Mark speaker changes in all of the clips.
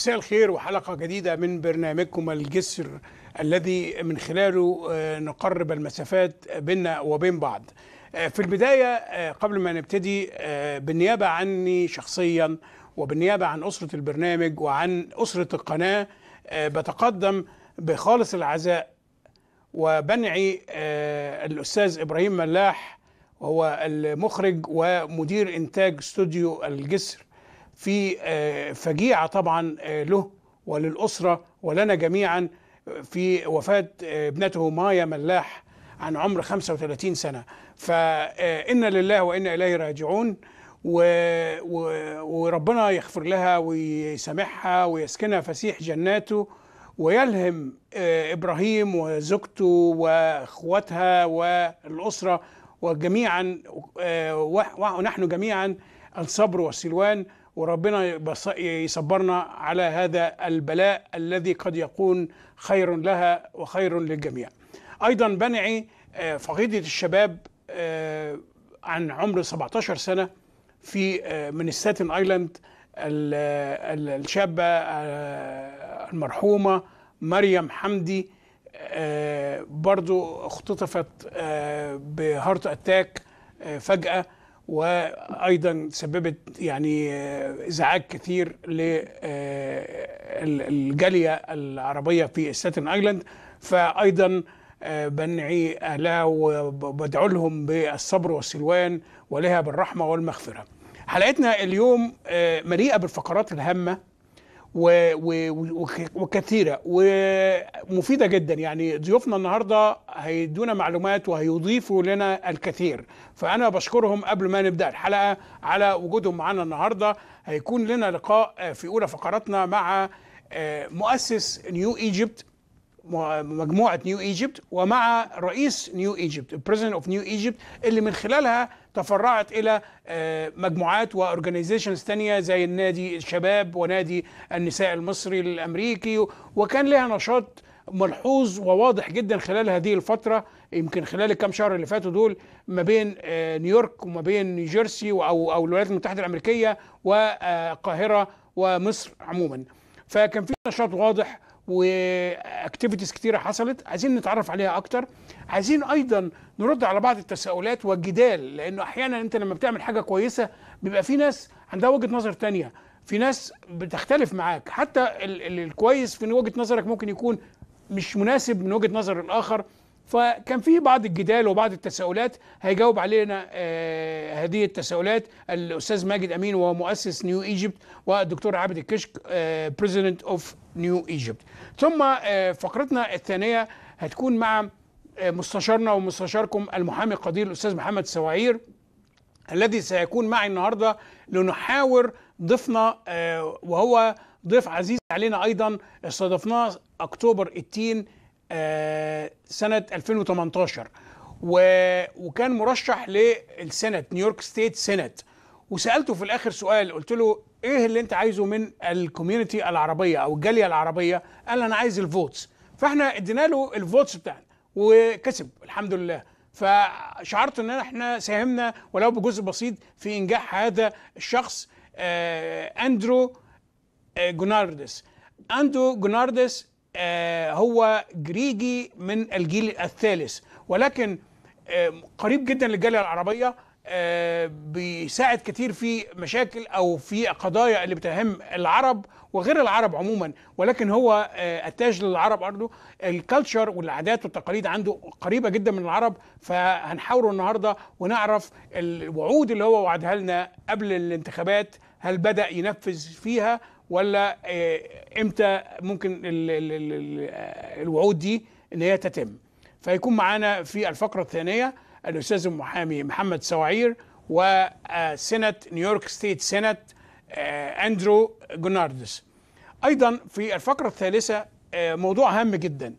Speaker 1: مساء الخير وحلقة جديدة من برنامجكم الجسر الذي من خلاله آه، نقرب المسافات بيننا وبين بعض آه، في البداية آه، قبل ما نبتدي بالنيابة عني شخصيا وبالنيابة عن أسرة البرنامج وعن أسرة القناة بتقدم بخالص العزاء وبنعي الأستاذ إبراهيم ملاح وهو المخرج ومدير إنتاج استوديو الجسر في آه، فجيعة طبعا آه، له وللأسرة ولنا جميعا آه، في وفاة ابنته مايا ملاح عن عمر 35 سنة فإنا لله وإنا إليه راجعون و... و... وربنا يغفر لها ويسامحها ويسكنها فسيح جناته ويلهم إبراهيم وزوجته وإخواتها والأسرة وجميعا ونحن جميعا الصبر والسلوان وربنا يصبرنا على هذا البلاء الذي قد يكون خير لها وخير للجميع أيضا بنعي آه، فقيدة الشباب آه، عن عمر 17 سنة في آه، من ستاتن ايلاند الشابة المرحومة مريم حمدي برضو اختطفت بهارت اتاك فجأة وايضا سببت يعني آه، ازعاج كثير للجاليه آه، العربيه في ستن ايلاند فايضا آه، بنعي اهلها وبدعو لهم بالصبر والسلوان ولها بالرحمه والمغفره. حلقتنا اليوم مليئه بالفقرات الهامه وكثيره ومفيده جدا يعني ضيوفنا النهارده هيدونا معلومات وهيضيفوا لنا الكثير فانا بشكرهم قبل ما نبدا الحلقه على وجودهم معانا النهارده هيكون لنا لقاء في اولى فقراتنا مع آه، مؤسس نيو ايجيبت مجموعه نيو ايجيبت ومع رئيس نيو ايجيبت البريزنت اوف نيو ايجيبت اللي من خلالها تفرعت الى آه، مجموعات واورجانيزيشنز ثانيه زي النادي الشباب ونادي النساء المصري الامريكي وكان لها نشاط ملحوظ وواضح جدا خلال هذه الفتره يمكن خلال الكام شهر اللي فاتوا دول ما بين آه، نيويورك وما بين نيوجيرسي او او الولايات المتحده الامريكيه والقاهره آه، ومصر عموما فكان في نشاط واضح واكتيفيتيز كتيره حصلت عايزين نتعرف عليها اكتر عايزين ايضا نرد على بعض التساؤلات والجدال لانه احيانا انت لما بتعمل حاجه كويسه بيبقى في ناس عندها وجهه نظر تانية في ناس بتختلف معاك حتى ال ال الكويس في وجهه نظرك ممكن يكون مش مناسب من وجهه نظر الاخر فكان في بعض الجدال وبعض التساؤلات هيجاوب علينا آه، هذه التساؤلات الاستاذ ماجد امين وهو مؤسس نيو ايجيبت والدكتور عابد الكشك بريزيدنت اوف نيو ايجيبت ثم آه، فقرتنا الثانيه هتكون مع آه، مستشارنا ومستشاركم المحامي القدير الاستاذ محمد سواعير الذي سيكون معي النهارده لنحاور ضيفنا وهو ضيف عزيز علينا ايضا استضفناه اكتوبر التين آه، سنه 2018 وكان مرشح للسنت نيويورك ستيت سنت وسالته في الاخر سؤال قلت له ايه اللي انت عايزه من الكوميونتي العربيه او الجاليه العربيه قال انا عايز الفوتس فاحنا ادينا له الفوتس بتاعنا وكسب الحمد لله فشعرت ان احنا ساهمنا ولو بجزء بسيط في انجاح هذا الشخص آه، اندرو آه، جوناردس اندرو جوناردس آه، هو جريجي من الجيل الثالث ولكن آه، قريب جدا للجاليه العربيه آه، بيساعد كتير في مشاكل او في قضايا اللي بتهم العرب وغير العرب عموما ولكن هو اتاج للعرب ارضه الكالتشر والعادات والتقاليد عنده قريبه جدا من العرب فهنحاوره النهارده ونعرف الوعود اللي هو وعدها لنا قبل الانتخابات هل بدا ينفذ فيها ولا آه، امتى ممكن آه، الوعود دي ان هي تتم فيكون معانا في الفقره الثانيه الاستاذ المحامي محمد سواعير وسنة نيويورك ستيت سنت أندرو جوناردس أيضا في الفقرة الثالثة آه، موضوع هام جدا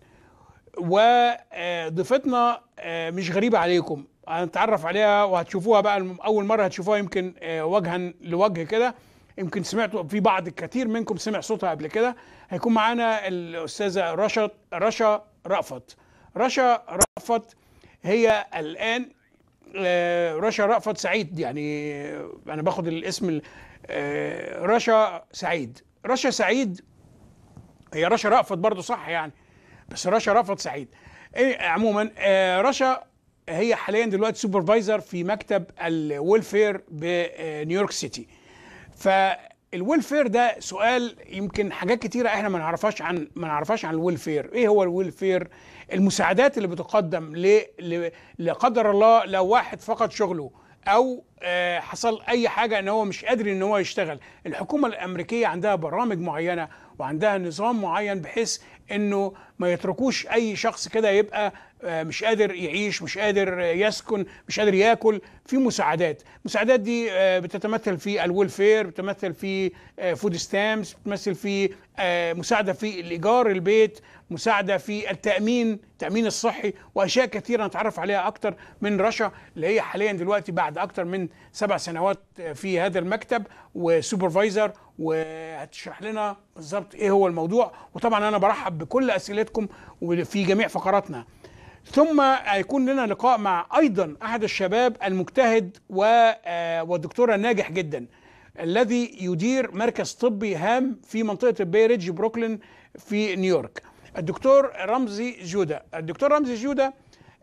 Speaker 1: وضيفتنا مش غريبة عليكم هنتعرف عليها وهتشوفوها بقى أول مرة هتشوفوها يمكن وجها لوجه كده يمكن سمعتوا في بعض الكثير منكم سمع صوتها قبل كده هيكون معانا الاستاذه رشا رشا رأفت رشا رأفت هي الان آه، رشا رأفت سعيد يعني انا باخد الاسم آه، رشا سعيد رشا سعيد هي رشا رأفت برضو صح يعني بس رشا رأفت سعيد إيه، عموما آه، رشا هي حاليا دلوقتي سوبرفايزر في مكتب الويلفير بنيويورك سيتي فالويلفير ده سؤال يمكن حاجات كتيره احنا ما نعرفهاش عن ما نعرفهاش عن الويلفير ايه هو الويلفير المساعدات اللي بتقدم ل لا قدر الله لو واحد فقد شغله او آه، حصل اي حاجه ان هو مش قادر ان هو يشتغل الحكومه الامريكيه عندها برامج معينه وعندها نظام معين بحيث انه ما يتركوش اي شخص كده يبقى آه، مش قادر يعيش مش قادر يسكن مش قادر ياكل في مساعدات المساعدات دي آه، بتتمثل في الويلفير بتتمثل في فود ستامبس بتمثل في آه، مساعده في الايجار البيت مساعده في التامين التامين الصحي واشياء كثيره نتعرف عليها اكثر من رشا اللي هي حاليا دلوقتي بعد اكثر من سبع سنوات في هذا المكتب وسوبرفايزر وهتشرح لنا بالظبط ايه هو الموضوع وطبعا انا برحب بكل اسئلتكم وفي جميع فقراتنا ثم هيكون لنا لقاء مع ايضا احد الشباب المجتهد آه، والدكتوره الناجح جدا الذي يدير مركز طبي هام في منطقه بيريدج بروكلين في نيويورك الدكتور رمزي جوده الدكتور رمزي جوده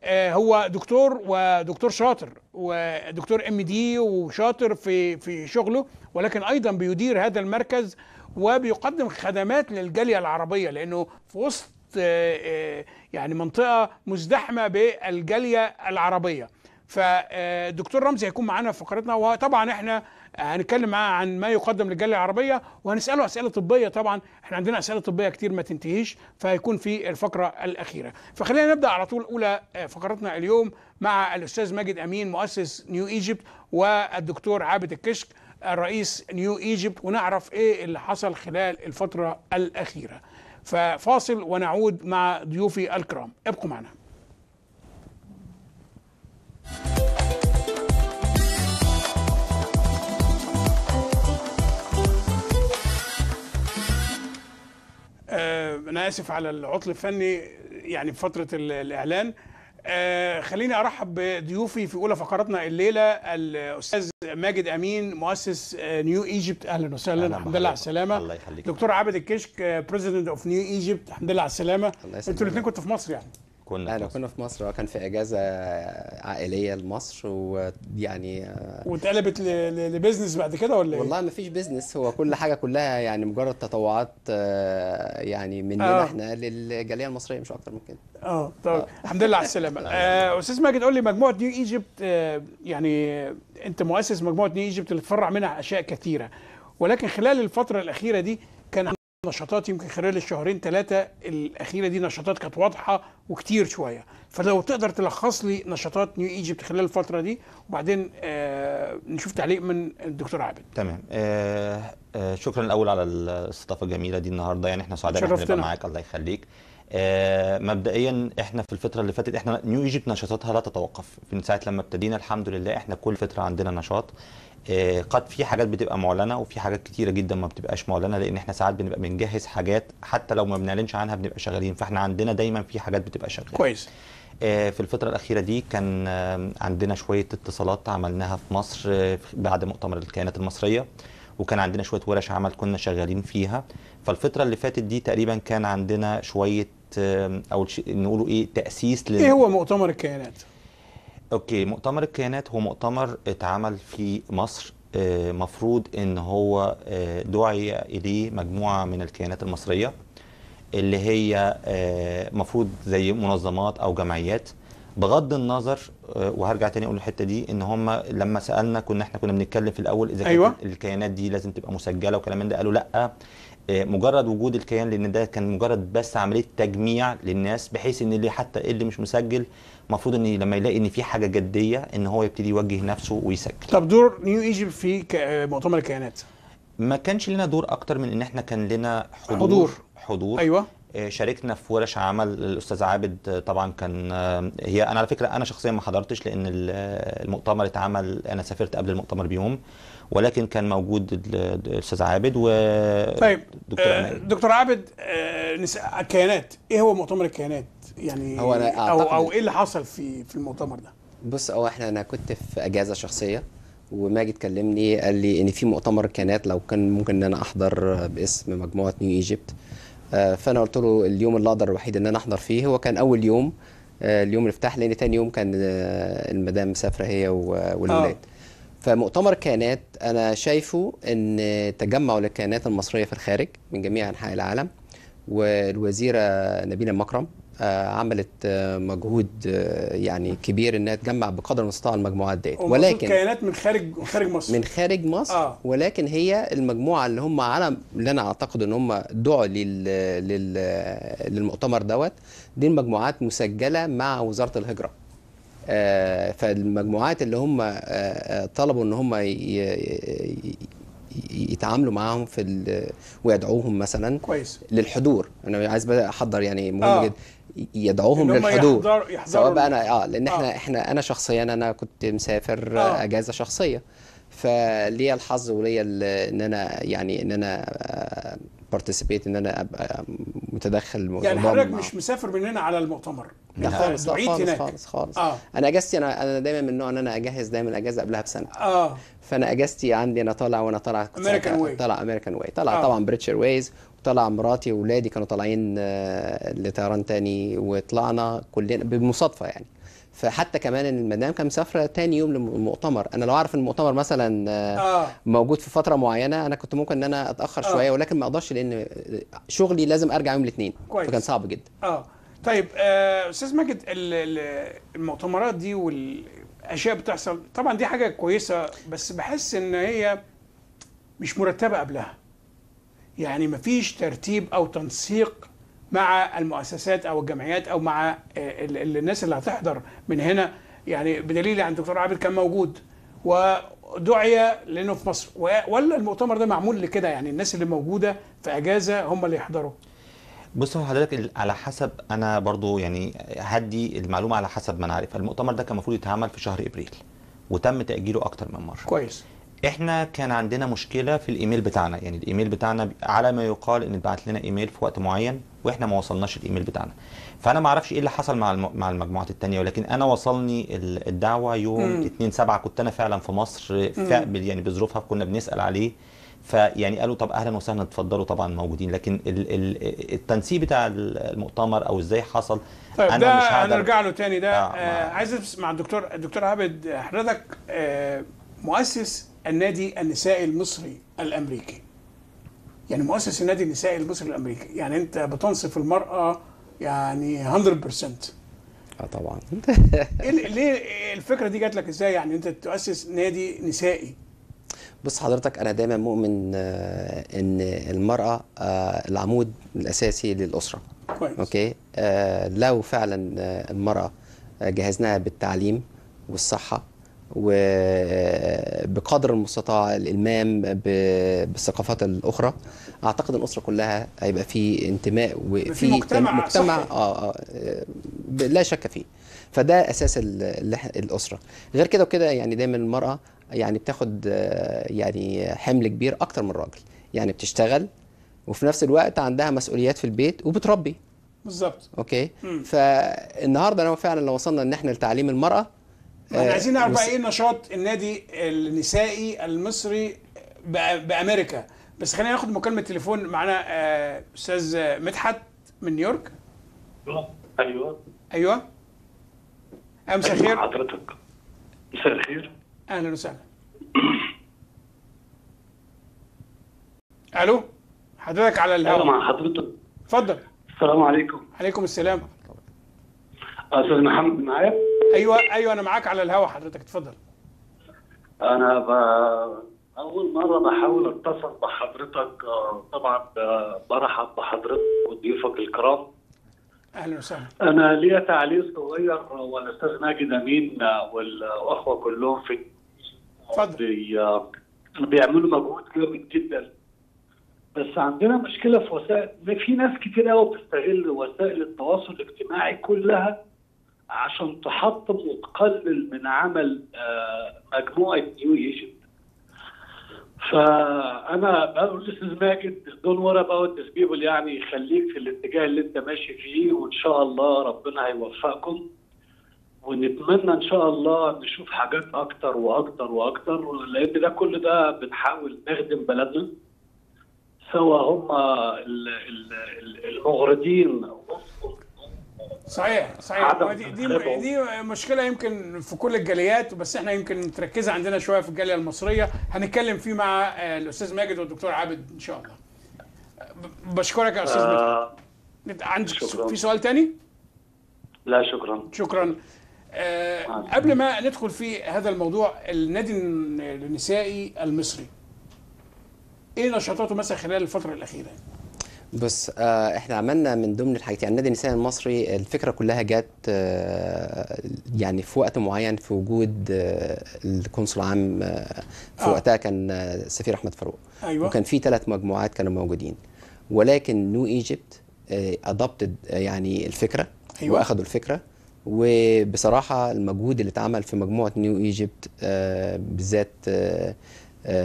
Speaker 1: آه، هو دكتور ودكتور شاطر ودكتور ام دي وشاطر في في شغله ولكن ايضا بيدير هذا المركز وبيقدم خدمات للجاليه العربيه لانه في وسط آه، آه، يعني منطقه مزدحمه بالجاليه العربيه فدكتور آه، رمزي هيكون معانا في فقرتنا وطبعا احنا هنتكلم معاه عن ما يقدم للجاليه العربيه وهنساله اسئله طبيه طبعا احنا عندنا اسئله طبيه كتير ما تنتهيش فهيكون في الفقره الاخيره فخلينا نبدا على طول اولى فقرتنا اليوم مع الاستاذ ماجد امين مؤسس نيو ايجيبت والدكتور عابد الكشك الرئيس نيو ايجيبت ونعرف ايه اللي حصل خلال الفتره الاخيره ففاصل ونعود مع ضيوفي الكرام ابقوا معنا آه، انا اسف على العطل الفني يعني في فتره الاعلان آه، خليني ارحب بضيوفي في اولى فقراتنا الليله الاستاذ ماجد امين مؤسس نيو آه، ايجيبت اهلا وسهلا الحمد لله على السلامه الله يخليك دكتور عابد الكشك بريزيدنت اوف نيو ايجيبت الحمد لله على السلامه انتوا الاثنين كنتوا في مصر يعني
Speaker 2: كنا
Speaker 3: احنا كنا في مصر آه، كان في اجازه عائليه لمصر ويعني آه، واتقلبت لبزنس بعد كده ولا ايه؟ والله ما فيش بزنس هو كل حاجه كلها يعني مجرد تطوعات آه، يعني مننا آه. احنا للجاليه المصريه مش اكتر من كده
Speaker 1: اه طب آه.
Speaker 3: الحمد لله على السلامه آه
Speaker 1: استاذ ماجد قول لي مجموعه نيو ايجيبت آه يعني انت مؤسس مجموعه نيو ايجيبت اللي تفرع منها اشياء كثيره ولكن خلال الفتره الاخيره دي كان نشاطات يمكن خلال الشهرين ثلاثه الاخيره دي نشاطات كانت واضحه وكتير شويه فلو تقدر تلخص لي نشاطات نيو ايجيبت خلال الفتره دي وبعدين آه نشوف تعليق من الدكتور عابد
Speaker 2: تمام آه آه شكرا الاول على الاستضافه الجميله دي النهارده يعني احنا سعداء نبقى معاك الله يخليك آه مبدئيا احنا في الفتره اللي فاتت احنا نيو ايجيبت نشاطاتها لا تتوقف من ساعه لما ابتدينا الحمد لله احنا كل فتره عندنا نشاط آه، قد في حاجات بتبقى معلنه وفي حاجات كتيره جدا ما بتبقاش معلنه لان احنا ساعات بنبقى بنجهز حاجات حتى لو ما بنعلنش عنها بنبقى شغالين فاحنا عندنا دايما في حاجات بتبقى شغاله كويس آه، في الفترة الأخيرة دي كان آه، عندنا شوية اتصالات عملناها في مصر بعد مؤتمر الكيانات المصرية وكان عندنا شوية ورش عمل كنا شغالين فيها فالفترة اللي فاتت دي تقريبا كان عندنا شوية أو نقولوا إيه تأسيس لل... إيه هو
Speaker 1: مؤتمر الكيانات؟
Speaker 2: اوكي مؤتمر الكيانات هو مؤتمر اتعمل في مصر آه، مفروض ان هو آه، دعي اليه مجموعه من الكيانات المصريه اللي هي آه، مفروض زي منظمات او جمعيات بغض النظر وهرجع تاني اقول الحته دي ان هم لما سالنا كنا احنا كنا بنتكلم في الاول اذا أيوة. كانت الكيانات دي لازم تبقى مسجله وكلام من ده قالوا لا مجرد وجود الكيان لان ده كان مجرد بس عمليه تجميع للناس بحيث ان اللي حتى اللي مش مسجل المفروض ان لما يلاقي ان في حاجه جديه ان هو يبتدي يوجه نفسه ويسجل طب دور نيو ايجيبت في مؤتمر الكيانات ما كانش لنا دور اكتر من ان احنا كان لنا حضور حضور, حضور. ايوه آه، شاركنا في ورش عمل الاستاذ عابد آه، طبعا كان آه، هي انا على فكره انا شخصيا ما حضرتش لان المؤتمر اتعمل انا سافرت قبل المؤتمر بيوم ولكن كان موجود الاستاذ عابد و طيب دكتور,
Speaker 1: دكتور عابد آه الكيانات ايه هو مؤتمر الكيانات يعني هو أنا او او ايه اللي حصل في في المؤتمر ده
Speaker 3: بص هو احنا انا كنت في اجازه شخصيه وماجد كلمني قال لي ان في مؤتمر كانت لو كان ممكن ان انا احضر باسم مجموعه نيو ايجيبت آه، فانا قلت له اليوم اللي اقدر الوحيد ان انا احضر فيه هو كان اول يوم آه، اليوم اللي الافتتاح لان تاني يوم كان آه، المدام مسافره هي والولاد فمؤتمر كانت انا شايفه ان تجمع للكيانات المصريه في الخارج من جميع انحاء العالم والوزيره نبيله مكرم آه، عملت آه، مجهود آه، يعني كبير انها تجمع بقدر المستطاع المجموعات ديت ولكن كيانات من خارج خارج مصر من خارج مصر آه. ولكن هي المجموعه اللي هم على اللي انا اعتقد ان هم دعوا لل... لل... للمؤتمر دوت دي المجموعات مسجله مع وزاره الهجره فالمجموعات اللي هم طلبوا ان هم ي... يتعاملوا معاهم في ويدعوهم مثلا كويس للحضور انا عايز احضر يعني مهم آه. جدا يدعوهم للحضور يحضر يحضروا سواء بقى انا اه لان احنا آه. احنا انا شخصيا انا كنت مسافر آه. اجازه شخصيه فليا الحظ وليا ان انا يعني ان انا بارتيسيبيت آه، ان انا ابقى متدخل يعني حضرتك مش
Speaker 1: مسافر من هنا على المؤتمر لا خالص لا خالص هناك. خالص خالص
Speaker 3: آه. انا اجازتي انا انا دايما من النوع ان انا اجهز دايما اجازه قبلها بسنه اه فانا اجازتي عندي انا طالع وانا طالع امريكان واي طالع امريكان واي طالع آه. طبعا بريتشر ويز طلع مراتي واولادي كانوا طالعين آه، لطيران تاني وطلعنا كلنا بالمصادفه يعني فحتى كمان المدام كان مسافره تاني يوم للمؤتمر انا لو اعرف المؤتمر مثلا آه،, آه. موجود في فتره معينه انا كنت ممكن ان انا اتاخر آه. شويه ولكن ما اقدرش لان شغلي لازم ارجع يوم الاثنين فكان صعب جدا
Speaker 1: اه طيب آه، استاذ آه ماجد المؤتمرات دي والاشياء بتحصل طبعا دي حاجه كويسه بس بحس ان هي مش مرتبه قبلها يعني مفيش ترتيب او تنسيق مع المؤسسات او الجمعيات او مع آه، الناس اللي هتحضر من هنا يعني بدليل يعني الدكتور عابد كان موجود ودعي لانه في مصر ولا المؤتمر ده معمول لكده يعني الناس اللي موجوده في اجازه هم اللي يحضروا
Speaker 2: بص هو حضرتك على حسب انا برضو يعني هدي المعلومه على حسب ما انا عارف المؤتمر ده كان المفروض يتعمل في شهر ابريل وتم تاجيله اكتر من مره كويس احنا كان عندنا مشكله في الايميل بتاعنا يعني الايميل بتاعنا على ما يقال ان اتبعت لنا ايميل في وقت معين واحنا ما وصلناش الايميل بتاعنا فانا ما اعرفش ايه اللي حصل مع مع المجموعات الثانيه ولكن انا وصلني الدعوه يوم 2 7 كنت انا فعلا في مصر يعني بظروفها كنا بنسال عليه فيعني قالوا طب اهلا وسهلا اتفضلوا طبعا موجودين لكن التنسيق بتاع المؤتمر او ازاي حصل طيب انا ده مش هنرجع له تاني ده آه آه
Speaker 1: عايز مع الدكتور الدكتور عابد حضرتك آه مؤسس النادي النسائي المصري الامريكي يعني مؤسس النادي النسائي المصري الامريكي يعني انت بتنصف المراه يعني 100% اه طبعا إيه ليه الفكره دي جات لك ازاي يعني انت تؤسس نادي نسائي
Speaker 3: بص حضرتك انا دايما مؤمن آه، ان المراه آه، العمود الاساسي للاسره كويس. اوكي آه، لو فعلا المراه جهزناها بالتعليم والصحه وبقدر المستطاع الالمام بالثقافات الاخرى اعتقد الاسره كلها هيبقى في انتماء وفي مجتمع, مجتمع آه, آه،, آه، لا شك فيه فده اساس الاسره غير كده وكده يعني دايما المراه يعني بتاخد آه، يعني حمل كبير اكتر من الراجل يعني بتشتغل وفي نفس الوقت عندها مسؤوليات في البيت وبتربي بالظبط اوكي مم. فالنهارده انا فعلا لو وصلنا ان احنا لتعليم المراه احنا آه، عايزين نعرف بقى ايه
Speaker 1: نشاط النادي النسائي المصري بامريكا بس خلينا ناخد مكالمه تليفون معانا آه، استاذ مدحت من نيويورك ايوه ايوه مساء الخير أيوة، حضرتك مساء الخير اهلا وسهلا الو حضرتك على الهواء مع حضرتك اتفضل السلام عليكم عليكم السلام استاذ محمد معايا ايوه ايوه انا معاك على الهوا حضرتك اتفضل
Speaker 4: انا ب... اول مره بحاول اتصل بحضرتك آه، طبعا برحب بحضرتك وضيوفك الكرام
Speaker 1: اهلا وسهلا انا
Speaker 4: ليا تعليق صغير والاستاذ ماجد امين والاخوه كلهم في اتفضل بي... آه، بيعملوا مجهود جامد جدا بس عندنا مشكله في وسائل في ناس كتير قوي بتستغل وسائل التواصل الاجتماعي كلها عشان تحطم وتقلل من عمل آه، مجموعه نيو ايجيبت فانا بقول لاستاذ ماجد دون ورا اباوت بيبل يعني خليك في الاتجاه اللي انت ماشي فيه وان شاء الله ربنا هيوفقكم ونتمنى ان شاء الله نشوف حاجات اكتر واكتر واكتر لان ده كل ده بنحاول نخدم بلدنا سواء هم المغردين صحيح صحيح دي دي, دي
Speaker 1: مشكله يمكن في كل الجاليات بس احنا يمكن متركزه عندنا شويه في الجاليه المصريه هنتكلم فيه مع آه، الاستاذ ماجد والدكتور عابد ان شاء الله بشكرك يا استاذ آه عندك في سؤال تاني لا شكرا شكرا آه،, آه قبل ما ندخل في هذا الموضوع النادي النسائي المصري ايه نشاطاته مثلا خلال الفتره الاخيره
Speaker 3: بس آه احنا عملنا من ضمن الحاجات يعني النادي النسائي المصري الفكره كلها جت آه يعني في وقت معين في وجود آه القنصل العام آه في آه. وقتها كان السفير آه، احمد فاروق أيوة. وكان في ثلاث مجموعات كانوا موجودين ولكن نو ايجيبت ادابتد يعني الفكره أيوة. واخدوا الفكره وبصراحه المجهود اللي اتعمل في مجموعه نيو ايجيبت آه، بالذات آه،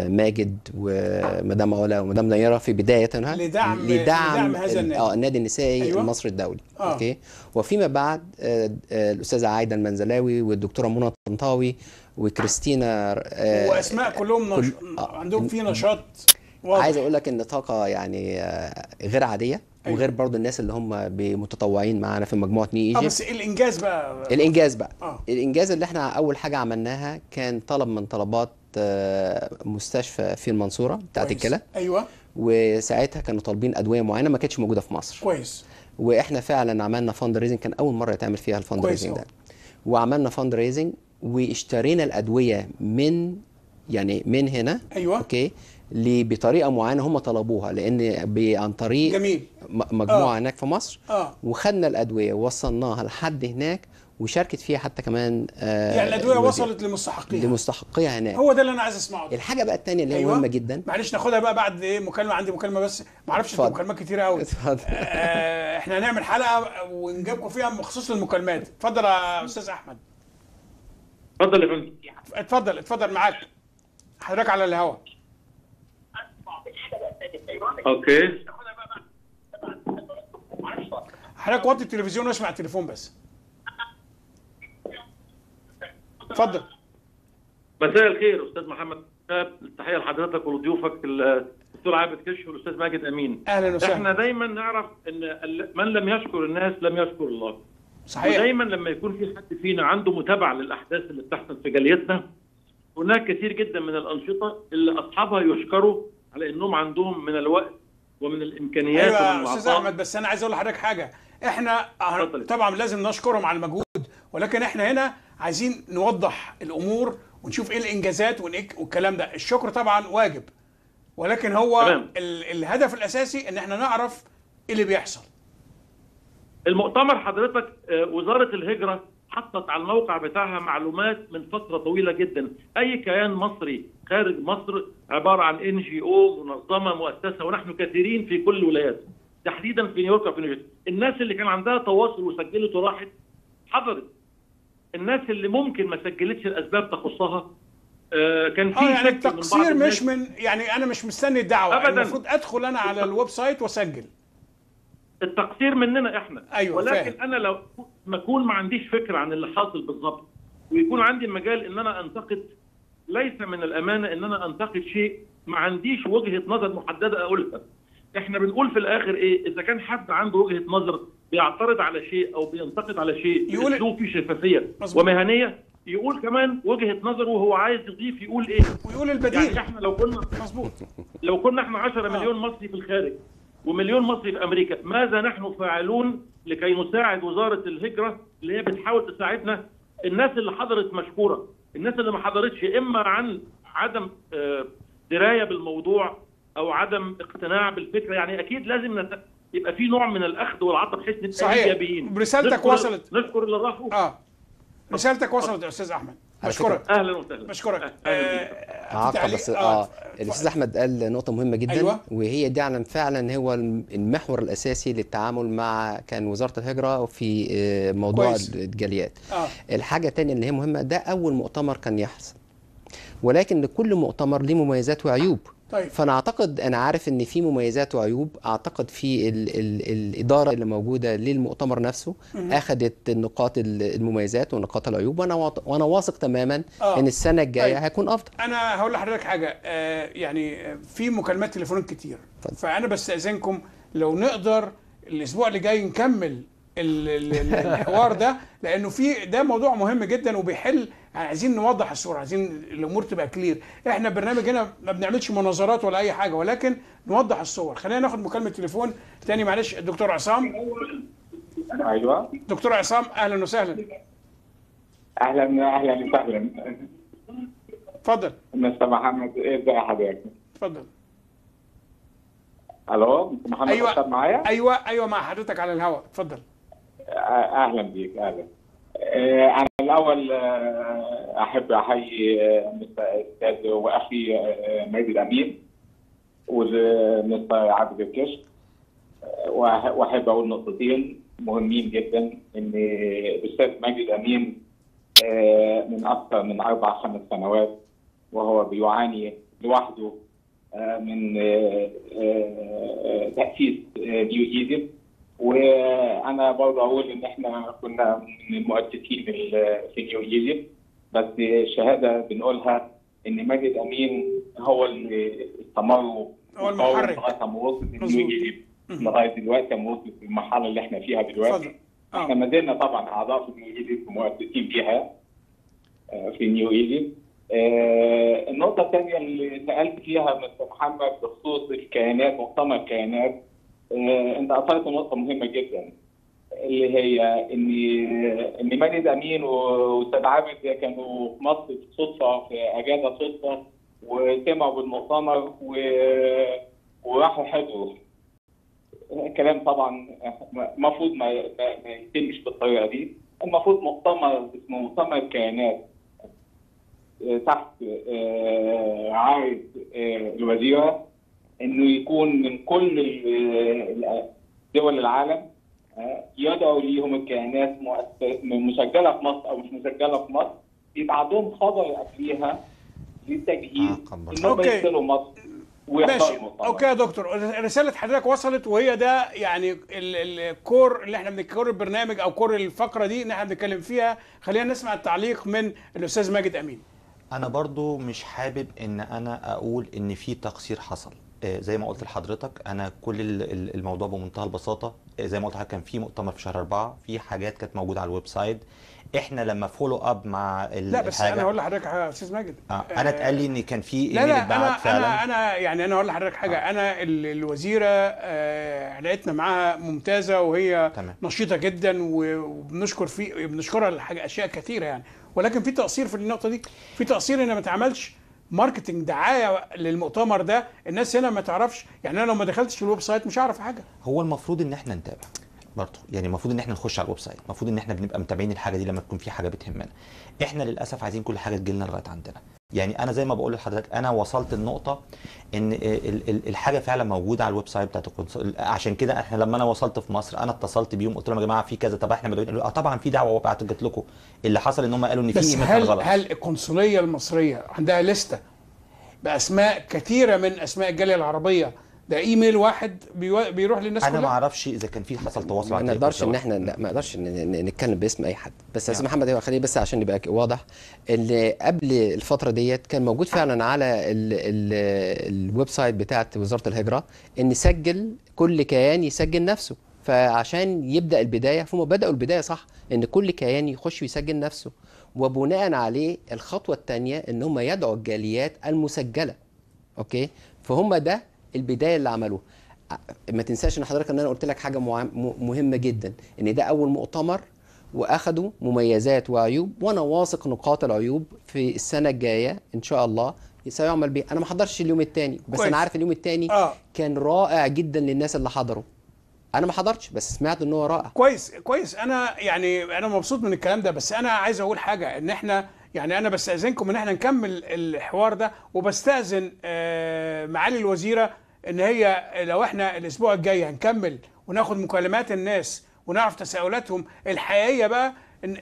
Speaker 3: ماجد ومدام علا ومدام نيره في بدايتها لدعم لدعم, لدعم هذا النادي اه النادي النسائي أيوة. المصري الدولي آه. اوكي وفيما بعد آه، آه، الاستاذه عايده المنزلاوي والدكتوره منى طنطاوي وكريستينا آه، واسماء
Speaker 1: كلهم نش... كل... عندهم في نشاط
Speaker 3: واضح. عايز اقول لك ان طاقه يعني غير عاديه أيوة. وغير برضه الناس اللي هم متطوعين معانا في مجموعه ني ايجيبت اه بس
Speaker 1: الانجاز بقى
Speaker 3: الانجاز بقى آه. الانجاز اللي احنا اول حاجه عملناها كان طلب من طلبات آه، مستشفى في المنصوره بتاعت الكلى ايوه وساعتها كانوا طالبين ادويه معينه ما كانتش موجوده في مصر كويس واحنا فعلا عملنا فاند ريزنج كان اول مره يتعمل فيها الفاند ريزنج ده وعملنا فاند ريزنج واشترينا الادويه من يعني من هنا ايوه اوكي بطريقه معينه هم طلبوها لان عن طريق جميل. مجموعه آه. هناك في مصر آه. وخدنا الادويه ووصلناها لحد هناك وشاركت فيها حتى كمان آه يعني الادويه وصلت
Speaker 1: لمستحقيها
Speaker 3: لمستحقيها هناك هو
Speaker 1: ده اللي انا عايز اسمعه ده. الحاجه بقى الثانيه اللي هي أيوة. مهمه جدا معلش ناخدها بقى بعد ايه مكالمه عندي مكالمه بس ما اعرفش مكالمات كتير قوي آه احنا هنعمل حلقه ونجيبكم فيها مخصوص للمكالمات اتفضل يا استاذ احمد اتفضل يا فندم اتفضل اتفضل معاك حضرتك على الهواء اوكي حضرتك وطي التلفزيون واسمع التليفون بس
Speaker 5: اتفضل مساء الخير استاذ محمد التحيه لحضرتك ولضيوفك الدكتور عابد كشف والاستاذ ماجد امين اهلا وسهلا احنا دايما نعرف ان من لم يشكر الناس لم يشكر الله صحيح ودايما لما يكون في حد فينا عنده متابعه للاحداث اللي بتحصل في جاليتنا هناك كثير جدا من الانشطه اللي اصحابها يشكروا على انهم عندهم من الوقت ومن الامكانيات أيوة ومن الاعطاء استاذ احمد
Speaker 1: بس انا عايز اقول لحضرتك حاجه احنا أه، فضلت. طبعا لازم نشكرهم على المجهود ولكن احنا هنا عايزين نوضح الامور ونشوف ايه الانجازات والكلام ده الشكر طبعا واجب ولكن هو تمام. الهدف الاساسي ان احنا نعرف ايه
Speaker 5: اللي بيحصل المؤتمر حضرتك آه، وزاره الهجره حطت على الموقع بتاعها معلومات من فتره طويله جدا اي كيان مصري خارج مصر عباره عن ان جي او منظمه مؤسسه ونحن كثيرين في كل الولايات تحديدا في نيويورك وفي نيويورك الناس اللي كان عندها تواصل وسجلت وراحت حضرت الناس اللي ممكن ما سجلتش الاسباب تخصها آه، كان في آه، يعني التقصير من مش من يعني انا مش مستني الدعوه ابدا المفروض ادخل انا على الويب سايت واسجل التقصير مننا احنا أيوة ولكن فهم. انا لو ما اكون ما عنديش فكره عن اللي حاصل بالظبط ويكون عندي مجال ان انا انتقد ليس من الامانه ان انا انتقد شيء ما عنديش وجهه نظر محدده اقولها احنا بنقول في الاخر ايه اذا كان حد عنده وجهه نظر بيعترض على شيء او بينتقد على شيء يقول في شفافيه مزبوط. ومهنيه يقول كمان وجهه نظره وهو عايز يضيف يقول ايه ويقول البديل يعني احنا لو كنا مظبوط لو كنا احنا 10 مليون مصري في الخارج ومليون مصري في امريكا ماذا نحن فاعلون لكي نساعد وزاره الهجره اللي هي بتحاول تساعدنا الناس اللي حضرت مشكوره الناس اللي ما حضرتش اما عن عدم آه، درايه بالموضوع او عدم اقتناع بالفكره يعني اكيد لازم نت... يبقى في نوع من الاخذ والعطاء بحيث نبقى صحيح رسالتك وصلت نشكر اللي راحوا اه
Speaker 1: رسالتك وصلت يا استاذ احمد اشكرك اهلا وسهلا بشكرك آه،
Speaker 6: تعقب بس اه,
Speaker 3: آه، الاستاذ احمد قال نقطه مهمه جدا أيوة. وهي دي علم فعلا هو المحور الاساسي للتعامل مع كان وزاره الهجره في آه، موضوع كويس. الجاليات آه. الحاجه الثانيه اللي هي مهمه ده اول مؤتمر كان يحصل ولكن لكل مؤتمر ليه مميزات وعيوب طيب. فانا اعتقد انا عارف ان في مميزات وعيوب اعتقد في الـ الـ الاداره اللي موجوده للمؤتمر نفسه اخذت النقاط المميزات ونقاط العيوب وانا وانا واثق تماما آه. ان السنه الجايه طيب. هيكون افضل
Speaker 1: انا هقول لحضرتك حاجه آه يعني في مكالمات تليفون كتير طيب. فانا بستاذنكم لو نقدر الاسبوع اللي جاي نكمل الحوار ده لانه في ده موضوع مهم جدا وبيحل عايزين نوضح الصوره عايزين الامور تبقى كلير احنا برنامج هنا ما بنعملش مناظرات ولا اي حاجه ولكن نوضح الصور خلينا ناخد مكالمه تليفون تاني معلش الدكتور عصام ايوه دكتور عصام اهلا وسهلا
Speaker 7: اهلا اهلا وسهلا اتفضل مستر محمد ازي إيه حضرتك اتفضل الو محمد أيوة. معايا ايوه
Speaker 1: ايوه مع حضرتك على الهواء اتفضل
Speaker 7: اهلا بيك اهلا آه، انا الاول آه، احب احيي الاستاذ آه، واخي مجد الامين والمستر عبد الكشك واحب اقول نقطتين مهمين جدا ان الاستاذ مجد امين من اكثر من اربع خمس سنوات وهو بيعاني لوحده من تاسيس نيو ايجيبت وانا برضه اقول ان احنا كنا من المؤسسين نيو ايجيبت بس الشهاده بنقولها ان ماجد امين هو اللي استمر هو المحرك لغايه ما وصل نيو ايجيبت لغايه دلوقتي ما وصلت المرحله اللي احنا فيها دلوقتي آه. احنا ما زلنا طبعا اعضاء في نيو ايجيبت ومؤسسين فيها آه، في نيو ايجيبت آه، النقطة الثانية اللي سألت فيها مستر محمد بخصوص الكيانات مؤتمر الكيانات انت اثرت نقطه مهمه جدا اللي هي ان ان ماجد امين واستاذ عابد كانوا في مصر صدفه في اجازه صدفه وسمعوا بالمؤتمر و... وراحوا حضروا الكلام طبعا المفروض ما, ما يتمش بالطريقه دي المفروض مؤتمر اسمه مؤتمر كيانات تحت آه، عارض آه، الوزيره انه يكون من كل دول العالم آه، يدعوا ليهم الكيانات مسجله في مصر او مش مسجله في مصر يبقى خبر قبليها للتجهيز آه انهم يدخلوا مصر ماشي اوكي
Speaker 1: يا دكتور رساله حضرتك وصلت وهي ده يعني الكور اللي احنا بنتكلم البرنامج او كور الفقره دي اللي احنا بنتكلم فيها خلينا نسمع التعليق من الاستاذ ماجد امين
Speaker 2: انا برضو مش حابب ان انا اقول ان في تقصير حصل آه، زي ما قلت لحضرتك انا كل الموضوع بمنتهى البساطه آه، زي ما قلت لحضرتك كان في مؤتمر في شهر أربعة في حاجات كانت موجوده على الويب سايت احنا لما فولو اب مع لا بس انا هقول
Speaker 1: لحضرتك يا استاذ ماجد آه انا اتقال لي ان
Speaker 2: كان في ايميل اتبعت فعلا
Speaker 1: انا انا يعني انا هقول لحضرتك حاجه آه. انا الوزيره آه علاقتنا معاها ممتازه وهي تمام. نشيطه جدا وبنشكر في بنشكرها لحاجه اشياء كثيره يعني ولكن في تقصير في النقطه دي في تقصير ان ما اتعملش ماركتنج دعايه للمؤتمر ده الناس هنا ما تعرفش يعني انا لو ما دخلتش في الويب سايت مش هعرف حاجه
Speaker 2: هو المفروض ان احنا نتابع برضه يعني المفروض ان احنا نخش على الويب سايت المفروض ان احنا بنبقى متابعين الحاجه دي لما تكون في حاجه بتهمنا احنا للاسف عايزين كل حاجه تجي لنا لغايه عندنا يعني انا زي ما بقول لحضرتك انا وصلت النقطه ان الحاجه فعلا موجوده على الويب سايت بتاعت القنصل عشان كده احنا لما انا وصلت في مصر انا اتصلت بيهم قلت لهم يا جماعه في كذا طب احنا مدعوين قالوا اه طبعا في دعوه وبعتت لكم اللي حصل ان هم قالوا ان في بس هل غلط. هل القنصليه المصريه عندها لسته باسماء
Speaker 1: كثيره من اسماء الجاليه العربيه ده ايميل واحد بيروح للناس انا ما
Speaker 2: اعرفش
Speaker 3: اذا كان في حصل تواصل ما نقدرش ان احنا لا ما نقدرش نتكلم باسم اي حد بس يا محمد ايوه خليه بس عشان يبقى واضح اللي قبل الفتره ديت كان موجود فعلا على الويب سايت بتاعه وزاره الهجره ان سجل كل كيان يسجل نفسه فعشان يبدا البدايه فهم بداوا البدايه صح ان كل كيان يخش ويسجل نفسه وبناء عليه الخطوه الثانيه ان هم يدعوا الجاليات المسجله اوكي فهم ده البدايه اللي عملوها ما تنساش ان حضرتك ان انا قلت لك حاجه مهمه جدا ان ده اول مؤتمر واخدوا مميزات وعيوب وانا واثق نقاط العيوب في السنه الجايه ان شاء الله سيعمل بيه انا ما حضرش اليوم الثاني بس كويس. انا عارف اليوم الثاني آه. كان رائع جدا للناس اللي حضروا انا ما حضرتش بس سمعت ان هو رائع
Speaker 1: كويس كويس انا يعني انا مبسوط من الكلام ده بس انا عايز اقول حاجه ان احنا يعني انا بستاذنكم ان احنا نكمل الحوار ده وبستاذن آه، معالي الوزيره ان هي لو احنا الاسبوع الجاي هنكمل وناخد مكالمات الناس ونعرف تساؤلاتهم الحقيقيه بقى ان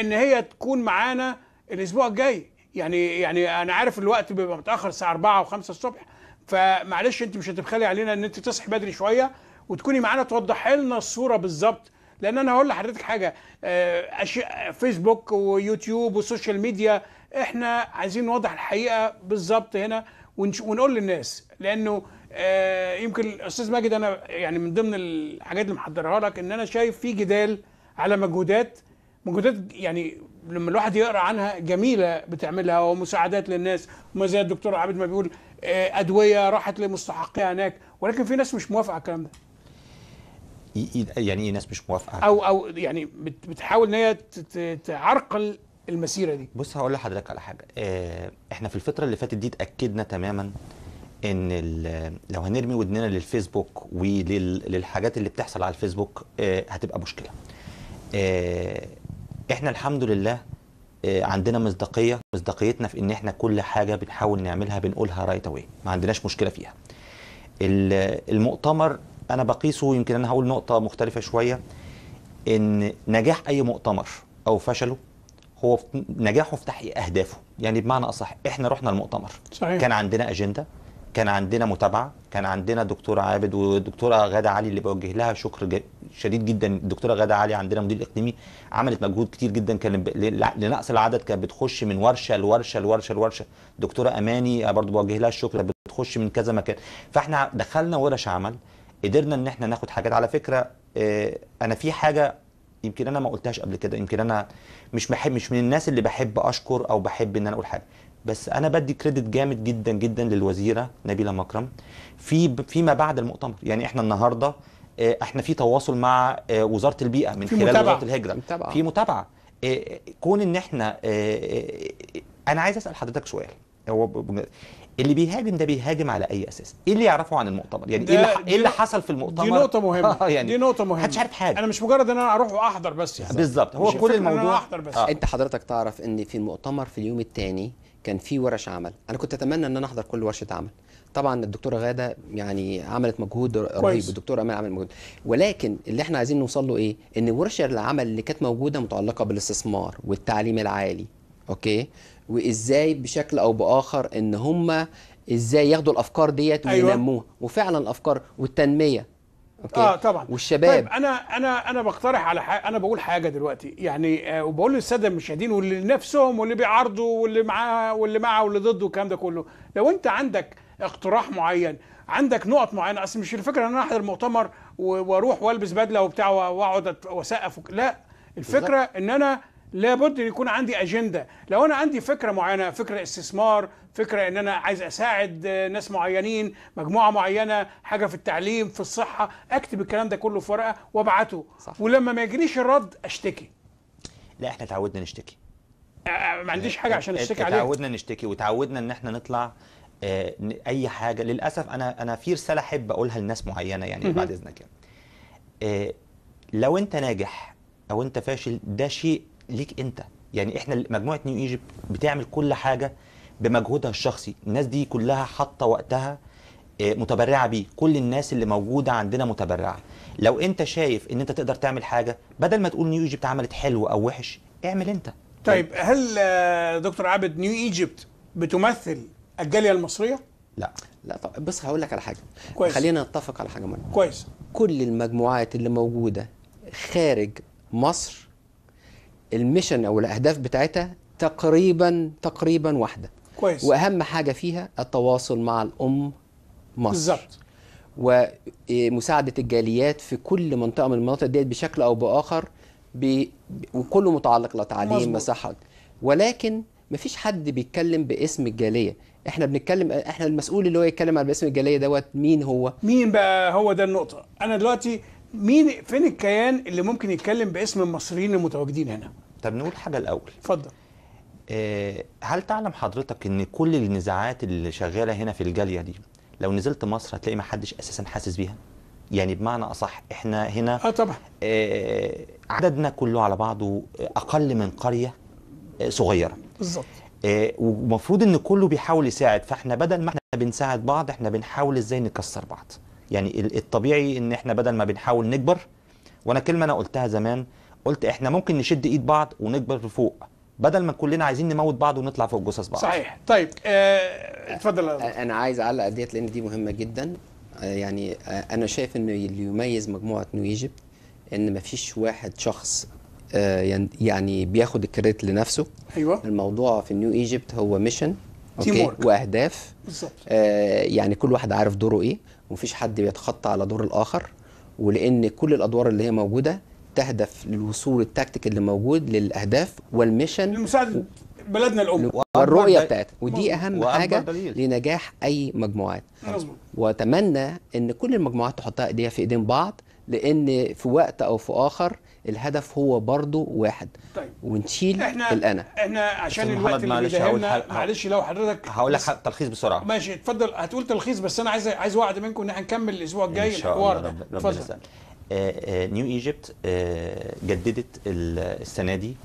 Speaker 1: ان هي تكون معانا الاسبوع الجاي يعني يعني انا عارف الوقت بيبقى متاخر الساعه 4 و5 الصبح فمعلش انت مش هتبخلي علينا ان انت تصحي بدري شويه وتكوني معانا توضحي لنا الصوره بالظبط لان انا هقول لحضرتك حاجه آه، أشياء فيسبوك ويوتيوب والسوشيال ميديا احنا عايزين نوضح الحقيقه بالظبط هنا ونقول للناس لانه آه، يمكن الاستاذ ماجد انا يعني من ضمن الحاجات اللي محضرها لك ان انا شايف في جدال على مجهودات مجهودات يعني لما الواحد يقرا عنها جميله بتعملها ومساعدات للناس وما زي الدكتور عابد ما بيقول آه، ادويه راحت لمستحقيها هناك ولكن في ناس مش موافقه على الكلام ده
Speaker 2: يعني ايه ناس مش موافقه
Speaker 1: او او يعني بتحاول ان هي تعرقل المسيره دي
Speaker 2: بص هقول لحضرتك على حاجه آه، احنا في الفتره اللي فاتت دي اتاكدنا تماما ان لو هنرمي ودننا للفيسبوك وللحاجات اللي بتحصل على الفيسبوك آه، هتبقى مشكله آه، احنا الحمد لله آه، عندنا مصداقيه مصداقيتنا في ان احنا كل حاجه بنحاول نعملها بنقولها رايت اواي ما عندناش مشكله فيها المؤتمر انا بقيسه يمكن انا هقول نقطه مختلفه شويه ان نجاح اي مؤتمر او فشله هو نجاحه في تحقيق اهدافه يعني بمعنى اصح احنا رحنا المؤتمر صحيح. كان عندنا اجنده كان عندنا متابعه كان عندنا دكتوره عابد ودكتوره غاده علي اللي بوجه لها شكر شديد جدا الدكتوره غاده علي عندنا مدير اقليمي عملت مجهود كتير جدا كان لنقص العدد كانت بتخش من ورشه لورشه لورشه لورشه دكتوره اماني برضو بوجه لها الشكر بتخش من كذا مكان فاحنا دخلنا ورش عمل قدرنا ان احنا ناخد حاجات على فكره اه انا في حاجه يمكن انا ما قلتهاش قبل كده يمكن انا مش بحب مش من الناس اللي بحب اشكر او بحب ان انا اقول حاجه بس انا بدي كريدت جامد جدا جدا للوزيره نبيله مكرم في فيما بعد المؤتمر يعني احنا النهارده آه، احنا في تواصل مع آه، وزاره البيئه من خلال وزاره الهجره متابعة. في متابعه آه، كون ان احنا انا عايز اسال حضرتك سؤال هو اللي بيهاجم ده بيهاجم على اي اساس؟ ايه اللي يعرفه عن المؤتمر؟ يعني ايه اللي إيه حصل في المؤتمر؟ دي نقطة مهمة يعني دي
Speaker 1: نقطة مهمة محدش عارف حاجة انا مش مجرد ان انا اروح واحضر بس يعني بالظبط هو كل الموضوع أنا أحضر بس. آه. انت
Speaker 2: حضرتك
Speaker 3: تعرف ان في المؤتمر في اليوم الثاني كان في ورش عمل انا كنت اتمنى ان انا احضر كل ورشه عمل طبعا الدكتوره غاده يعني عملت مجهود رهيب الدكتوره امال عملت مجهود ولكن اللي احنا عايزين نوصل له ايه ان ورش العمل اللي كانت موجوده متعلقه بالاستثمار والتعليم العالي اوكي وازاي بشكل او باخر ان هم ازاي ياخدوا الافكار ديت أيوه. وينموها أيوة. وفعلا الافكار والتنميه أوكي. اه طبعا طيب، والشباب طيب
Speaker 1: انا انا انا بقترح على حاجة انا بقول حاجه دلوقتي يعني آه وبقول للساده المشاهدين واللي نفسهم واللي بيعارضوا واللي معاه واللي معاه واللي ضده والكلام ده كله لو انت عندك اقتراح معين عندك نقط معينه اصل مش الفكره ان انا احضر مؤتمر واروح والبس بدله وبتاع واقعد واسقف لا الفكره ان انا لابد ان يكون عندي اجنده لو انا عندي فكره معينه فكره استثمار فكره ان انا عايز اساعد ناس معينين مجموعه معينه حاجه في التعليم في الصحه اكتب الكلام ده كله في ورقه وابعته ولما ما يجريش الرد اشتكي
Speaker 2: لا احنا تعودنا نشتكي
Speaker 1: ما عنديش حاجه عشان اشتكي عليها تعودنا
Speaker 2: نشتكي وتعودنا ان احنا نطلع آه، اي حاجه للاسف انا انا في رساله احب اقولها لناس معينه يعني بعد اذنك يعني آه، لو انت ناجح او انت فاشل ده شيء ليك انت يعني احنا مجموعه نيو ايجيبت بتعمل كل حاجه بمجهودها الشخصي الناس دي كلها حاطه وقتها آه، متبرعه بيه كل الناس اللي موجوده عندنا متبرعه لو انت شايف ان انت تقدر تعمل حاجه بدل ما تقول نيو ايجيبت عملت حلو او وحش اعمل انت طيب
Speaker 1: هل آه، دكتور عابد نيو ايجيبت بتمثل الجاليه المصريه
Speaker 3: لا لا طب بص هقول لك على حاجه كويس. خلينا نتفق على حاجه مهمه كويس كل المجموعات اللي موجوده خارج مصر المشن او الاهداف بتاعتها تقريبا تقريبا واحده
Speaker 1: كويس واهم
Speaker 3: حاجه فيها التواصل مع الام مصر بالظبط ومساعده إيه، الجاليات في كل منطقه من المناطق ديت بشكل او باخر بي وكله متعلق لا تعليم لا صحه ولكن حد بيتكلم باسم الجاليه احنا بنتكلم احنا المسؤول اللي هو يتكلم على باسم الجاليه دوت مين هو
Speaker 1: مين بقى هو ده النقطه انا دلوقتي مين
Speaker 2: فين الكيان اللي ممكن يتكلم باسم المصريين المتواجدين هنا طب نقول حاجه الاول اتفضل آه، هل تعلم حضرتك ان كل النزاعات اللي شغاله هنا في الجاليه دي لو نزلت مصر هتلاقي ما حدش اساسا حاسس بيها يعني بمعنى اصح احنا هنا اه طبعا آه عددنا كله على بعضه اقل من قريه آه، صغيره بالظبط آه ومفروض ان كله بيحاول يساعد فاحنا بدل ما احنا بنساعد بعض احنا بنحاول ازاي نكسر بعض يعني الطبيعي ان احنا بدل ما بنحاول نكبر وانا كلمه انا قلتها زمان قلت احنا ممكن نشد ايد بعض ونكبر لفوق بدل ما كلنا عايزين نموت بعض ونطلع فوق جثث بعض صحيح
Speaker 3: طيب آه، اتفضل آه انا عايز اعلق ديت لان دي مهمه جدا آه، يعني آه، انا شايف ان اللي يميز مجموعه نيو ايجيبت ان مفيش واحد شخص يعني بياخد الكريدت لنفسه ايوه الموضوع في نيو ايجيبت هو ميشن اوكي واهداف بالظبط آه يعني كل واحد عارف دوره ايه ومفيش حد بيتخطى على دور الاخر ولان كل الادوار اللي هي موجوده تهدف للوصول التكتيك اللي موجود للاهداف والميشن لمساعده بلدنا الام والرؤيه بتاعتها ودي اهم حاجه دليل. لنجاح اي مجموعات مزبوط. واتمنى ان كل المجموعات تحطها ايديها في ايدين بعض لان في وقت او في اخر الهدف هو برضه واحد طيب. ونشيل احنا الانا احنا
Speaker 1: عشان الوقت اللي معلش هقول
Speaker 2: معلش لو حضرتك هقول لك تلخيص بسرعه
Speaker 1: ماشي اتفضل هتقول تلخيص بس انا عايز عايز وعد منكم ان احنا نكمل الاسبوع الجاي الحوار اتفضل
Speaker 2: نيو آه، ايجيبت آه، آه، جددت السنه دي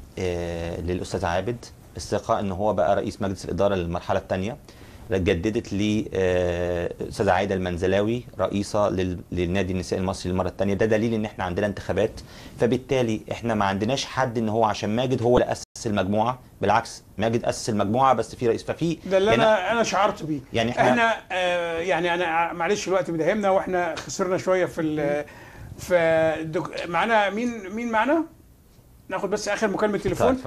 Speaker 2: للاستاذ عابد الثقه ان هو بقى رئيس مجلس الاداره للمرحله الثانيه جددت لي استاذ عايده المنزلاوي رئيسه للنادي النساء المصري للمره الثانيه ده دليل ان احنا عندنا انتخابات فبالتالي احنا ما عندناش حد ان هو عشان ماجد هو اللي اسس المجموعه بالعكس ماجد اسس المجموعه بس في رئيس ففي ده اللي يعني انا انا شعرت بيه يعني احنا, احنا
Speaker 1: آه يعني انا معلش الوقت مداهمنا واحنا خسرنا شويه في معانا مين مين معانا؟ ناخد بس اخر مكالمه طيب، تليفون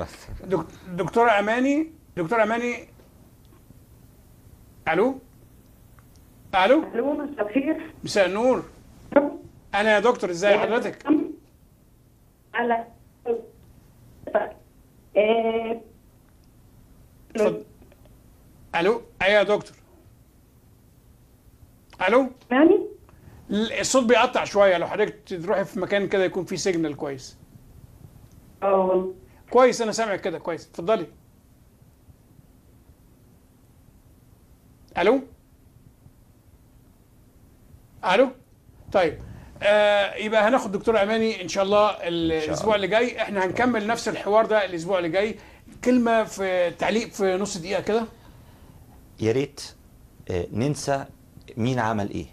Speaker 1: دك... دكتوره اماني دكتوره اماني الو الو الو مساء الخير مساء النور انا يا دكتور ازي حضرتك؟
Speaker 4: على آه،
Speaker 1: الو ايوه يا دكتور الو ماني الصوت بيقطع شويه لو حضرتك تروحي في مكان كده يكون فيه سيجنال كويس اه والله كويس انا سامعك كده كويس اتفضلي الو الو طيب آه يبقى هناخد دكتور اماني ان شاء الله الاسبوع اللي جاي احنا هنكمل نفس الحوار ده الاسبوع اللي جاي كلمه في تعليق في نص دقيقه كده
Speaker 2: يا ريت آه، ننسى مين عمل ايه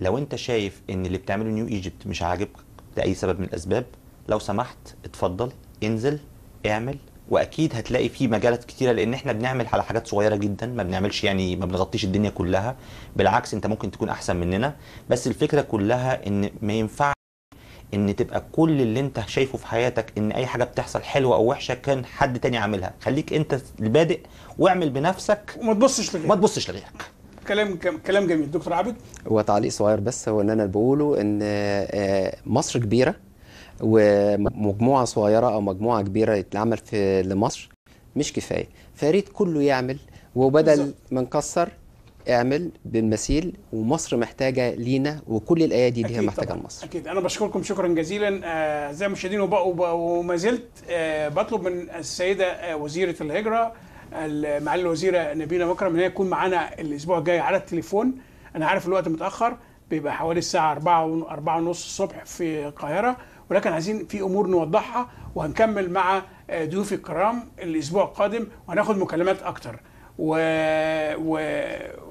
Speaker 2: لو انت شايف ان اللي بتعمله نيو ايجيبت مش عاجبك لاي سبب من الاسباب لو سمحت اتفضل انزل اعمل واكيد هتلاقي في مجالات كتيره لان احنا بنعمل على حاجات صغيره جدا ما بنعملش يعني ما بنغطيش الدنيا كلها بالعكس انت ممكن تكون احسن مننا بس الفكره كلها ان ما ينفعش ان تبقى كل اللي انت شايفه في حياتك ان اي حاجه بتحصل حلوه او وحشه كان حد تاني عاملها خليك انت البادئ واعمل بنفسك وما تبصش لغيرك ما تبصش لغيرك كلام كلام جميل دكتور عابد
Speaker 3: تعليق صغير بس هو ان انا بقوله ان آه، مصر كبيره ومجموعه صغيره او مجموعه كبيره يتعمل في لمصر مش كفايه فياريت كله يعمل وبدل ما نكسر اعمل بالمثيل ومصر محتاجه لينا وكل الايادي هي محتاجه طبعا. لمصر
Speaker 1: اكيد انا بشكركم شكرا جزيلا اعزائي آه، المشاهدين وما زلت آه، بطلب من السيده وزيره الهجره معالي الوزيره نبيله مكرم ان هي تكون معانا الاسبوع الجاي على التليفون انا عارف الوقت متاخر بيبقى حوالي الساعه 4 4 ونص الصبح في القاهره ولكن عايزين في امور نوضحها وهنكمل مع آه، ضيوفي الكرام الاسبوع القادم وهناخد مكالمات اكتر ويعني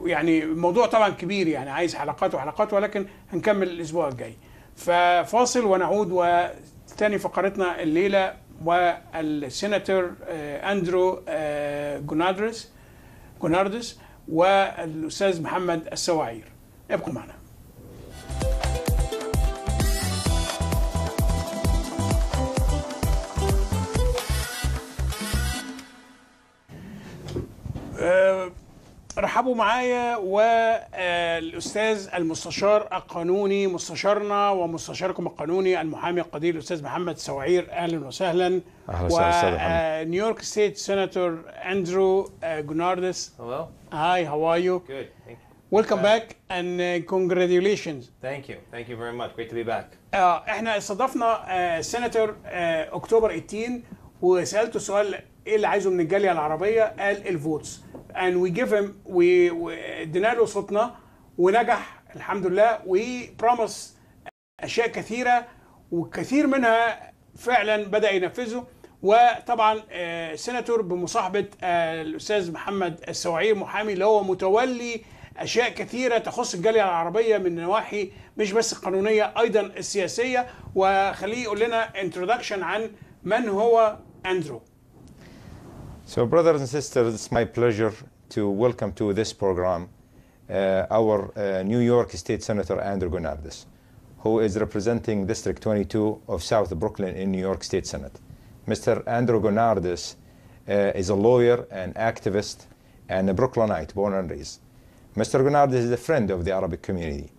Speaker 1: و... يعني الموضوع طبعا كبير يعني عايز حلقات وحلقات ولكن هنكمل الاسبوع الجاي ففاصل ونعود وتاني فقرتنا الليله والسيناتور آه، أندرو آه، جوناردس جوناردس والأستاذ محمد السواعير ابقوا معنا آه، رحبوا معايا والاستاذ آه، المستشار القانوني مستشارنا ومستشاركم القانوني المحامي القدير الاستاذ محمد سوعير اهلا وسهلا اهلا وسهلا نيويورك ستيت سيناتور اندرو جوناردس هاي هاو ار يو you? باك اند كونجراتيوليشنز ثانك يو ثانك يو فيري ماتش جريت تو بي باك احنا استضفنا سيناتور اكتوبر 18 وسالته سؤال ايه اللي عايزه من الجاليه العربيه قال الفوتس اند وي جيف هيم وادينا ادينا له صوتنا ونجح الحمد لله وبرامس اشياء كثيره وكثير منها فعلا بدا ينفذه وطبعا آه، سيناتور بمصاحبه آه، الاستاذ محمد السواعير محامي اللي هو متولي اشياء كثيره تخص الجاليه العربيه من نواحي مش بس القانونيه ايضا السياسيه وخليه يقول لنا انتروداكشن عن من هو اندرو
Speaker 8: So, brothers and sisters, it's my pleasure to welcome to this program uh, our uh, New York State Senator Andrew Gonardes, who is representing District 22 of South Brooklyn in New York State Senate. Mr. Andrew Gonardes uh, is a lawyer, and activist, and a Brooklynite born and raised. Mr. Gonardes is a friend of the Arabic community,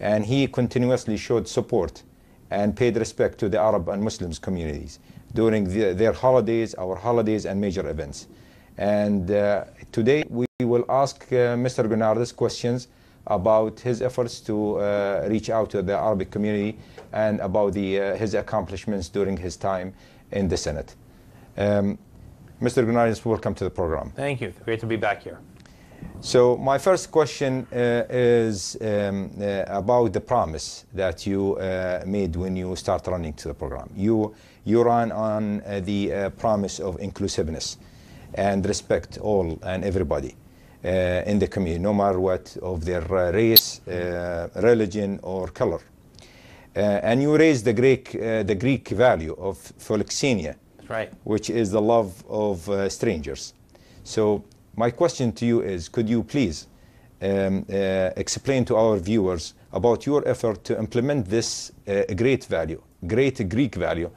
Speaker 8: and he continuously showed support and paid respect to the Arab and Muslims communities during the, their holidays, our holidays, and major events. And uh, today we will ask uh, Mr. Gunardis questions about his efforts to uh, reach out to the Arabic community and about the, uh, his accomplishments during his time in the Senate. Um, Mr. Grenardis, welcome to the program.
Speaker 9: Thank you. Great to be back here.
Speaker 8: So my first question uh, is um, uh, about the promise that you made when you start running to the program. You you run on uh, the uh, promise of inclusiveness and respect all and everybody uh, in the community, no matter what of their race, religion, or color. and you raise the Greek, the Greek value of philoxenia, right. which is the love of uh, strangers. So my question to you is, could you please um, uh, explain to our viewers about your effort to implement this uh, great value, great Greek value,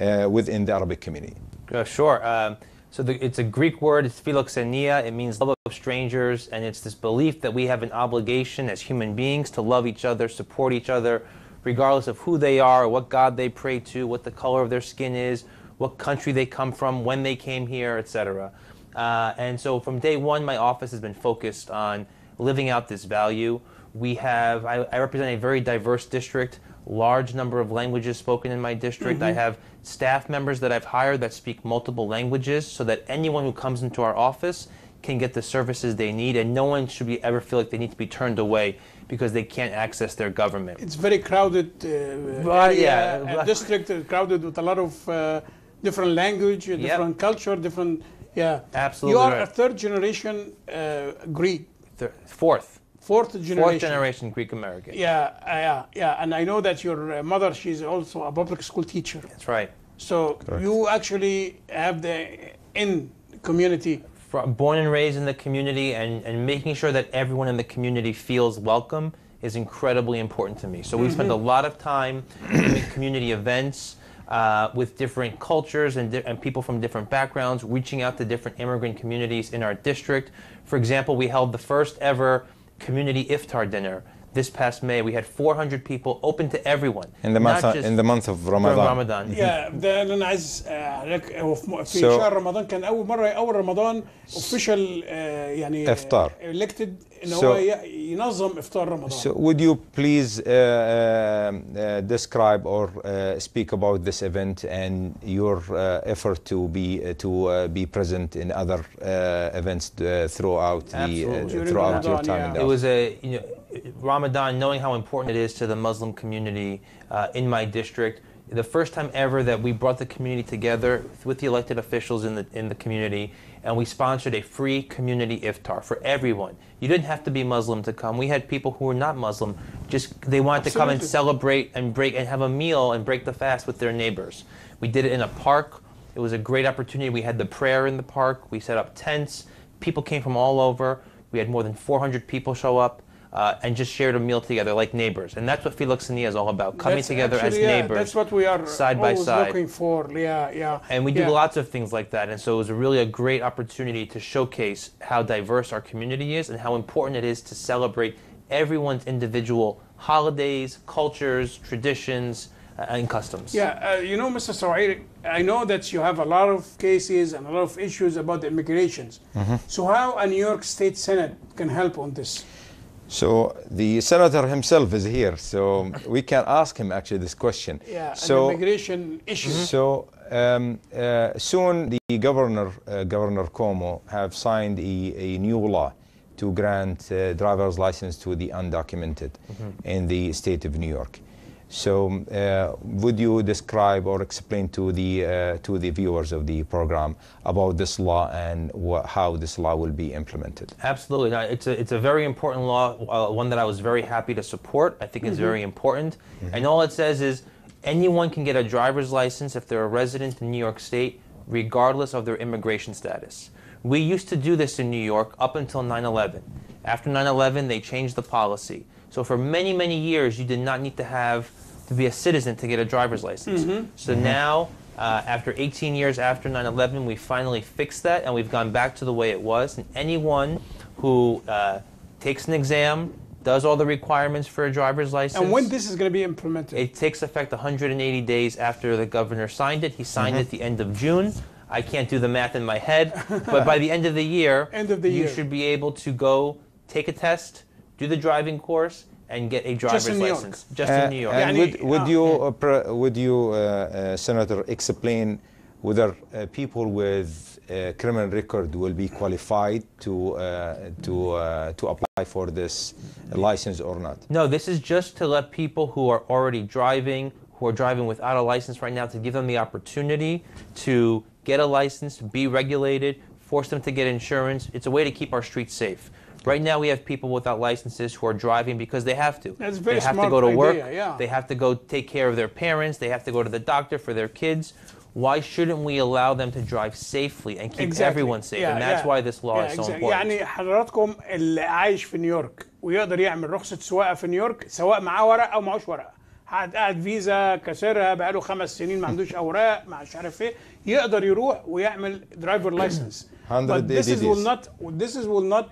Speaker 8: uh, within the Arabic community.
Speaker 9: Uh, sure. Um, so the, it's a Greek word, it's philoxenia. It means love of strangers, and it's this belief that we have an obligation as human beings to love each other, support each other, regardless of who they are, what God they pray to, what the color of their skin is, what country they come from, when they came here, etc. Uh, and so from day one, my office has been focused on living out this value. We have, I, I represent a very diverse district large number of languages spoken in my district. Mm -hmm. I mm-hmm. have staff members that I've hired that speak multiple languages so that anyone who comes into our office can get the services they need and no one should be, ever feel like they need to be turned away because they can't access their government.
Speaker 1: It's very crowded uh, but, area, yeah, but, district uh, crowded with a lot of uh, different language, uh, different yep. culture, different yeah. Absolutely. You are right. a third generation uh, Greek. fourth. Fourth generation. Fourth generation Greek American. Yeah, uh, yeah, yeah. And I know that your uh, mother, she's also a public school teacher. That's right. So Correct. you actually have the in community.
Speaker 9: Born and raised in the community and, and making sure that everyone in the community feels welcome is incredibly important to me. So we mm -hmm. spend a mm-hmm. lot of time doing community events uh, with different cultures and, di and people from different backgrounds, reaching out to different immigrant communities in our district. For example, we held the first ever community iftar dinner this past May. We had 400 people open to everyone. In the month, in the
Speaker 8: month of Ramadan. Ramadan. Yeah,
Speaker 1: ده اللي انا عايز احكي هو في شهر رمضان كان اول مره اول رمضان اوفيشال يعني افطار elected so,
Speaker 8: So would you please uh, um, uh, describe or uh, speak about this event and your uh, effort to be uh, to uh, be present in other events throughout Absolutely. the throughout Ramadan, your time? Yeah. It was
Speaker 9: a you know, Ramadan, knowing how important it is to the Muslim community in my district. The first time ever that we brought the community together with the elected officials in the in the community, and we sponsored a free community iftar for everyone. You didn't have to be Muslim to come. We had people who were not Muslim. Just they wanted Absolutely. to come and celebrate and break and have a meal and break the fast with their neighbors. We did it in a park. It was a great opportunity. We had the prayer in the park. We set up tents. People came from all over. We had more than 400 people show up uh, and just shared a meal together like neighbors. And that's what Philoxenia is all about, coming that's together actually, as neighbors. that's what we are side by side. looking
Speaker 1: for, yeah, yeah. And we do lots
Speaker 9: of things like that. And so it was really a great opportunity to showcase how diverse our community is and how important it is to celebrate everyone's individual holidays, cultures, traditions, uh, and customs.
Speaker 8: Yeah,
Speaker 1: uh, you know, Mr. Sawir, I know that you have a lot of cases and a lot of issues about the immigrations. Mm -hmm. So how a New York State Senate can help on this?
Speaker 8: So the senator himself is here, so we can ask him actually this question. Yeah, so,
Speaker 1: immigration
Speaker 8: issue. Mhm. So um, uh, soon the governor, uh, Governor Como, have signed a, a new law to grant uh, driver's license to the undocumented mm -hmm. in the state of New York. So uh, would you describe or explain to the, uh, to the viewers of the program about this law and how this law will be implemented?
Speaker 9: Absolutely. it's, a, it's a very important law, uh, one that I was very happy to support. I think mm -hmm. it's mm-hmm. very important. Mm -hmm. And all it says is anyone can get a driver's license if they're a resident in New York State, regardless of their immigration status. We used to do this in New York up until 9 11. After 9 11, they changed the policy. So for many, many years, you did not need to have to be a citizen to get a driver's license. Mm -hmm. So mm -hmm. now, uh, after 18 years after 9/11, we finally fixed that, and we've gone back to the way it was. And anyone who uh, takes an exam, does all the requirements for a driver's license. And when this is going to be implemented? It takes effect 180 days after the governor signed it. He signed mm -hmm. it at the end of June. I can't do the math in my head, but by the end of the year, end of the you year. should be able to go take a test do the driving course, and get a driver's just license just in uh, New York. And would, would, you,
Speaker 8: would ah, you, uh, uh, Senator, explain whether uh, people with criminal record will be qualified to uh, to to apply for this license or not?
Speaker 9: No, this is just to let people who are already driving, who are driving without a license right now, to give them the opportunity to get a license, be regulated, force them to get insurance. It's a way to keep our streets safe. Right now, we have people without licenses who are driving because they have to. That's very They have smart to go to work. Idea, yeah. They have to go take care of their parents. They have to go to the doctor for their kids. Why shouldn't we allow them to drive safely and keep exactly. everyone safe? Yeah, and that's yeah. why this law yeah, is so exactly. important.
Speaker 1: يعني حضراتكم اللي عايش في نيويورك ويقدر يعمل رخصة سواقة في نيويورك سواء معاه ورقة أو معهوش ورقة. حد قاعد فيزا كسرها بقاله خمس سنين ما عندوش اوراق مش عارف ايه يقدر يروح ويعمل درايفر لايسنس 100 But this is will not this is will not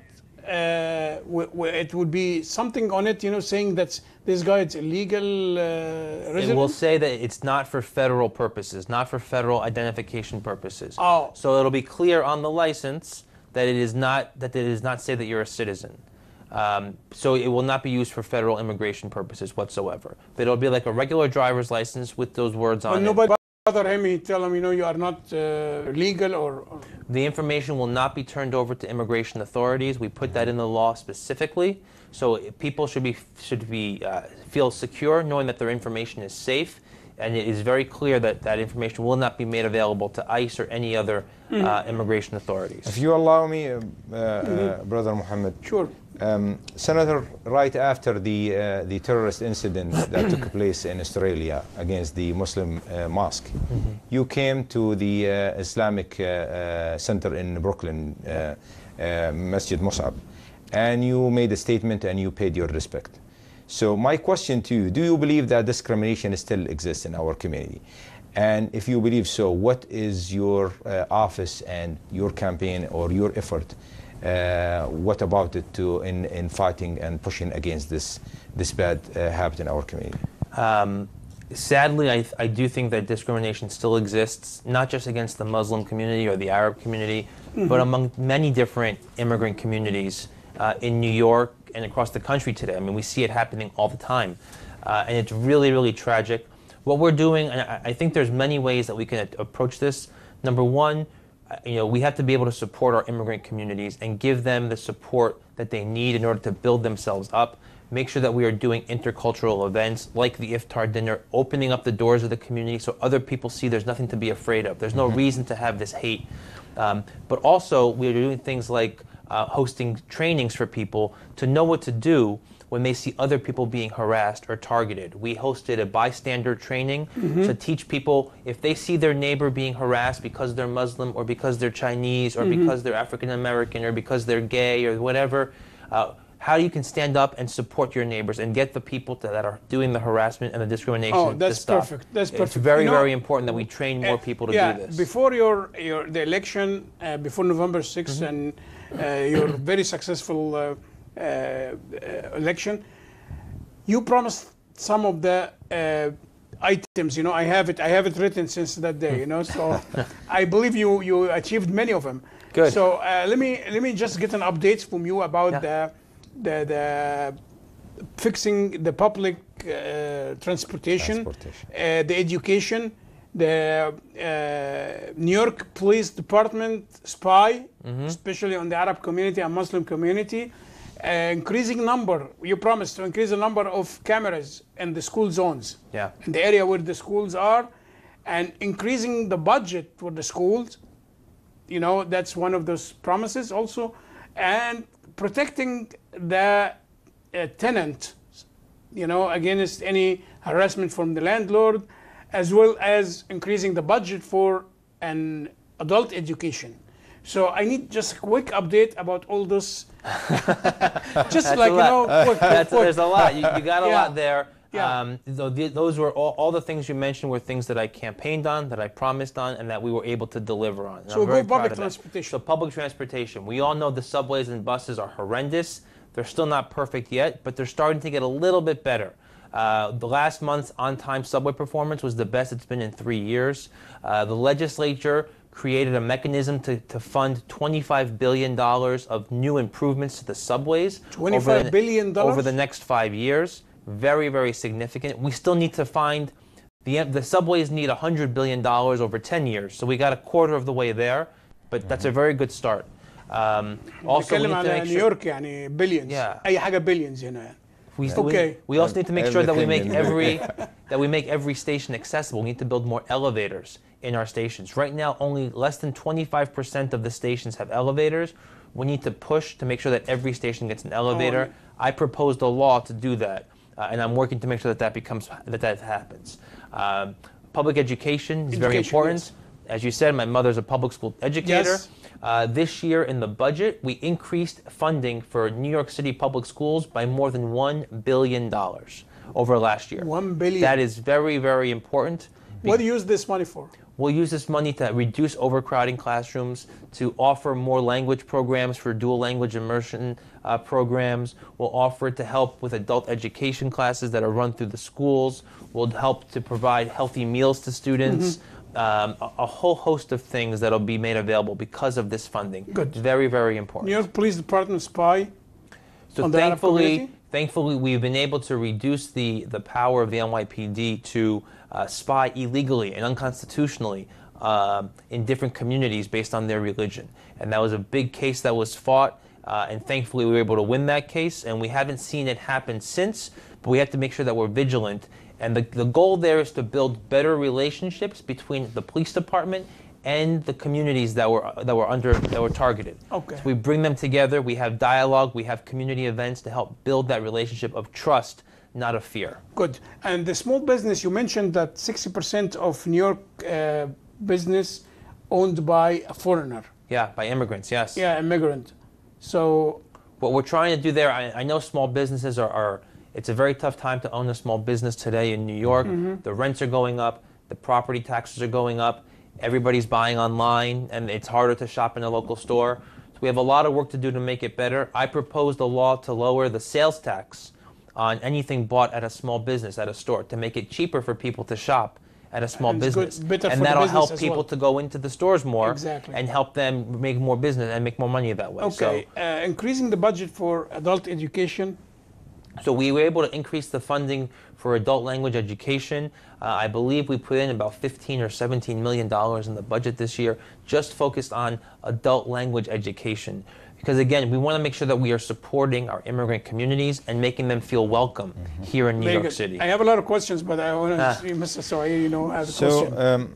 Speaker 1: uh, it would be something on it, you know, saying that this guy is illegal. Uh, resident? It will say that it's
Speaker 9: not for federal purposes, not for federal identification purposes. Oh. So it'll be clear on the license that it is not that it does not say that you're a citizen. Um, so it will not be used for federal immigration purposes whatsoever. But it'll be like a regular driver's license with those words on it.
Speaker 1: Brother him, tell him, you know, you are not uh, legal or, or,
Speaker 9: The information will not be turned over to immigration authorities. We put that in the law specifically. So people should be, should be, uh, feel secure knowing that their information is safe. And it is very clear that that information will not be made available to ICE or any other mm -hmm. uh, immigration authorities.
Speaker 8: If you allow me, mm -hmm. Brother Mohammed. Sure. Um, Senator, right after the, uh, the terrorist incident that took place in Australia against the Muslim uh, mosque, mm -hmm. you came to the uh, Islamic uh, uh, Center in Brooklyn, uh, Masjid Mus'ab, and you made a statement and you paid your respect. So my question to you, do you believe that discrimination still exists in our community? And if you believe so, what is your office and your campaign or your effort uh, what about it to in, in fighting and pushing
Speaker 9: against this, this bad uh, habit in our community? Um, sadly, I, I do think that discrimination still exists, not just against the Muslim community or the Arab community, mm-hmm. but among many different immigrant communities uh, in New York and across the country today. I mean, we see it happening all the time. Uh, and it's really, really tragic. What we're doing, and I, I think there's many ways that we can a- approach this. Number one, you know, we have to be able to support our immigrant communities and give them the support that they need in order to build themselves up. Make sure that we are doing intercultural events like the iftar dinner, opening up the doors of the community so other people see there's nothing to be afraid of. There's no mm-hmm. reason to have this hate. Um, but also, we are doing things like uh, hosting trainings for people to know what to do when they see other people being harassed or targeted. We hosted a bystander training mm-hmm. to teach people if they see their neighbor being harassed because they're Muslim or because they're Chinese or mm-hmm. because they're African American or because they're gay or whatever, uh, how you can stand up and support your neighbors and get the people to, that are doing the harassment and the discrimination. Oh, that's perfect. That's perfect. It's very, you know, very important that we train more uh, people to yeah, do
Speaker 1: this. Before your, your the election, uh, before November 6th, mm-hmm. and uh, your very successful uh, uh, election. You promised some of the uh, items. You know, I have it. I have it written since that day. You know, so I believe you you achieved many of them. Good. So uh, let me let me just get an update from you about yeah. the, the the fixing the public uh, transportation, transportation. Uh, the education, the uh, New York Police Department spy, mm -hmm. especially on the Arab community and Muslim community uh, increasing number. You promised to increase the number of cameras in the school zones, yeah. in the area where the schools are, and increasing the budget for the schools. You know, that's one of those promises also. And protecting the uh, tenant, you know, against any harassment from the landlord, as well as increasing the budget for an adult education so I need just a quick update about all this. just like, you know, quick, quick, quick. there's a lot. You, you got a yeah. lot there. Yeah.
Speaker 9: Um, th those were all, all, the things you mentioned were things that I campaigned on, that I promised on, and that we were able to deliver on. And so I'm go public transportation. So public transportation. We all know the subways and buses are horrendous. They're still not perfect yet, but they're starting to get a little bit better. Uh, the last month's on-time subway performance was the best it's been in three years. Uh, the legislature created a mechanism to, to fund $25 billion of new improvements to the subways over, billion dollars? over the next five years. Very, very significant. We still need to find the, the subways need $100 billion over 10 years. So we got a quarter of the way there, but that's a mm-hmm. very good start. Um, also, we need to make sure,
Speaker 1: يعني billions. Yeah. billions We, okay.
Speaker 9: we, we also need to make sure that we make every that we make every station accessible. We need to build more elevators in our stations. Right now, only less than 25% of the stations have elevators. We need to push to make sure that every station gets an elevator. I proposed a law to do that, uh, and I'm working to make sure that that becomes that that happens. Um, public education is education very important. As you said, my mother's a public school educator. Yes. Uh, this year in the budget, we increased funding for New York City public schools by more than $1 billion over last year. $1 That is very, very important. What do you use
Speaker 1: this money for?
Speaker 9: We'll use this money to reduce overcrowding classrooms, to offer more language programs for dual language immersion uh, programs. We'll offer it to help with adult education classes that are run through the schools. We'll help to provide healthy meals to students. Mm -hmm. um, a, a, whole host of things that'll be made available because of this funding. Good. Very, very important. New
Speaker 1: York Police Department spy. So on thankfully, the
Speaker 9: thankfully, we've been able to reduce the the power of the NYPD to uh, spy illegally and unconstitutionally uh, in different communities based on their religion. And that was a big case that was fought. Uh, and thankfully, we were able to win that case, and we haven't seen it happen since. But we have to make sure that we're vigilant. And the, the goal there is to build better relationships between the police department and the communities that were uh, that were under that were targeted. Okay. So we bring them together. We have dialogue. We have community events to help build that relationship of trust not a fear.
Speaker 1: Good. And the small business, you mentioned that 60% of New York uh, business owned by a foreigner.
Speaker 9: Yeah, by immigrants, yes.
Speaker 1: Yeah, immigrant. So.
Speaker 9: What we're trying to do there, I, I know small businesses are, are, it's a very tough time to own a small business today in New York. Mm -hmm. The rents are going up, the property taxes are going up, everybody's buying online, and it's harder to shop in a local store. So we have a lot of work to do to make it better. I proposed a law to lower the sales tax on anything bought at a small business, at a store, to make it cheaper for people to shop at a small and business. Good, and that'll help people well. to go into the stores more exactly. and help them make more business and make more money that way. Okay,
Speaker 1: so, uh, increasing the budget for adult education.
Speaker 9: So we were able to increase the funding for adult language education. Uh, I believe we put in about 15 or 17 million dollars in the budget this year, just focused on adult language education. Because again, we want to make sure that we are supporting our immigrant communities and making them feel welcome mm-hmm. here in
Speaker 8: New Very York good. City. I
Speaker 1: have a lot of questions, but I want to, ah. see, Mr. Sawyer, you know, has so, a question.
Speaker 8: Um,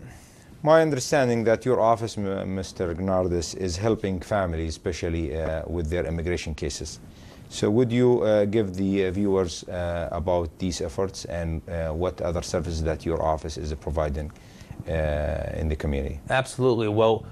Speaker 8: my understanding that your office, Mr. Gnardis, is helping families, especially uh, with their immigration cases. So would you uh, give the uh, viewers uh, about these efforts and uh, what other services that your office is providing uh, in the community?
Speaker 9: Absolutely. Well,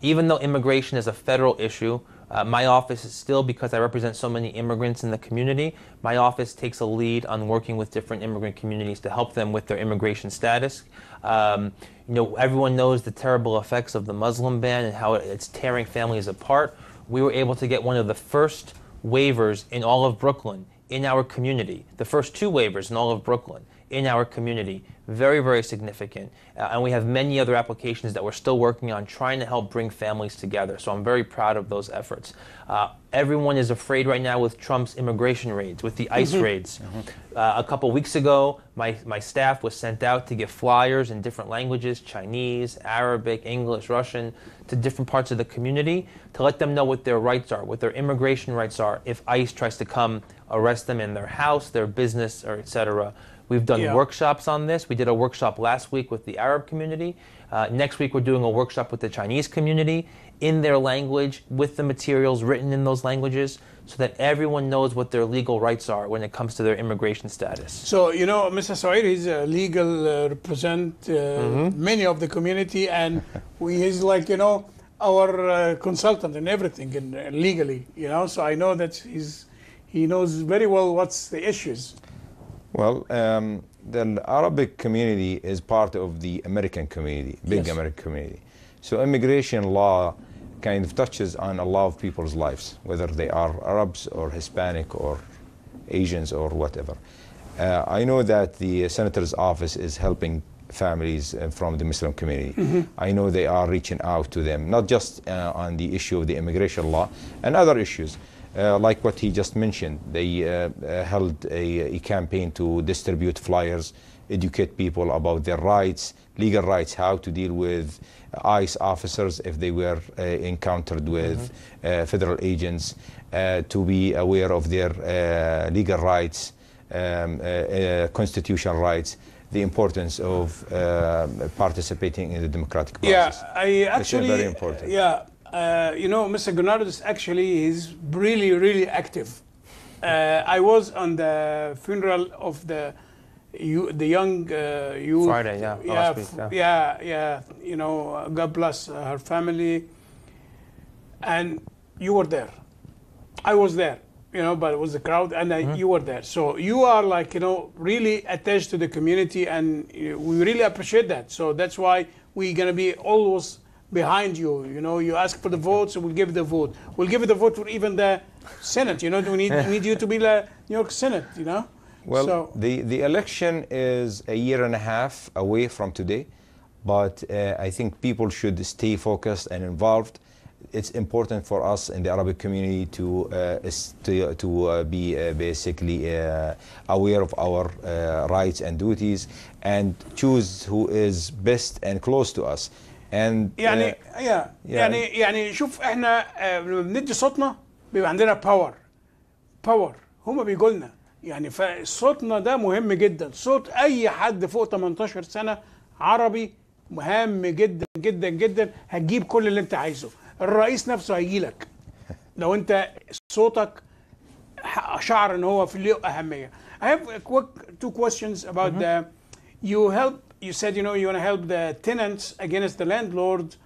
Speaker 9: even though immigration is a federal issue, uh, my office is still, because I represent so many immigrants in the community, my office takes a lead on working with different immigrant communities to help them with their immigration status. Um, you know, everyone knows the terrible effects of the Muslim ban and how it's tearing families apart. We were able to get one of the first waivers in all of Brooklyn in our community, the first two waivers in all of Brooklyn in our community. Very, very significant. Uh, and we have many other applications that we're still working on trying to help bring families together. So I'm very proud of those efforts. Uh, everyone is afraid right now with Trump's immigration raids, with the ICE mm -hmm. raids. Mm -hmm. uh, a couple weeks ago, my, my staff was sent out to give flyers in different languages Chinese, Arabic, English, Russian to different parts of the community to let them know what their rights are, what their immigration rights are if ICE tries to come arrest them in their house, their business, or et cetera. We've done yeah. workshops on this. We did a workshop last week with the Arab community. Uh, next week, we're doing a workshop with the Chinese community in their language with the materials written in those languages so that everyone knows what their legal rights are when it comes to their immigration status.
Speaker 1: So, you know, Mr. Saeed is a legal uh, represent uh, mm-hmm. many of the community and we, he's like, you know, our uh, consultant and everything and, uh, legally, you know, so I know that he's, he knows very well what's the issues.
Speaker 8: Well, um, the Arabic community is part of the American community, big yes. American community. So immigration law kind of touches on a lot of people's lives, whether they are Arabs or Hispanic or Asians or whatever. Uh, I know that the senator's office is helping families uh, from the Muslim community. Mm -hmm. I know they are reaching out to them, not just uh, on the issue of the immigration law and other issues. Uh, like what he just mentioned, they uh, uh, held a, a, campaign to distribute flyers, educate people about their rights, legal rights, how to deal with ICE officers if they were uh, encountered with mm -hmm. federal agents, uh, to be aware of their legal rights, um, constitutional rights. The importance of participating in the democratic
Speaker 1: process. Yeah, I actually. very important. Yeah, uh, you know, Mr. Gonardos actually is really, really active. Uh, I was on the funeral of the you, the young uh, youth. Friday, yeah, yeah, week, yeah, yeah, yeah, You know, God bless her family. And you were there. I was there. You know, but it was the crowd, and mm -hmm. you were there. So you are like you know really attached to the community, and we really appreciate that. So that's why we're gonna be always behind you. You know, you ask for the votes, we'll give the vote. We'll give you the vote for even the Senate. You know, we need, need you to be the New York Senate, you know? Well, so.
Speaker 8: the, the election is a year and a half away from today, but uh, I think people should stay focused and involved. It's important for us in the Arabic community to uh, to, to uh, be uh, basically uh, aware of our uh, rights and duties and choose who is best and close to us. and يعني uh,
Speaker 1: يعني yeah. يعني يعني شوف احنا لما آه، بندي صوتنا بيبقى عندنا باور باور هما بيجوا لنا يعني فصوتنا ده مهم جدا صوت اي حد فوق 18 سنه عربي مهم جدا جدا جدا هتجيب كل اللي انت عايزه الرئيس نفسه هيجي لك لو انت صوتك شعر ان هو في له اهميه I have a quick two questions about mm -hmm. the you help you said, you know, you want to help the tenants against the landlord,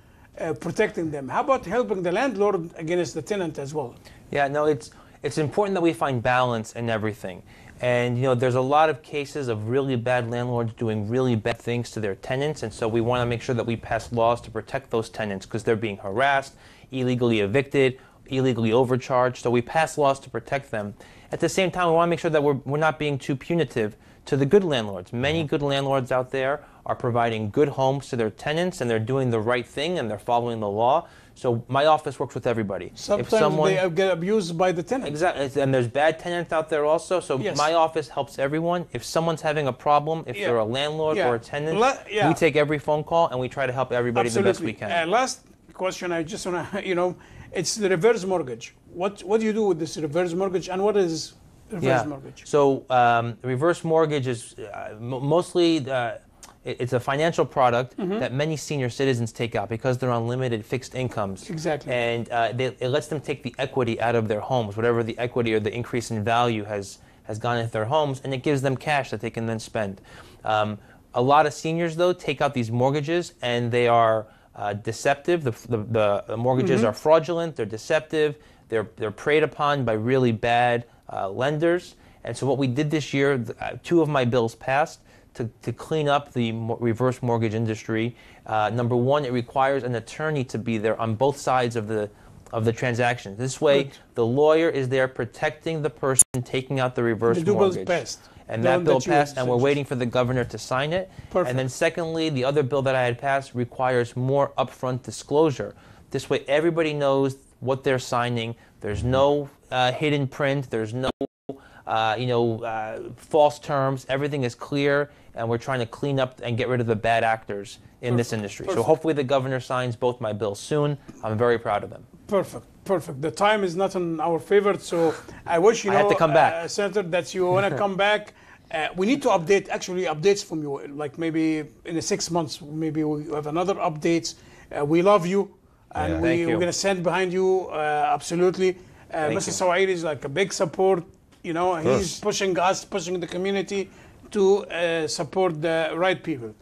Speaker 1: uh, protecting them. How about helping the landlord against the tenant as well?
Speaker 9: Yeah, no, it's it's important that we find balance in everything. And you know, there's a lot of cases of really bad landlords doing really bad things to their tenants, and so we want to make sure that we pass laws to protect those tenants because they're being harassed, illegally evicted, illegally overcharged. So we pass laws to protect them. At the same time, we want to make sure that we're, we're not being too punitive to the good landlords. Many mm-hmm. good landlords out there are providing good homes to their tenants and they're doing the right thing and they're following the law. So my office works with everybody. Sometimes someone, they get abused by the tenants. Exactly, and there's bad tenants out there also. So yes. my office helps everyone. If someone's having a problem, if yeah. they're a landlord yeah. or a tenant, La yeah. we take every phone call and we try to help everybody Absolutely. the best we can.
Speaker 1: Uh, last question, I just want to, you know, it's the reverse mortgage. What what do you do with this reverse mortgage, and what is reverse yeah. mortgage.
Speaker 9: So um, reverse mortgage is uh, mostly uh, it's a financial product mm-hmm. that many senior citizens take out because they're on limited fixed incomes. Exactly. And uh, they, it lets them take the equity out of their homes, whatever the equity or the increase in value has has gone into their homes, and it gives them cash that they can then spend. Um, a lot of seniors though take out these mortgages and they are uh, deceptive. The, the, the mortgages mm-hmm. are fraudulent. They're deceptive. They're they're preyed upon by really bad uh, lenders. And so what we did this year, uh, two of my bills passed to, to clean up the mo- reverse mortgage industry. Uh, number one, it requires an attorney to be there on both sides of the of the transaction. This way, Good. the lawyer is there protecting the person taking out the reverse the mortgage. Passed.
Speaker 7: And the that bill that passed, and we're waiting
Speaker 9: for the governor to sign it. Perfect. And then, secondly, the other bill that I had passed requires more upfront disclosure. This way, everybody knows what they're signing. There's no uh, hidden print. There's no, uh, you know, uh, false terms. Everything is clear, and we're trying to clean up and get rid of the bad actors in perfect, this industry. Perfect. So hopefully the governor signs both my bills soon. I'm very proud of them.
Speaker 1: Perfect, perfect. The time is not in our favor, so I wish you I know, have to come back. Uh, Senator, that you want to come back. Uh, we need to update, actually, updates from you. Like maybe in six months, maybe we have another update. Uh, we love you and yeah. we, we're going to stand behind you uh, absolutely. Uh, Mr. Sawairi is like a big support. You know, he's pushing us, pushing the community to uh, support the right people.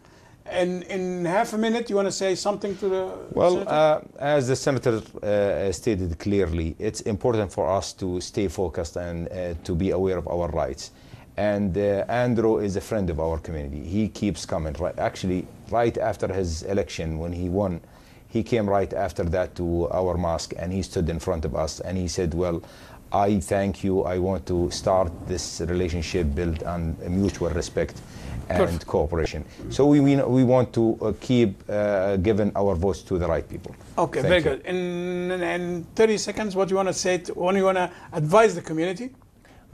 Speaker 1: And in half a minute, you want to say something to the
Speaker 8: Well, uh, as the senator uh, stated clearly, it's important for us to stay focused and uh, to be aware of our rights. And Andrew is a friend of our community. He keeps coming. Right, actually, right after his election, when he won, he came right after that to our mosque and he stood in front of us and he said, Well, I thank you. I want to start this relationship built on mutual respect and Perfect. cooperation. So we we want to uh, keep uh, giving our votes to the right people. Okay, thank very you. good.
Speaker 1: In, in 30 seconds, what do you want to say? To, what do you want to advise the community?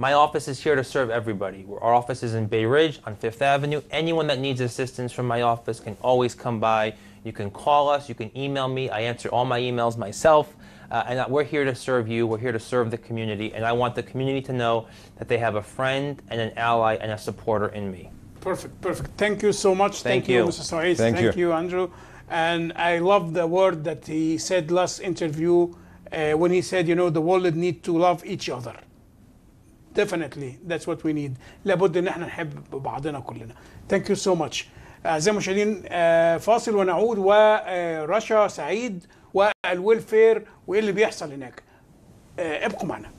Speaker 9: My office is here to serve everybody. Our office is in Bay Ridge on Fifth Avenue. Anyone that needs assistance from my office can always come by. You can call us, you can email me. I answer all my emails myself. Uh, and we're here to serve you, we're here to serve the community. And I want the community to know that they have a friend and an ally and a supporter in me.
Speaker 1: Perfect, perfect. Thank you so much. Thank, Thank you. Mr. Saeed. Thank, Thank you. you, Andrew. And I love the word that he said last interview uh, when he said, you know, the world need to love each other. Definitely, that's what we need. Thank you so much. أعزائي آه، المشاهدين آه، فاصل ونعود ورشا آه، سعيد والويلفير وإيه اللي بيحصل هناك ابقوا معنا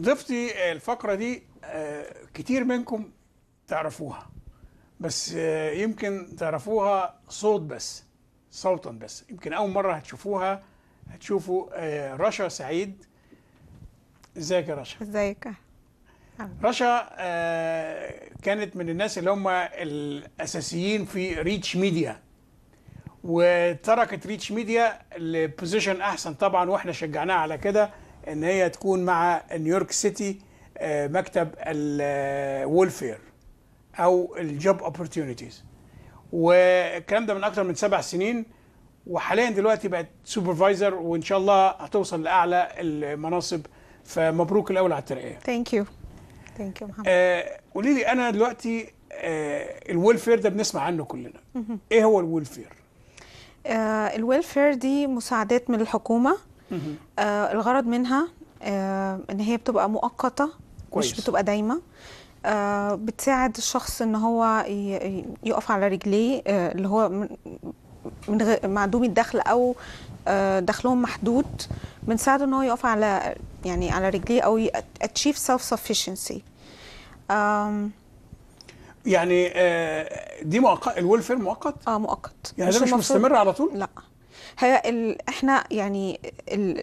Speaker 1: ضيفتي الفقرة دي كتير منكم تعرفوها بس يمكن تعرفوها صوت بس صوتا بس يمكن أول مرة هتشوفوها هتشوفوا آه، رشا سعيد ازيك يا رشا ازيك رشا آه، كانت من الناس اللي هم الاساسيين في ريتش ميديا وتركت ريتش ميديا لبوزيشن احسن طبعا واحنا شجعناها على كده ان هي تكون مع نيويورك سيتي آه، مكتب الولفير او الجوب اوبورتيونيتيز والكلام ده من اكتر من سبع سنين وحاليا دلوقتي بقت سوبرفايزر وان شاء الله هتوصل لاعلى المناصب فمبروك الاول على الترقيه
Speaker 10: ثانك يو ثانك يو محمد
Speaker 1: قولي لي انا دلوقتي آه الويلفير ده بنسمع عنه كلنا مه. ايه هو الويلفير
Speaker 10: آه الويلفير دي مساعدات من الحكومه آه الغرض منها آه ان هي بتبقى مؤقته كويس. مش بتبقى دايمه آه بتساعد الشخص ان هو يقف على رجليه آه اللي هو من غ... معدوم الدخل او آه، دخلهم محدود بنساعده ان هو يقف على يعني على رجليه او اتشيف سيلف سفشنسي
Speaker 1: يعني آه، دي مؤقت الويلفير مؤقت اه مؤقت يعني مش ده مش مستمر على
Speaker 10: طول لا هي ال... احنا يعني ال...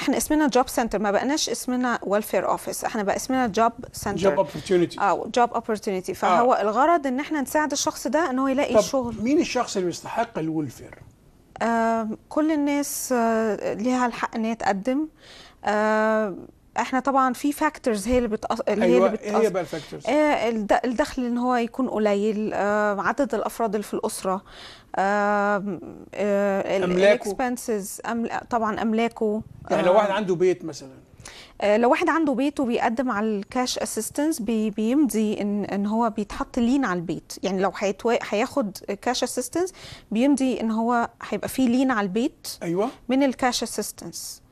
Speaker 10: احنا اسمنا جوب سنتر ما بقناش اسمنا ويلفير اوفيس احنا بقى اسمنا جوب سنتر جوب اوبورتيونيتي اه جوب اوبورتيونيتي فهو آه. الغرض ان احنا نساعد الشخص ده ان هو يلاقي طب شغل
Speaker 1: مين الشخص اللي يستحق الويلفير
Speaker 10: آه كل الناس آه ليها الحق ان هي تقدم آه احنا طبعا في فاكتورز هي اللي بتأص... اللي أيوة هي اللي بتأص... هي بقى الفاكتورز آه الدخل ان هو يكون قليل آه عدد الافراد اللي في الاسره الاكسبنسز آه، طبعا املاكه يعني لو واحد عنده بيت مثلا آه، لو واحد عنده بيت وبيقدم على الكاش اسيستنس بيمضي ان ان هو بيتحط لين على البيت يعني لو هياخد كاش اسيستنس بيمضي ان هو هيبقى فيه لين على البيت ايوه من الكاش اسيستنس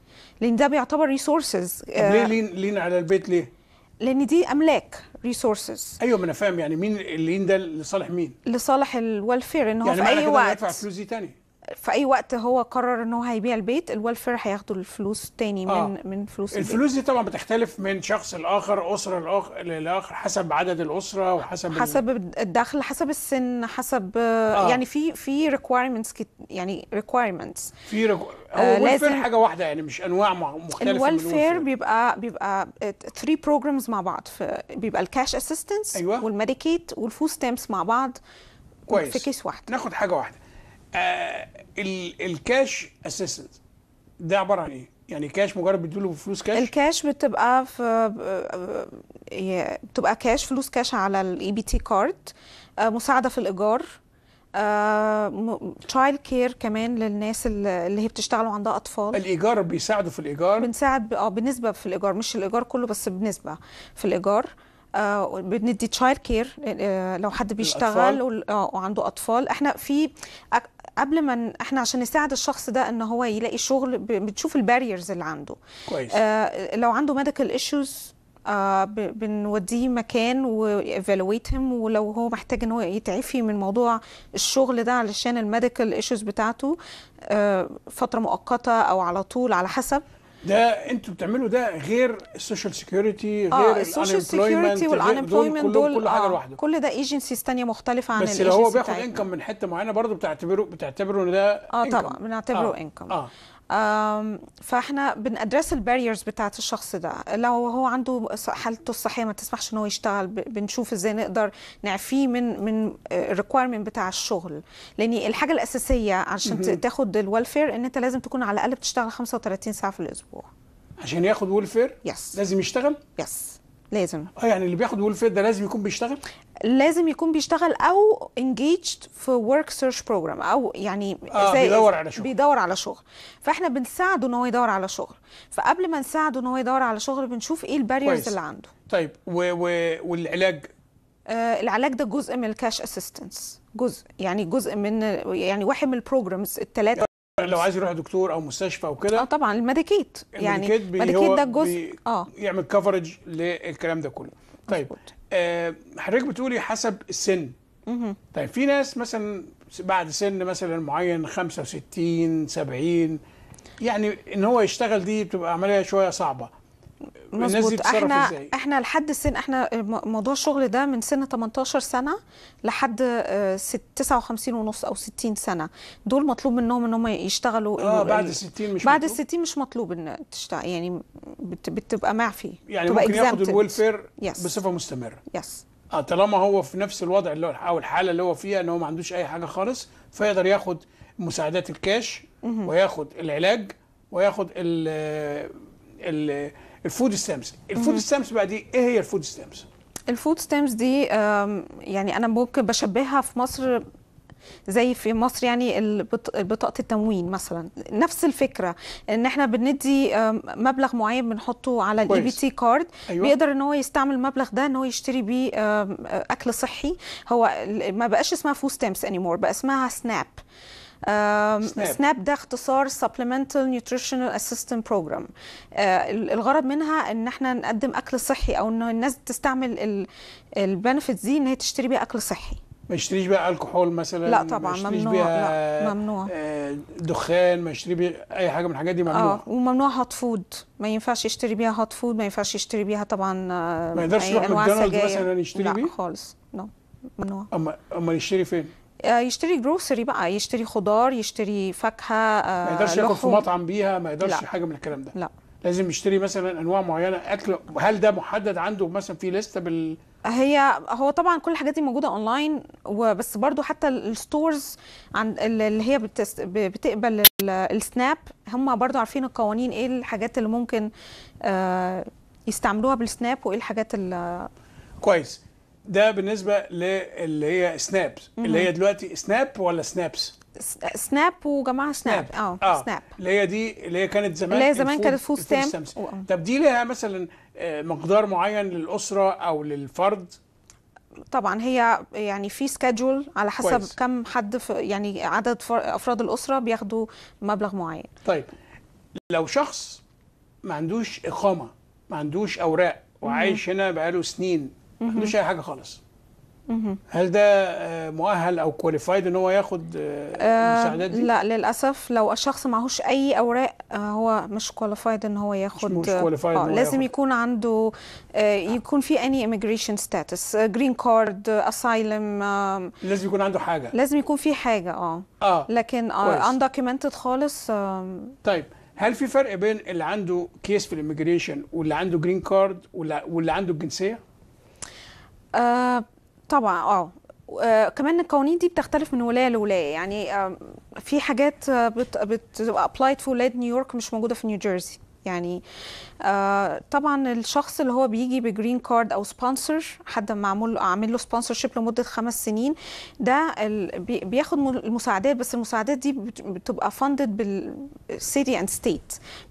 Speaker 10: لان ده بيعتبر ريسورسز ليه لين
Speaker 1: آه، لين على البيت ليه
Speaker 10: لان دي املاك ريسورسز ايوه ما
Speaker 1: انا فاهم يعني مين اللي ده لصالح مين
Speaker 10: لصالح الويلفير ان هو يعني في اي وقت يعني فلوس دي تاني في اي وقت هو قرر ان هو هيبيع البيت الوالفير هياخدوا الفلوس تاني من آه. من فلوس الفلوس البيت.
Speaker 1: دي طبعا بتختلف من شخص لاخر اسره لاخر لآخر حسب عدد الاسره
Speaker 10: وحسب حسب الدخل حسب السن حسب آه. يعني في في ريكويرمنتس يعني ريكويرمنتس
Speaker 1: في ريكو... هو آه لازم حاجه واحده يعني مش انواع مختلفه الوالفير
Speaker 10: بيبقى بيبقى 3 بروجرامز مع بعض بيبقى الكاش اسيستنس أيوة. والميديكيت والفوز ستامبس مع بعض كويس في كيس واحد ناخد حاجه واحده
Speaker 1: آه الكاش اسيستنس ده عباره عن ايه؟ يعني كاش مجرد بتديله فلوس
Speaker 10: كاش؟ الكاش بتبقى في آه، آه، آه، بتبقى كاش فلوس كاش على الاي بي تي كارد مساعده في الايجار تشايلد آه، كير كمان للناس اللي هي بتشتغلوا عندها اطفال الايجار بيساعدوا في الايجار بنساعد اه بنسبه في الايجار مش الايجار كله بس بنسبه في الايجار آه بندي تشايلد كير لو حد بيشتغل وعنده اطفال احنا في قبل ما احنا عشان نساعد الشخص ده ان هو يلاقي شغل بتشوف الباريرز اللي عنده كويس آه لو عنده ميديكال ايشوز آه بنوديه مكان وايفالويتهم ولو هو محتاج ان هو يتعفي من موضوع الشغل ده علشان الميديكال ايشوز بتاعته آه فتره مؤقته او على طول على حسب
Speaker 1: ده انتوا بتعملوا ده غير السوشيال آه، سيكيورتي غير آه السوشيال سيكيورتي والانبلويمنت دول, دول كل آه، حاجه آه لوحده
Speaker 10: كل ده ايجنسيز ثانيه مختلفه عن بس لو هو بياخد انكم
Speaker 1: من حته معينه برضه بتعتبره بتعتبره ان ده اه طبعا بنعتبره انكم اه, آه.
Speaker 10: فاحنا بندرس الباريرز بتاعت الشخص ده لو هو عنده حالته الصحيه ما تسمحش ان هو يشتغل بنشوف ازاي نقدر نعفيه من من الريكوايرمنت آه، بتاع الشغل لان الحاجه الاساسيه عشان تاخد الوالفير ان انت لازم تكون على الاقل بتشتغل 35 ساعه في الاسبوع عشان ياخد ويلفير يس لازم يشتغل يس لازم اه يعني اللي بياخد ويلفير ده لازم يكون بيشتغل لازم يكون بيشتغل او engaged في work search program او يعني آه زي بيدور على شغل بيدور على شغل فاحنا بنساعده ان هو يدور على شغل فقبل ما نساعده ان هو يدور على شغل بنشوف ايه الباريرز اللي عنده
Speaker 1: طيب و و والعلاج
Speaker 10: آه العلاج ده جزء من الكاش اسيستنس جزء يعني جزء من يعني واحد من البروجرامز الثلاثه
Speaker 1: آه، لو عايز يروح دكتور او مستشفى او كده اه
Speaker 10: طبعا الميديكيت يعني الميديكيت ده جزء اه
Speaker 1: يعمل كفرج للكلام ده كله طيب آه حضرتك بتقولي حسب السن مه. طيب في ناس مثلا بعد سن مثلا معين 65 70 يعني ان هو يشتغل دي بتبقى عمليه شويه صعبه مظبوط احنا إزاي؟
Speaker 10: احنا لحد السن احنا موضوع الشغل ده من سن 18 سنه لحد 59 آه، ونص او 60 سنه دول مطلوب منهم ان هم يشتغلوا اه بعد ال 60 مش بعد ال 60 مش مطلوب ان تشتغل يعني بت بتبقى معفي يعني ممكن ياخد الويلفير yes. بصفه مستمره يس
Speaker 1: yes. اه طالما هو في نفس الوضع اللي هو او الحاله اللي هو فيها ان هو ما عندوش اي حاجه خالص فيقدر ياخد مساعدات الكاش وياخد العلاج وياخد ال ال الفود ستامبس الفود ستامبس بقى إيه؟ دي ايه هي الفود ستامبس
Speaker 10: الفود ستامبس دي يعني انا ممكن بشبهها في مصر زي في مصر يعني بطاقه التموين مثلا نفس الفكره ان احنا بندي مبلغ معين بنحطه على الاي بي تي كارد أيوة. بيقدر ان هو يستعمل المبلغ ده ان هو يشتري بيه اكل صحي هو ما بقاش اسمها فود ستامبس اني مور بقى اسمها سناب سناب ده اختصار Supplemental Nutritional Assistance Program آه، الغرض منها ان احنا نقدم اكل صحي او ان الناس تستعمل البنفيتس دي ان هي تشتري بيها اكل صحي
Speaker 1: ما يشتريش بقى الكحول مثلا لا طبعا ما ممنوع لا ممنوع آه، دخان ما يشتري بيه اي حاجه من الحاجات دي ممنوع اه
Speaker 10: وممنوع هات فود ما ينفعش يشتري بيها هات فود ما ينفعش يشتري بيها طبعا آه، ما يقدرش يروح ماكدونالدز مثلا يشتري بيه لا خالص لا ممنوع
Speaker 1: اما اما يشتري فين
Speaker 10: آه، يشتري جروسري بقى يشتري خضار يشتري فاكهه آه، ما يقدرش ياكل في مطعم
Speaker 1: بيها ما يقدرش حاجه من الكلام ده لا لازم يشتري مثلا انواع معينه اكل هل ده محدد عنده مثلا في لسته بال
Speaker 10: هي هو طبعا كل الحاجات دي موجوده اونلاين وبس برضو حتى الستورز عن اللي هي بتقبل السناب هم برضو عارفين القوانين ايه الحاجات اللي ممكن آه، يستعملوها بالسناب وايه الحاجات اللي
Speaker 1: كويس ده بالنسبه للي هي سنابس اللي هي دلوقتي سناب ولا سنابس
Speaker 10: سناب وجماعه سناب اه آه. سناب
Speaker 1: اللي هي دي اللي هي كانت زمان اللي هي زمان كانت فول ستام آه. طب دي ليها مثلا آه، مقدار معين للاسره او للفرد
Speaker 10: طبعا هي يعني في سكادجول على حسب كويس. كم حد يعني عدد افراد الاسره بياخدوا مبلغ معين
Speaker 1: طيب لو شخص ما عندوش اقامه ما عندوش اوراق وعايش هنا بقاله سنين ما عندوش اي حاجه خالص هل ده آه، مؤهل او كواليفايد ان هو ياخد آه، آه، المساعدات دي؟ لا
Speaker 10: للاسف لو الشخص معهوش اي اوراق هو مش كواليفايد ان هو ياخد مش كواليفايد آه لازم ياخد. يكون عنده يكون في اني ايميجريشن ستاتس جرين كارد اسايلم لازم يكون عنده حاجه لازم يكون في حاجه اه اه لكن اندوكيومنتد خالص آه
Speaker 1: طيب هل في فرق بين اللي عنده كيس في الايميجريشن واللي عنده جرين كارد واللي عنده الجنسيه؟
Speaker 10: آه، طبعا آه. اه كمان القوانين دي بتختلف من ولايه لولايه يعني آه، في حاجات بتبقى ابلايد في ولايه نيويورك مش موجوده في نيوجيرسي يعني آه طبعا الشخص اللي هو بيجي بجرين كارد او سبونسر حد معمول عامل له سبونسر شيب لمده خمس سنين ده بياخد المساعدات بس المساعدات دي بتبقى فاندد بالسيتي اند ستيت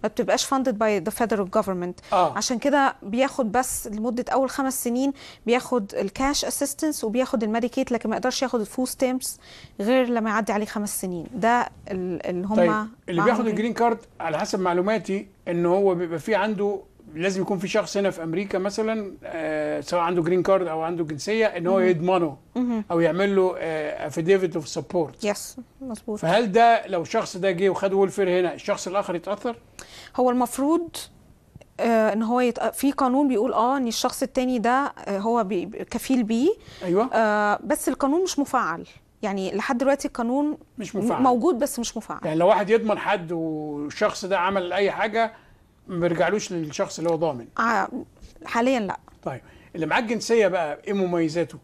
Speaker 10: ما بتبقاش فاندد باي ذا فيدرال جفرمنت عشان كده بياخد بس لمده اول خمس سنين بياخد الكاش اسيستنس وبياخد الميديكيت لكن ما يقدرش ياخد الفول ستامبس غير لما يعدي عليه خمس سنين ده اللي هم طيب اللي بياخد الجرين
Speaker 1: كارد على حسب معلوماتي ان هو بيبقى في عنده لازم يكون في شخص هنا في امريكا مثلا آه سواء عنده جرين كارد او عنده جنسيه ان هو يضمنه او يعمل له افيديفيت اوف سبورت يس
Speaker 10: مظبوط فهل
Speaker 1: ده لو الشخص ده جه وخد ولفير هنا الشخص الاخر يتاثر؟
Speaker 10: هو المفروض آه ان هو يتق... في قانون بيقول اه ان الشخص التاني ده آه، هو بي... كفيل بيه ايوه آه بس القانون مش مفعل يعني لحد دلوقتي القانون مش مفعل. موجود بس مش مفعل يعني
Speaker 1: لو واحد يضمن حد والشخص ده عمل اي حاجه ما بيرجعلوش للشخص اللي هو ضامن آه حاليا لا طيب اللي معاه الجنسيه بقى ايه مميزاته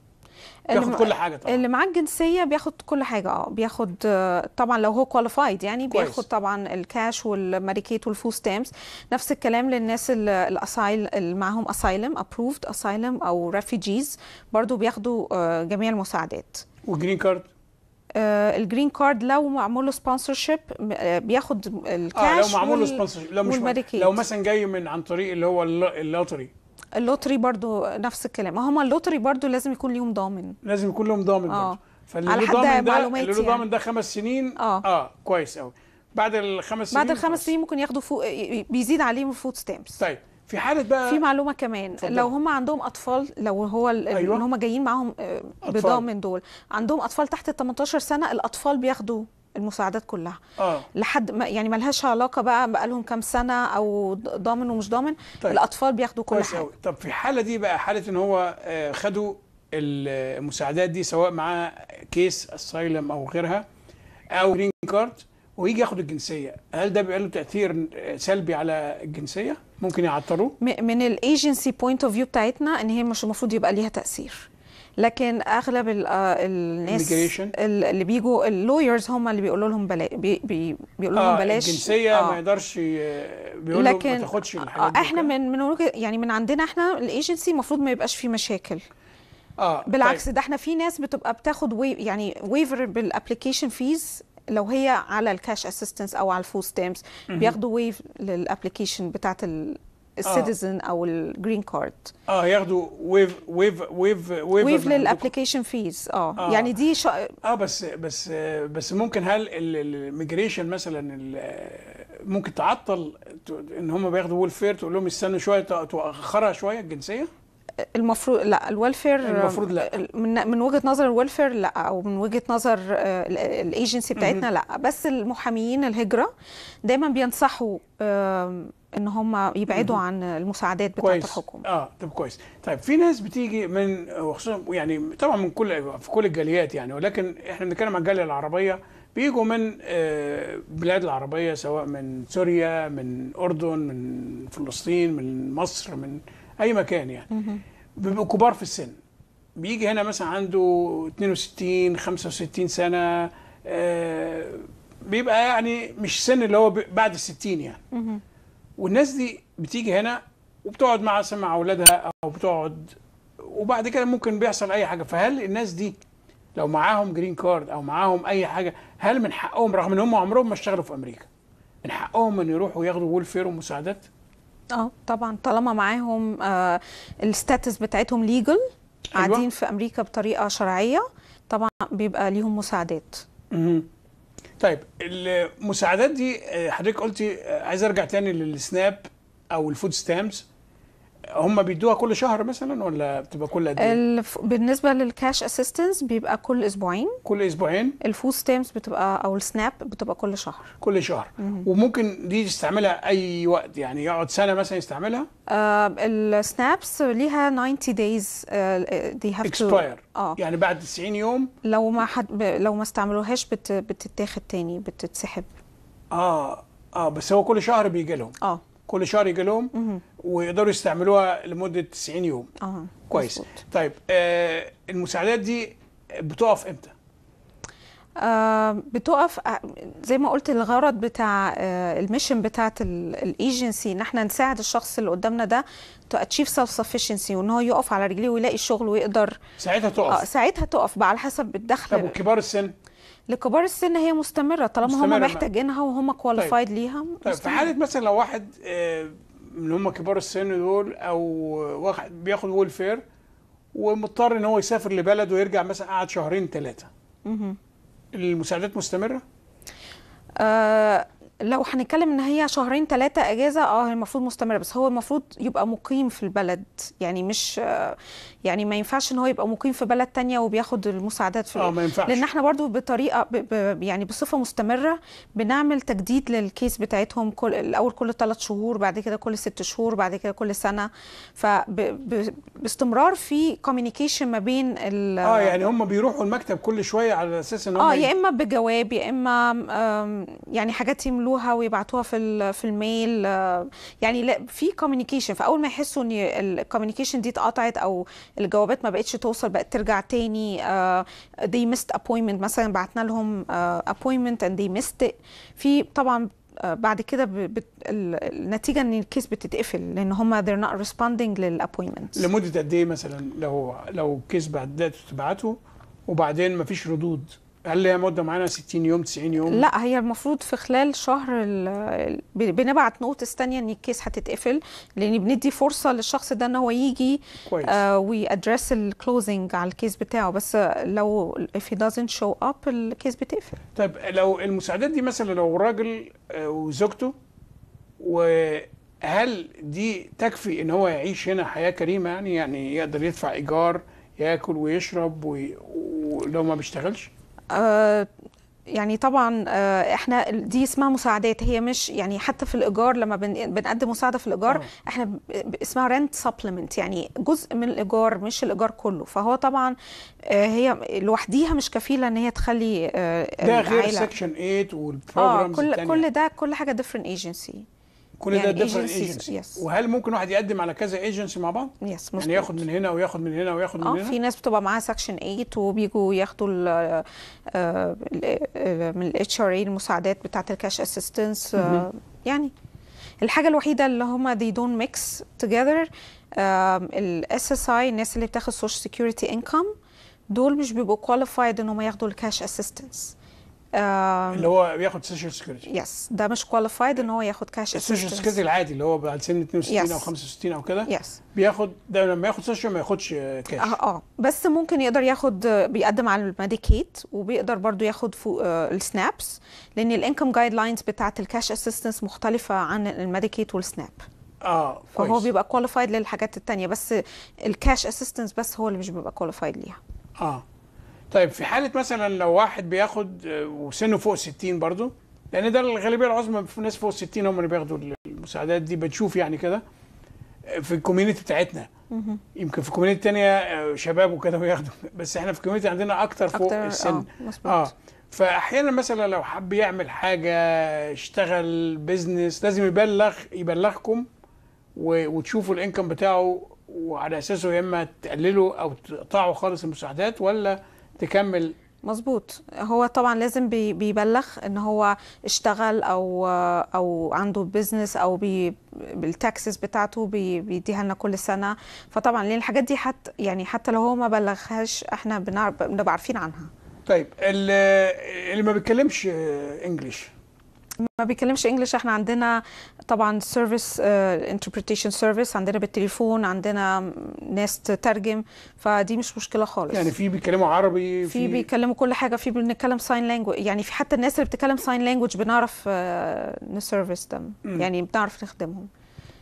Speaker 10: بياخد كل حاجه طبعا اللي معاه الجنسيه بياخد كل حاجه اه بياخد آه، طبعا لو هو كواليفايد يعني كويس. بياخد طبعا الكاش والماريكيت والفول ستامبس نفس الكلام للناس الاسايل اللي معاهم اسايلم ابروفد اسايلم او ريفوجيز برضو بياخدوا آه، جميع المساعدات وجرين كارد آه الجرين كارد لو معمول له شيب آه، بياخد الكاش اه لو معمول له سبونسرشيب لو مش لو
Speaker 1: مثلا جاي من عن طريق اللي هو اللوتري
Speaker 10: اللوتري برضو نفس الكلام هما اللوتري برضو لازم يكون ليهم ضامن لازم يكون لهم ضامن آه. فاللي على حد ضامن ده اللي له ضامن يعني.
Speaker 1: ده خمس سنين اه, آه كويس قوي بعد الخمس سنين بعد الخمس
Speaker 10: سنين ممكن ياخدوا فوق بيزيد عليهم الفود ستامبس طيب في حاله بقى في معلومه كمان فضل. لو هم عندهم اطفال لو هو أيوة. اللي هم جايين معاهم آه، بضاعه من دول عندهم اطفال تحت ال 18 سنه الاطفال بياخدوا المساعدات كلها آه. لحد ما يعني ملهاش علاقه بقى بقى لهم كام سنه او ضامن ومش ضامن طيب. الاطفال بياخدوا كل حاجه أوي.
Speaker 1: طب في الحاله دي بقى حاله ان هو آه، خدوا المساعدات دي سواء معاه كيس اسايلم او غيرها او جرين كارد ويجي ياخد الجنسيه هل ده بيبقى له تاثير سلبي على الجنسيه ممكن
Speaker 10: يعطروا من الايجنسي بوينت اوف فيو بتاعتنا ان هي مش المفروض يبقى ليها تاثير لكن اغلب آه، الناس اللي بيجوا اللويرز هم اللي بيقولوا لهم بلا بي بي بيقولوا لهم آه بلاش الجنسيه آه. ما
Speaker 1: يقدرش بيقول لكن ما
Speaker 10: تاخدش الحاجات آه احنا من من يعني من عندنا احنا الايجنسي المفروض ما يبقاش فيه مشاكل اه طيب. بالعكس طيب. ده احنا في ناس بتبقى بتاخد وي يعني ويفر بالابلكيشن فيز لو هي على الكاش اسيستنس او على الفول ستامبس بياخدوا ويف للابلكيشن بتاعت السيتيزن آه. او الجرين كارد
Speaker 1: اه ياخدوا ويف ويف ويف ويف, ويف
Speaker 10: للابلكيشن فيز آه. اه يعني
Speaker 1: دي شا... اه بس بس بس ممكن هل الميجريشن مثلا ممكن تعطل ان هم بياخدوا ويلفير تقول لهم استنوا شويه تاخرها شويه الجنسيه
Speaker 10: المفروض لا الويلفير المفروض لا من من وجهه نظر الويلفير لا او من وجهه نظر الايجنسي بتاعتنا لا بس المحاميين الهجره دايما بينصحوا ان هم يبعدوا عن المساعدات بتاعه كويس.
Speaker 1: الحكومه اه طب كويس طيب في ناس بتيجي من وخصوصا يعني طبعا من كل في كل الجاليات يعني ولكن احنا بنتكلم عن الجاليه العربيه بيجوا من آه، بلاد العربيه سواء من سوريا من اردن من فلسطين من مصر من اي مكان يعني بيبقوا كبار في السن بيجي هنا مثلا عنده 62 65 سنه آه بيبقى يعني مش سن اللي هو بعد ال 60 يعني والناس دي بتيجي هنا وبتقعد مع مع اولادها او بتقعد وبعد كده ممكن بيحصل اي حاجه فهل الناس دي لو معاهم جرين كارد او معاهم اي حاجه هل من حقهم رغم ان هم عمرهم ما اشتغلوا في امريكا من حقهم ان يروحوا ياخدوا ويلفير ومساعدات
Speaker 10: اه طبعا طالما معاهم آه الستاتس بتاعتهم ليجل أيوة. قاعدين في امريكا بطريقه شرعيه طبعا بيبقى ليهم مساعدات
Speaker 1: مم. طيب المساعدات دي آه، حضرتك قلتي آه، عايز ارجع تاني للسناب او الفود ستامبس هم بيدوها كل شهر مثلا ولا بتبقى كل قد ايه؟
Speaker 10: بالنسبه للكاش اسيستنس بيبقى كل اسبوعين كل اسبوعين الفود ستامبس بتبقى او السناب بتبقى كل شهر كل شهر م-
Speaker 1: وممكن دي يستعملها اي وقت يعني يقعد سنه مثلا يستعملها
Speaker 10: آه السنابس ليها 90 دايز دي هاف اكسباير اه يعني
Speaker 1: بعد 90 يوم
Speaker 10: لو ما حد لو ما استعملوهاش بت... بتتاخد تاني بتتسحب
Speaker 1: اه اه بس هو كل شهر بيجي لهم اه كل شهر يجي لهم ويقدروا يستعملوها لمده 90 يوم
Speaker 10: اه كويس
Speaker 1: مزبوط. طيب آه المساعدات دي بتقف امتى
Speaker 10: آه بتقف آه، زي ما قلت الغرض بتاع آه الميشن بتاعت الايجنسي ان احنا نساعد الشخص اللي قدامنا ده تو اتشيف سيلف سفشنسي وان هو يقف على رجليه ويلاقي شغل ويقدر ساعتها تقف آه ساعتها تقف بقى على حسب الدخل طب وكبار السن لكبار السن هي مستمره طالما هم محتاجينها وهم كواليفايد طيب. ليها طيب في حاله
Speaker 1: مثلا لو واحد آه، من هم كبار السن دول او واحد بياخد ويلفير ومضطر ان هو يسافر لبلده ويرجع مثلا قعد شهرين ثلاثه المساعدات مستمره
Speaker 10: آه لو هنتكلم ان هي شهرين ثلاثه اجازه اه المفروض مستمره بس هو المفروض يبقى مقيم في البلد يعني مش آه، يعني ما ينفعش ان هو يبقى مقيم في بلد تانية وبياخد المساعدات في اه ما ينفعش لان احنا برضو بطريقه ب ب يعني بصفه مستمره بنعمل تجديد للكيس بتاعتهم كل الاول كل ثلاث شهور بعد كده كل ست شهور بعد كده كل سنه فباستمرار في كوميونيكيشن ما بين ال اه يعني
Speaker 1: هم بيروحوا المكتب كل شويه على اساس ان هم اه يا
Speaker 10: اما بجواب يا اما يعني حاجات يملوها ويبعتوها في في الميل آه، يعني لا في كوميونيكيشن فاول ما يحسوا ان الكوميونيكيشن دي اتقطعت او الجوابات ما بقتش توصل بقت ترجع تاني دي آه، they missed appointment مثلا بعتنا لهم ابوينتمنت آه، appointment and they missed it في طبعا آه، بعد كده النتيجه ان الكيس بتتقفل لان هم they're not responding للابوينتمنت
Speaker 1: لمده قد ايه مثلا لو لو كيس بعدته تبعته وبعدين مفيش ردود هل ليها مده معانا 60 يوم 90 يوم؟ لا
Speaker 10: هي المفروض في خلال شهر بنبعت نوتس ثانيه ان الكيس هتتقفل لان بندي فرصه للشخص ده ان هو يجي كويس آه ادريس الكلوزنج على الكيس بتاعه بس لو if he doesn't show up الكيس بتقفل.
Speaker 1: طيب لو المساعدات دي مثلا لو راجل آه، وزوجته وهل دي تكفي ان هو يعيش هنا حياه كريمه يعني يعني يقدر يدفع ايجار ياكل ويشرب ولو ما بيشتغلش؟
Speaker 10: آه، يعني طبعا آه، احنا دي اسمها مساعدات هي مش يعني حتى في الايجار لما بنقدم مساعده في الايجار آه. احنا اسمها رنت سبلمنت يعني جزء من الايجار مش الايجار كله فهو طبعا هي لوحديها مش كفيله ان هي تخلي ده غير سكشن
Speaker 1: 8 والبروجرامز اه كل التانية. كل
Speaker 10: ده كل حاجه ديفرنت ايجنسي كل يعني ده different ايجنسي
Speaker 1: وهل ممكن واحد يقدم على كذا ايجنسي مع بعض؟ يس يعني مظبوط يعني ياخد من هنا وياخد من هنا وياخد من آه، هنا اه في
Speaker 10: ناس بتبقى معاها سكشن 8 وبيجوا ياخدوا ال آه، آه، من الاتش ار اي المساعدات بتاعت الكاش اسيستنس يعني الحاجه الوحيده اللي هم they don't mix together الاس اس اي الناس اللي بتاخد سوشيال سيكيورتي انكم دول مش بيبقوا كواليفايد ان هم ياخدوا الكاش اسيستنس آه، اللي
Speaker 1: هو بياخد سوشيال سكيورتي يس
Speaker 10: ده مش كواليفايد ان هو ياخد كاش السوشيال سكيورتي
Speaker 1: العادي اللي هو بعد سن 62 yes. او 65 او كده يس yes. بياخد ده لما ياخد سوشيال ما ياخدش كاش آه, اه اه
Speaker 10: بس ممكن يقدر ياخد آه، بيقدم على الميديكيت وبيقدر برضو ياخد فوق السنابس لان الانكم جايد لاينز بتاعه الكاش اسيستنس مختلفه عن الميديكيت والسناب
Speaker 1: اه فهو كويس.
Speaker 10: بيبقى كواليفايد للحاجات التانية بس الكاش اسيستنس بس هو اللي مش بيبقى كواليفايد ليها
Speaker 1: اه طيب في حاله مثلا لو واحد بياخد آه، وسنه فوق 60 برضه لان ده الغالبيه العظمى في ناس فوق 60 هم اللي بياخدوا المساعدات دي بنشوف يعني كده آه، في الكوميونتي بتاعتنا يمكن في الكوميونتي الثانيه آه، شباب وكده بياخدوا بس احنا في الكوميونتي عندنا اكتر فوق أكتر السن اه, آه. فاحيانا مثلا لو حب يعمل حاجه اشتغل بزنس لازم يبلغ يبلغكم وتشوفوا الانكم بتاعه وعلى اساسه يا اما تقللوا او تقطعوا خالص المساعدات
Speaker 10: ولا تكمل مظبوط هو طبعا لازم بي بيبلغ ان هو اشتغل او او عنده بيزنس او بي بالتاكسس بتاعته بي بيديها لنا كل سنه فطبعا لان الحاجات دي حتى يعني حتى لو هو ما بلغهاش احنا بنبقى عارفين عنها
Speaker 1: طيب اللي ما بيتكلمش انجليش
Speaker 10: ما بيتكلمش انجلش احنا عندنا طبعا سيرفيس انتربريتيشن سيرفيس عندنا بالتليفون عندنا ناس تترجم فدي مش مشكله خالص يعني في
Speaker 1: بيتكلموا عربي في, في بيتكلموا
Speaker 10: كل حاجه في بنتكلم ساين لانجوج يعني في حتى الناس اللي بتتكلم ساين لانجوج بنعرف آه، نسيرفيس them يعني بنعرف نخدمهم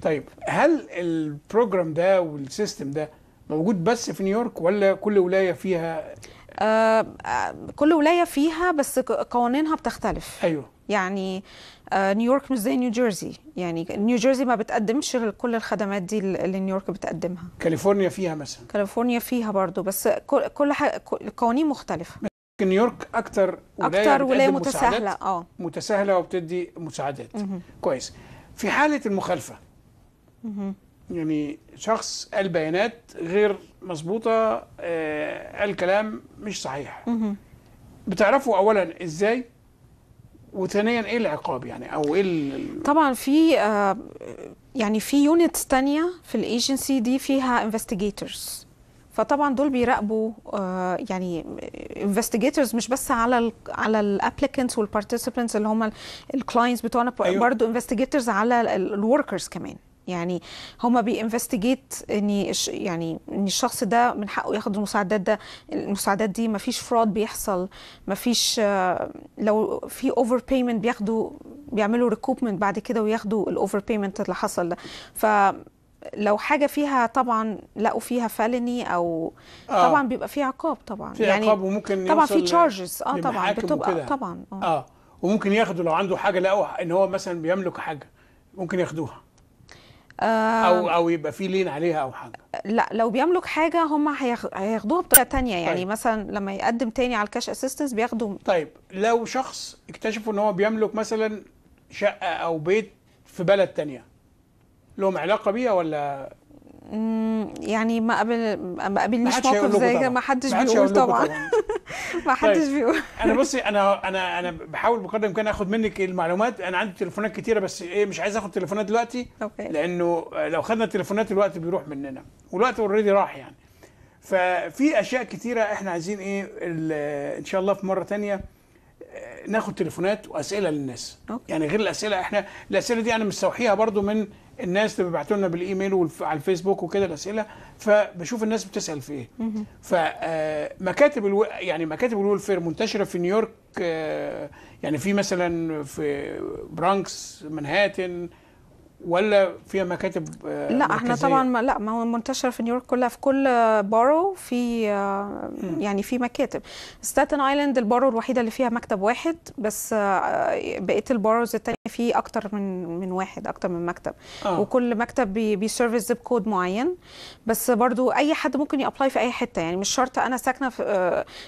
Speaker 1: طيب هل البروجرام ده والسيستم ده موجود بس في نيويورك ولا كل ولايه فيها
Speaker 10: آه، آه، كل ولايه فيها بس قوانينها بتختلف ايوه يعني نيويورك آه، مش زي نيوجيرسي يعني نيوجيرسي ما بتقدمش كل الخدمات دي اللي نيويورك بتقدمها كاليفورنيا فيها مثلا كاليفورنيا فيها برضو بس كل القوانين مختلفه نيويورك اكتر ولايه اكتر ولايه متساهله اه
Speaker 1: متساهله وبتدي مساعدات مه. كويس في حاله المخالفه مه. يعني شخص قال بيانات غير مظبوطه آه الكلام مش صحيح بتعرفوا اولا ازاي وثانيا ايه العقاب يعني او ايه ال...
Speaker 10: طبعا في آه يعني في يونتس تانية في الايجنسي دي فيها انفستيجيتورز فطبعا دول بيراقبوا آه، يعني انفستيجيتورز مش بس على الـ على الابليكانتس والبارتيسيبنتس اللي هم الكلاينتس بتوعنا أيوه. برضه انفستيجيتورز على الوركرز كمان يعني هما بينفستيجيت ان يعني ان الشخص ده من حقه ياخد المساعدات ده المساعدات دي ما فيش فراد بيحصل ما فيش لو في اوفر بيمنت بياخدوا بيعملوا ريكوبمنت بعد كده وياخدوا الاوفر بيمنت اللي حصل ده ف لو حاجه فيها طبعا لقوا فيها فالني او آه. طبعا بيبقى في عقاب طبعا في يعني عقاب وممكن طبعا في تشارجز اه طبعا بتبقى وكدا. طبعا اه,
Speaker 1: آه. وممكن ياخدوا لو عنده حاجه لقوا ان هو مثلا بيملك حاجه ممكن ياخدوها
Speaker 10: او آه،
Speaker 1: او يبقى في لين عليها او حاجه
Speaker 10: لا لو بيملك حاجه هم هياخدوها بطريقه ثانيه يعني طيب. مثلا لما يقدم تاني على الكاش اسيستنس بياخدوا طيب لو شخص اكتشفوا ان هو بيملك
Speaker 1: مثلا شقه او بيت في بلد تانية لهم علاقه بيها ولا
Speaker 10: يعني ما قابل ما قابلنيش موقف زي كده ما حدش بيقول طبعا ما حدش طيب. بيقول
Speaker 1: انا بصي انا انا انا بحاول بقدر الامكان اخد منك المعلومات انا عندي تليفونات كتيره بس ايه مش عايز اخد تليفونات دلوقتي أوكي. لانه لو خدنا تليفونات الوقت بيروح مننا والوقت اوريدي راح يعني ففي اشياء كتيره احنا عايزين ايه ان شاء الله في مره تانية آه، ناخد تليفونات واسئله للناس أوكي. يعني غير الاسئله احنا الاسئله دي انا مستوحيها برضو من الناس اللي بيبعتوا لنا بالايميل وعلى الفيسبوك وكده الاسئله فبشوف الناس بتسال في ايه فمكاتب آه، الو... يعني مكاتب الولفير منتشره في نيويورك آه، يعني في مثلا في برانكس منهاتن ولا فيها مكاتب آه، لا مركزية. احنا طبعا
Speaker 10: ما لا ما هو منتشر في نيويورك كلها في كل بارو في آه، يعني في مكاتب ستاتن ايلاند البارو الوحيده اللي فيها مكتب واحد بس آه، بقيه الباروز الثانيه في اكتر من من واحد اكتر من مكتب آه. وكل مكتب بيسيرفيس زيب كود معين بس برضو اي حد ممكن يابلاي في اي حته يعني مش شرط انا ساكنه في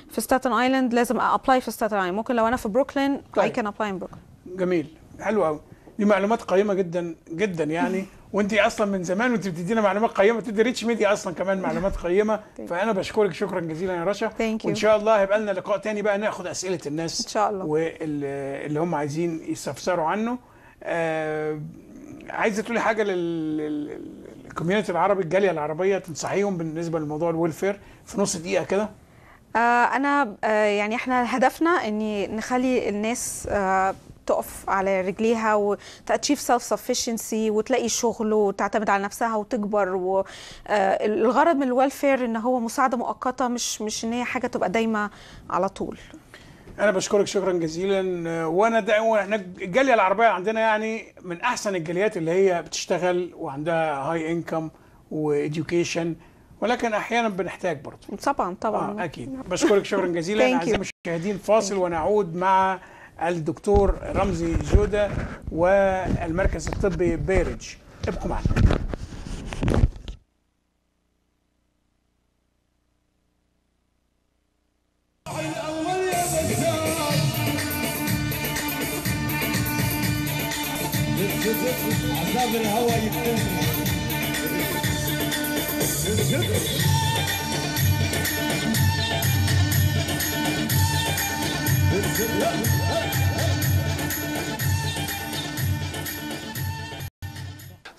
Speaker 10: في ستاتن ايلاند لازم ابلاي في ستاتن ايلاند ممكن لو انا في بروكلين اي كان ابلاي ان بروكلين
Speaker 1: جميل حلو قوي دي معلومات قيمه جدا جدا يعني وانت اصلا من زمان وانت بتدينا معلومات قيمه بتدي ريتش ميديا اصلا كمان معلومات قيمه فانا بشكرك شكرا جزيلا يا رشا وان شاء الله هيبقى لنا لقاء تاني بقى ناخد اسئله الناس ان شاء الله واللي هم عايزين يستفسروا عنه آه عايزه تقولي حاجه للكوميونتي العربي الجاليه العربيه تنصحيهم بالنسبه لموضوع الويلفير في نص دقيقه كده
Speaker 10: آه انا آه يعني احنا هدفنا ان نخلي الناس آه تقف على رجليها وتاتشيف سيلف سفشنسي وتلاقي شغل وتعتمد على نفسها وتكبر والغرض آه، من الويلفير ان هو مساعده مؤقته مش مش ان هي حاجه تبقى دايمه على طول
Speaker 1: انا بشكرك شكرا جزيلا وانا دائما احنا الجاليه العربيه عندنا يعني من احسن الجاليات اللي هي بتشتغل وعندها هاي انكم واديوكيشن ولكن احيانا بنحتاج برضه طبعا طبعا آه اكيد بشكرك شكرا جزيلا اعزائي المشاهدين فاصل ونعود مع الدكتور رمزي جودة والمركز الطبي بيرج ابقوا معنا
Speaker 5: Yeah.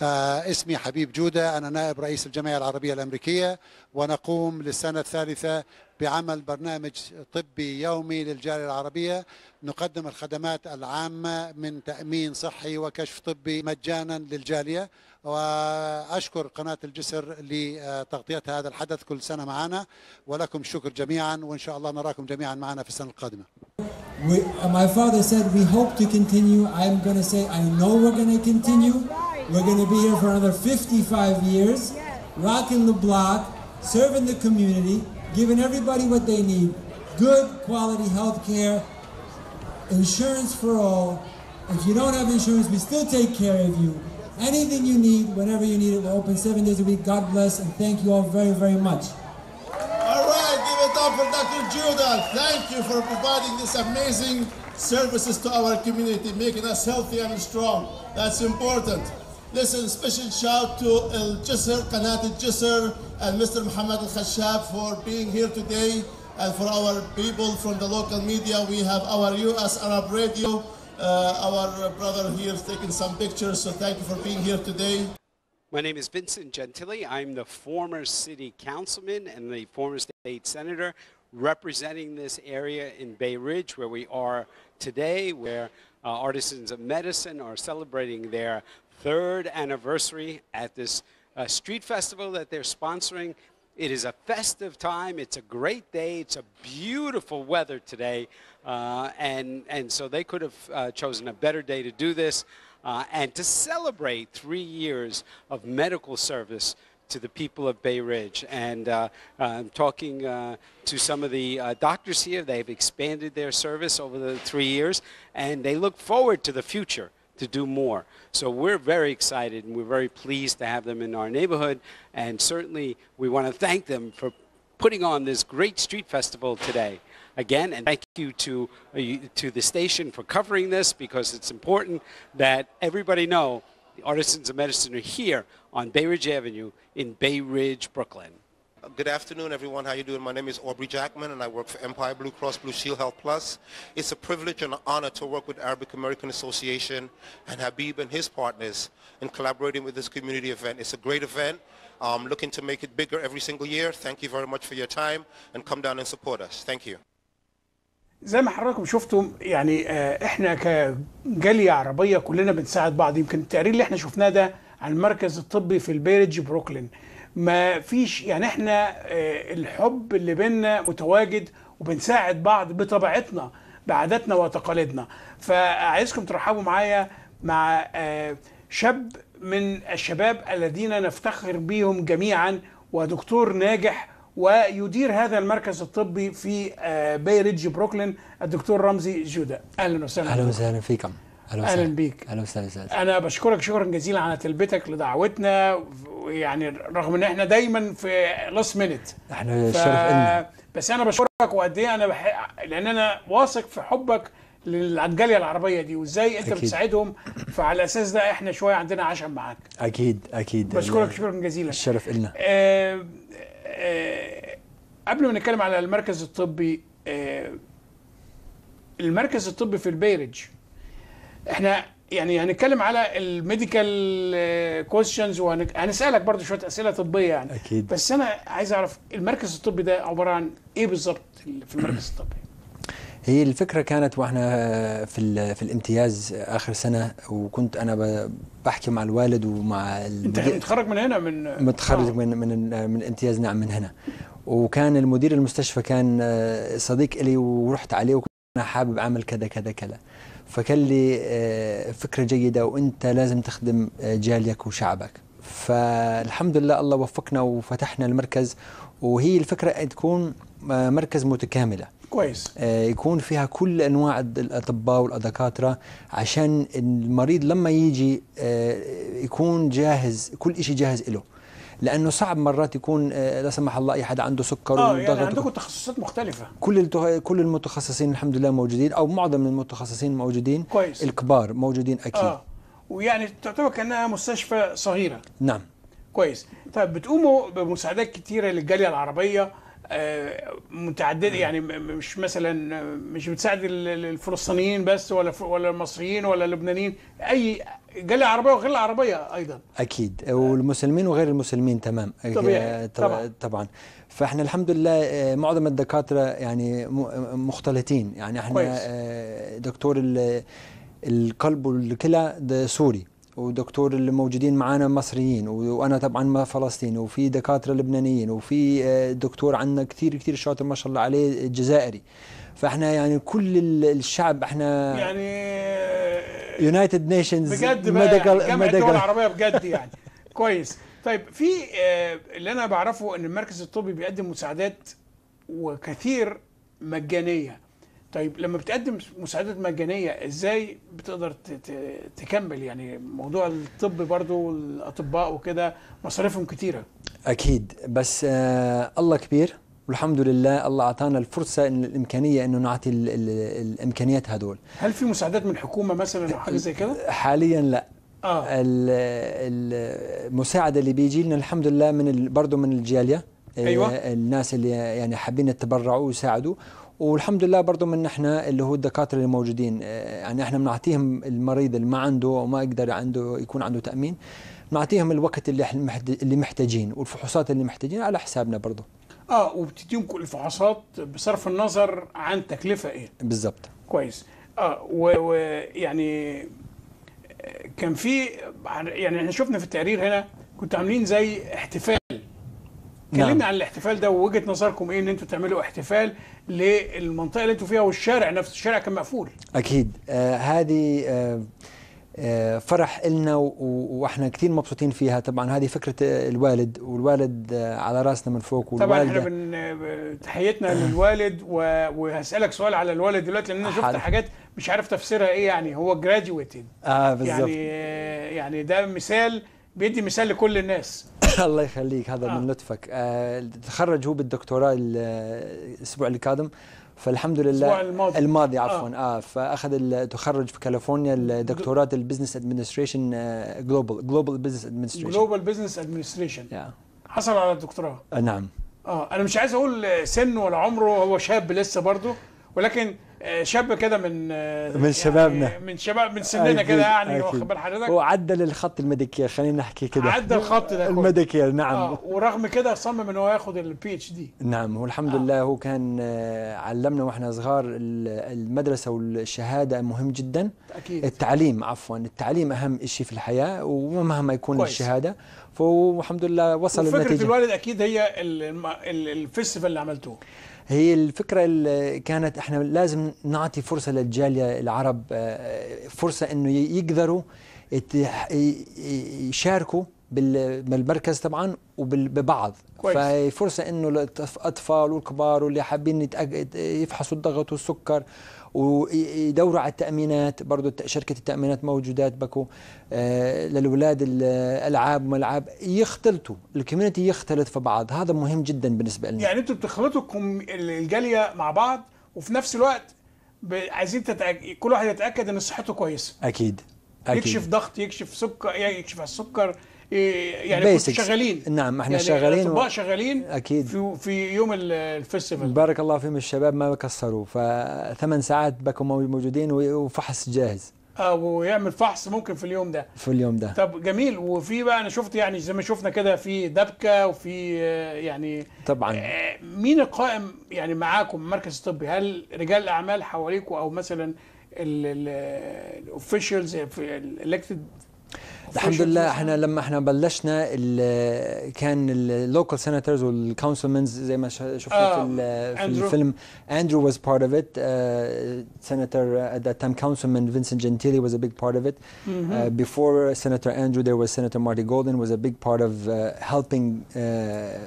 Speaker 4: آه، اسمي حبيب جودة أنا نائب رئيس الجمعية العربية الأمريكية ونقوم للسنة الثالثة بعمل برنامج طبي يومي للجالية العربية نقدم الخدمات العامة من تأمين صحي وكشف طبي مجانا للجالية وأشكر قناة الجسر لتغطية هذا الحدث كل سنة معنا ولكم الشكر جميعا وإن شاء الله نراكم جميعا معنا في السنة القادمة
Speaker 11: We, my father said we hope to continue. I'm going to say I know we're going to continue. We're going to be here for another 55 years, rocking the block, serving the community, giving everybody what they need, good quality health care, insurance for all. If you don't have insurance, we still take care of you. Anything you need, whenever you need it, we're open
Speaker 5: seven days a week.
Speaker 11: God bless and thank you all very, very much. All
Speaker 5: right, give it up for Dr. Judah. Thank you for providing this amazing services to our community, making us healthy and strong. That's important. Listen, special shout to El Jisr, Kanat El Jisr, and Mr. Muhammad Al Khashab for being here today. And for our people from the local media, we have our US Arab Radio. Uh, our brother here taking some pictures, so thank you for being here today.
Speaker 6: My name is Vincent Gentili. I'm the former city councilman and the former state senator representing this area in Bay Ridge where we are today, where uh, artisans of medicine are celebrating their third anniversary at this uh, street festival that they're sponsoring. It is a festive time. It's a great day. It's a beautiful weather today. Uh, and, and so they could have uh, chosen a better day to do this uh, and to celebrate three years of medical service to the people of Bay Ridge. And uh, I'm talking uh, to some of the uh, doctors here. They've expanded their service over the three years, and they look forward to the future to do more. So we're very excited and we're very pleased to have them in our neighborhood. And certainly we want to thank them for putting on this great street festival today. Again, and thank you to, uh, to the station for covering this because it's important that everybody know the Artisans of Medicine are here on Bay Ridge Avenue in Bay Ridge, Brooklyn.
Speaker 8: Good afternoon, everyone. How you doing? My name is Aubrey Jackman, and I work for Empire Blue Cross Blue Shield Health Plus. It's a privilege and an honor to work with Arabic American Association and Habib and his partners in collaborating with this community event. It's a great event. I'm looking to make it bigger every single year. Thank you very much for your time, and come down and support
Speaker 9: us. Thank you.
Speaker 1: زي ما حضراتكم شفتم يعني احنا كجاليه عربيه كلنا بنساعد بعض يمكن التقرير اللي احنا شفناه ده عن المركز الطبي في البيرج بروكلين ما فيش يعني احنا آه، الحب اللي بينا متواجد وبنساعد بعض بطبيعتنا بعاداتنا وتقاليدنا فعايزكم ترحبوا معايا مع آه، شاب من الشباب الذين نفتخر بهم جميعا ودكتور ناجح ويدير هذا المركز الطبي في بيريدج آه، بروكلين الدكتور رمزي جودة اهلا وسهلا اهلا
Speaker 11: وسهلا فيكم اهلا وسهلا بيك اهلا وسهلا استاذ
Speaker 1: انا بشكرك شكرا جزيلا على تلبيتك لدعوتنا يعني رغم ان احنا دايما في لاست مينت احنا ف... الشرف لنا بس انا بشكرك وقد ايه انا بح... لان انا واثق في حبك للعجاليه العربيه دي وازاي انت أكيد. بتساعدهم فعلى اساس ده احنا شويه عندنا عشم معاك
Speaker 11: اكيد اكيد بشكرك شكرا جزيلا الشرف لنا
Speaker 1: آه آه قبل ما نتكلم على المركز الطبي آه المركز الطبي في البيرج احنا يعني هنتكلم على الميديكال كويشنز آه، وهنسالك برضو شويه اسئله طبيه يعني أكيد. بس انا عايز اعرف المركز الطبي ده عباره عن ايه بالظبط في المركز الطبي
Speaker 11: هي الفكره كانت واحنا في في الامتياز اخر سنه وكنت انا بحكي مع الوالد ومع انت متخرج
Speaker 1: من هنا من متخرج آه. من
Speaker 11: من من الامتياز نعم من هنا وكان المدير المستشفى كان آه، صديق لي ورحت عليه وكنت انا حابب اعمل كذا كذا كذا فكان لي آه، فكرة جيدة وأنت لازم تخدم آه، جاليك وشعبك فالحمد لله الله وفقنا وفتحنا المركز وهي الفكرة أن تكون آه، مركز متكاملة كويس يكون فيها كل أنواع الأطباء والدكاترة عشان المريض لما يجي يكون جاهز كل شيء جاهز له لانه صعب مرات يكون آه، لا سمح الله اي حد عنده سكر اه يعني عندكم
Speaker 1: تخصصات مختلفه
Speaker 11: كل التخ... كل المتخصصين الحمد لله موجودين او معظم المتخصصين موجودين كويس الكبار موجودين اكيد آه.
Speaker 1: ويعني تعتبر كانها مستشفى صغيره نعم كويس طيب بتقوموا بمساعدات كتيره للجاليه العربيه آه، متعدده يعني مش مثلا آه، مش بتساعد الفلسطينيين بس ولا ولا المصريين ولا اللبنانيين اي لي عربيه وغير العربيه ايضا
Speaker 11: اكيد والمسلمين وغير المسلمين تمام طبيعي طبعا, طبعا. فاحنا الحمد لله آه، معظم الدكاتره يعني آه، مختلطين يعني احنا آه، دكتور القلب والكلى سوري ودكتور اللي موجودين معانا مصريين وانا طبعا فلسطيني وفي دكاتره لبنانيين وفي دكتور عندنا كثير كثير شاطر ما شاء الله عليه جزائري فاحنا يعني كل الشعب احنا يعني يونايتد نيشنز بجد ميديكال يعني ميديكال العربيه
Speaker 1: بجد يعني كويس طيب في آه، اللي انا بعرفه ان المركز الطبي بيقدم مساعدات وكثير مجانيه طيب لما بتقدم مساعدات مجانيه ازاي بتقدر تكمل يعني موضوع الطب برضو والاطباء وكده مصاريفهم كتيره
Speaker 11: اكيد بس آه الله كبير والحمد لله الله اعطانا الفرصه ان الامكانيه انه نعطي الـ الـ الامكانيات هذول
Speaker 1: هل في مساعدات من الحكومه مثلا او حاجه زي كده
Speaker 11: حاليا لا آه. المساعده اللي بيجي لنا الحمد لله من برضه من الجاليه أيوة. آه، الناس اللي يعني حابين يتبرعوا ويساعدوا والحمد لله برضه من احنا اللي هو الدكاتره اللي موجودين آه، يعني احنا بنعطيهم المريض اللي ما عنده وما يقدر عنده يكون عنده تامين بنعطيهم الوقت اللي اللي محتاجين والفحوصات اللي محتاجين على حسابنا برضه
Speaker 1: اه وبتديهم الفحوصات بصرف النظر عن تكلفه ايه بالظبط كويس اه ويعني آه، كان في يعني احنا شفنا في التقرير هنا كنتوا عاملين زي احتفال نعم. كلمنا نعم. عن الاحتفال ده ووجهه نظركم ايه ان انتوا تعملوا احتفال للمنطقه اللي انتوا فيها والشارع نفسه الشارع كان مقفول
Speaker 11: اكيد آه هذه آه آه، فرح إلنا واحنا كثير مبسوطين فيها طبعا هذه فكره الوالد والوالد على راسنا من فوق والوالده طبعا احنا
Speaker 1: من تحيتنا للوالد وهسالك سؤال على الوالد دلوقتي لان انا شفت حاجات مش عارف تفسيرها ايه يعني هو جراديويتد
Speaker 11: اه بالظبط يعني
Speaker 1: آه، يعني ده مثال بيدي مثال لكل الناس
Speaker 11: الله يخليك هذا آه. من لطفك آه تخرج هو بالدكتوراه الاسبوع القادم فالحمد لله الماضي, الماضي عفوا آه. اه فاخذ تخرج في كاليفورنيا الدكتوراه البزنس ادمنستريشن جلوبال جلوبال بزنس ادمنستريشن جلوبال
Speaker 1: بزنس ادمنستريشن حصل على الدكتوراه آه نعم اه انا مش عايز اقول سنه ولا عمره هو شاب لسه برضه ولكن آه، شاب كده من آه، من يعني شبابنا من شباب من سننا أيوة، كده يعني أيوة. واخد بال حضرتك
Speaker 11: وعدل للخط الميديكير خلينا نحكي كده عدى الخط ده الميديكير نعم آه
Speaker 1: ورغم كده صمم ان هو ياخد البي اتش دي
Speaker 11: نعم والحمد آه. لله هو كان آه، علمنا واحنا صغار المدرسه والشهاده مهم جدا اكيد التعليم عفوا التعليم اهم شيء في الحياه ومهما يكون كويس. الشهاده فالحمد لله وصل النتيجه فكره الوالد
Speaker 1: اكيد هي الفيستيفال اللي عملتوه
Speaker 11: هي الفكرة اللي كانت احنا لازم نعطي فرصة للجالية العرب آه، فرصة انه يقدروا يشاركوا بالمركز طبعا وببعض فرصه انه الاطفال والكبار واللي حابين يفحصوا الضغط والسكر ويدوروا على التامينات برضه شركه التامينات موجودات بكو آه، للاولاد الالعاب وملعب يختلطوا الكوميونتي يختلط في بعض هذا مهم جدا بالنسبه لنا
Speaker 1: يعني انتوا بتخلطوا الجاليه مع بعض وفي نفس الوقت عايزين تتأك... كل واحد يتاكد ان صحته كويسه اكيد اكيد يكشف ضغط يكشف سكر يكشف السكر إيه، يعني كنت شغالين نعم احنا يعني شغالين و...
Speaker 11: شغالين اكيد في, في يوم الفيستيفال بارك الله فيهم الشباب ما كسروا فثمان ساعات بكوا موجودين وفحص جاهز
Speaker 1: اه ويعمل فحص ممكن في اليوم ده في اليوم ده طب جميل وفي بقى انا شفت يعني زي ما شفنا كده في دبكه وفي آه، يعني
Speaker 11: طبعا آه،
Speaker 1: مين القائم يعني معاكم المركز الطبي هل رجال الاعمال حواليكم او مثلا الاوفيشالز الالكتد الحمد لله احنا
Speaker 11: لما احنا بلشنا الـ كان اللوكال سيناتورز والكونسلمنز زي ما شفنا آه في, في الفيلم اندرو واز بارت اوف ات سيناتور ات ذات تايم كونسلمان فينسنت جنتيلي واز ا بيج بارت اوف ات بيفور سيناتور اندرو ذير واز سيناتور مارتي جولدن واز ا بيج بارت اوف هيلبينج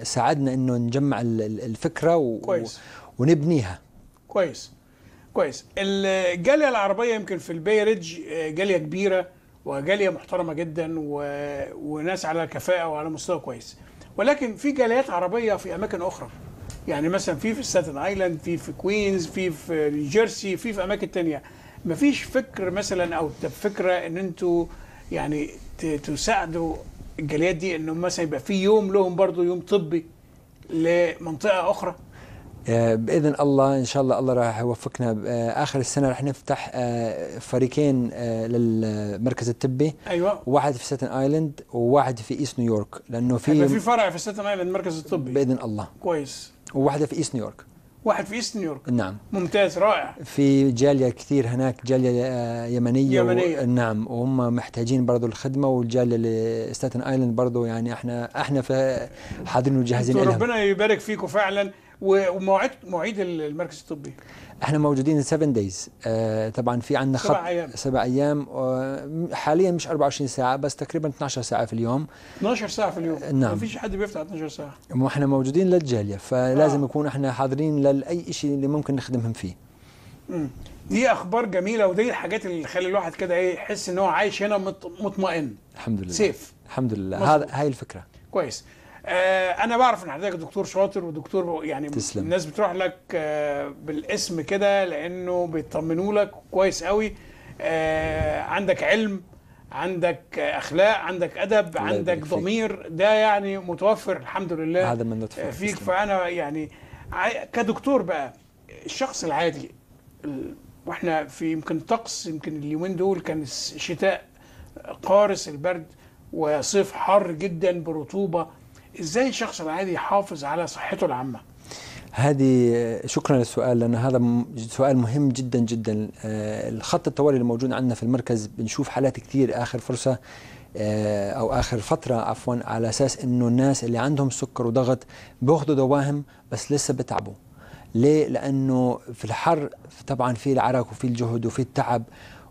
Speaker 11: ساعدنا انه نجمع الفكره و كويس. ونبنيها
Speaker 1: كويس كويس الجاليه العربيه يمكن في البيرج آه، جاليه كبيره وجاليه محترمه جدا و... وناس على كفاءه وعلى مستوى كويس ولكن في جاليات عربيه في اماكن اخرى يعني مثلا في في ستاتن ايلاند في في كوينز في في نيوجيرسي في في اماكن تانية مفيش فكر مثلا او فكره ان انتوا يعني تساعدوا الجاليات دي انه مثلا يبقى في يوم لهم برضو يوم طبي لمنطقه اخرى
Speaker 11: آه، باذن الله ان شاء الله الله راح يوفقنا آه، اخر السنه راح نفتح آه، فريقين للمركز الطبي ايوه واحد في ستن ايلاند وواحد في ايست نيويورك لانه في في
Speaker 1: فرع في ستن ايلاند المركز الطبي باذن الله كويس
Speaker 11: وواحده في ايست نيويورك
Speaker 1: واحد في ايست نيويورك نعم ممتاز رائع
Speaker 11: في جاليه كثير هناك جاليه يمنيه, يمنية. و... نعم وهم محتاجين برضه الخدمه والجاليه لستاتن ايلاند برضه يعني احنا احنا في حاضرين وجاهزين ربنا
Speaker 1: يبارك فيكم فعلا ومواعيد مواعيد المركز الطبي
Speaker 11: احنا موجودين 7 دايز آه طبعا في عندنا خط سبع ايام سبع ايام آه حاليا مش 24 ساعه بس تقريبا 12 ساعه في اليوم
Speaker 1: 12 ساعه في اليوم آه نعم فيش حد بيفتح 12 ساعه
Speaker 11: ما احنا موجودين للجاليه فلازم آه. يكون احنا حاضرين لاي شيء اللي ممكن نخدمهم فيه
Speaker 1: مم. دي اخبار جميله ودي الحاجات اللي تخلي الواحد كده ايه يحس ان هو عايش هنا مطمئن
Speaker 11: الحمد لله سيف الحمد لله هذا هاي الفكره
Speaker 1: كويس آه، انا بعرف ان حضرتك دكتور شاطر ودكتور يعني تسلم. الناس بتروح لك آه، بالاسم كده لانه بيطمنوا لك كويس قوي آه، عندك علم عندك اخلاق عندك ادب عندك ضمير ده يعني متوفر الحمد لله هذا من فيك تسلم. فانا يعني كدكتور بقى الشخص العادي واحنا في يمكن طقس يمكن اليومين دول كان الشتاء قارس البرد وصيف حر جدا برطوبه ازاي الشخص العادي يحافظ على صحته العامه
Speaker 11: هذه آه، شكرا للسؤال لان هذا سؤال مهم جدا جدا آه، الخط الطوارئ الموجود عندنا في المركز بنشوف حالات كثير اخر فرصه آه، او اخر فتره عفوا على اساس انه الناس اللي عندهم سكر وضغط بياخذوا دواهم بس لسه بتعبوا ليه لانه في الحر طبعا في العرق وفي الجهد وفي التعب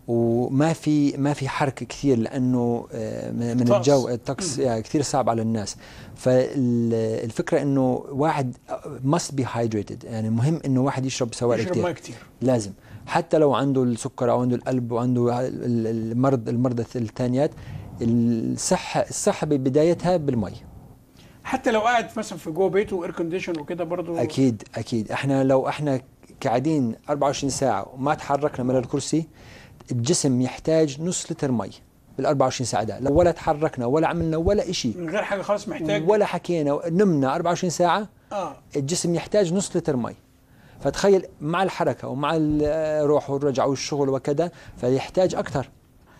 Speaker 11: وما في ما في حرك كثير لانه آه، من الجو الطقس كثير صعب على الناس فالفكره انه واحد must be hydrated يعني مهم انه واحد يشرب سوائل كثير يشرب كثير لازم حتى لو عنده السكر او عنده القلب وعنده المرض المرضى الثانيات الصحه الصحه ببدايتها بالمي
Speaker 1: حتى لو قاعد مثلا في جوه بيته اير كونديشن وكده برضه اكيد
Speaker 11: اكيد احنا لو احنا قاعدين 24 ساعه وما تحركنا من الكرسي الجسم يحتاج نص لتر مي بال 24 ساعه ده لو ولا تحركنا ولا عملنا ولا شيء من غير حاجه خالص محتاج ولا حكينا نمنا 24 ساعه آه. الجسم يحتاج نص لتر مي فتخيل مع الحركه ومع الروح والرجعه والشغل وكذا فيحتاج اكثر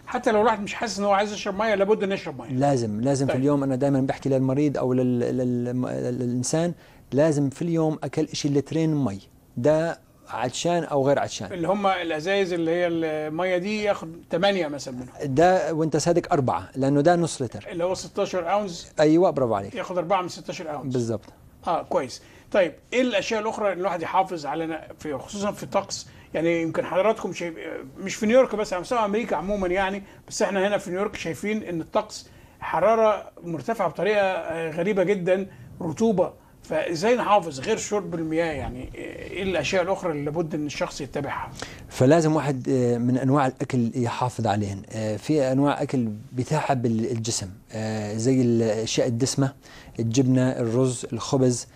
Speaker 1: حتى لو الواحد مش حاسس ان هو عايز يشرب ميه لابد انه يشرب ميه
Speaker 11: لازم لازم طيب. في اليوم انا دائما بحكي للمريض او لل... لل... للانسان لازم في اليوم اكل شيء لترين مي ده عطشان او غير عطشان
Speaker 1: اللي هم الازايز اللي هي الميه دي ياخد 8 مثلا منهم
Speaker 11: ده وانت سادك اربعه لانه ده نص لتر
Speaker 1: اللي هو 16 اونز
Speaker 11: ايوه برافو عليك
Speaker 1: ياخد اربعه من 16 اونز بالظبط اه كويس طيب ايه الاشياء الاخرى اللي الواحد يحافظ على في خصوصا في الطقس يعني يمكن حضراتكم شايف مش في نيويورك بس على مستوى امريكا عموما يعني بس احنا هنا في نيويورك شايفين ان الطقس حراره مرتفعه بطريقه غريبه جدا رطوبه فازاي نحافظ غير شرب المياه يعني ايه الاشياء الاخرى اللي لابد ان الشخص يتبعها
Speaker 11: فلازم واحد آه، من انواع الاكل يحافظ عليهن آه، في انواع اكل بتعب الجسم آه، زي الاشياء الدسمه الجبنه الرز الخبز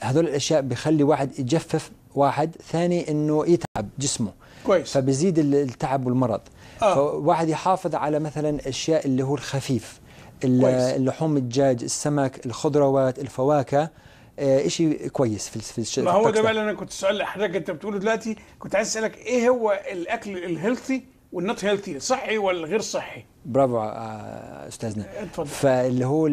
Speaker 11: هذول الاشياء بيخلي واحد يجفف واحد ثاني انه يتعب جسمه كويس فبيزيد التعب والمرض آه. فواحد يحافظ على مثلا الاشياء اللي هو الخفيف اللحوم الدجاج السمك الخضروات الفواكه آه، شيء كويس في في ما هو ده بقى اللي
Speaker 1: انا كنت سؤال لحضرتك حضرتك انت بتقوله دلوقتي كنت عايز اسالك ايه هو الاكل الهيلثي والنوت هيلثي صحي ولا غير صحي
Speaker 11: برافو آه، استاذنا اتفضل فاللي هو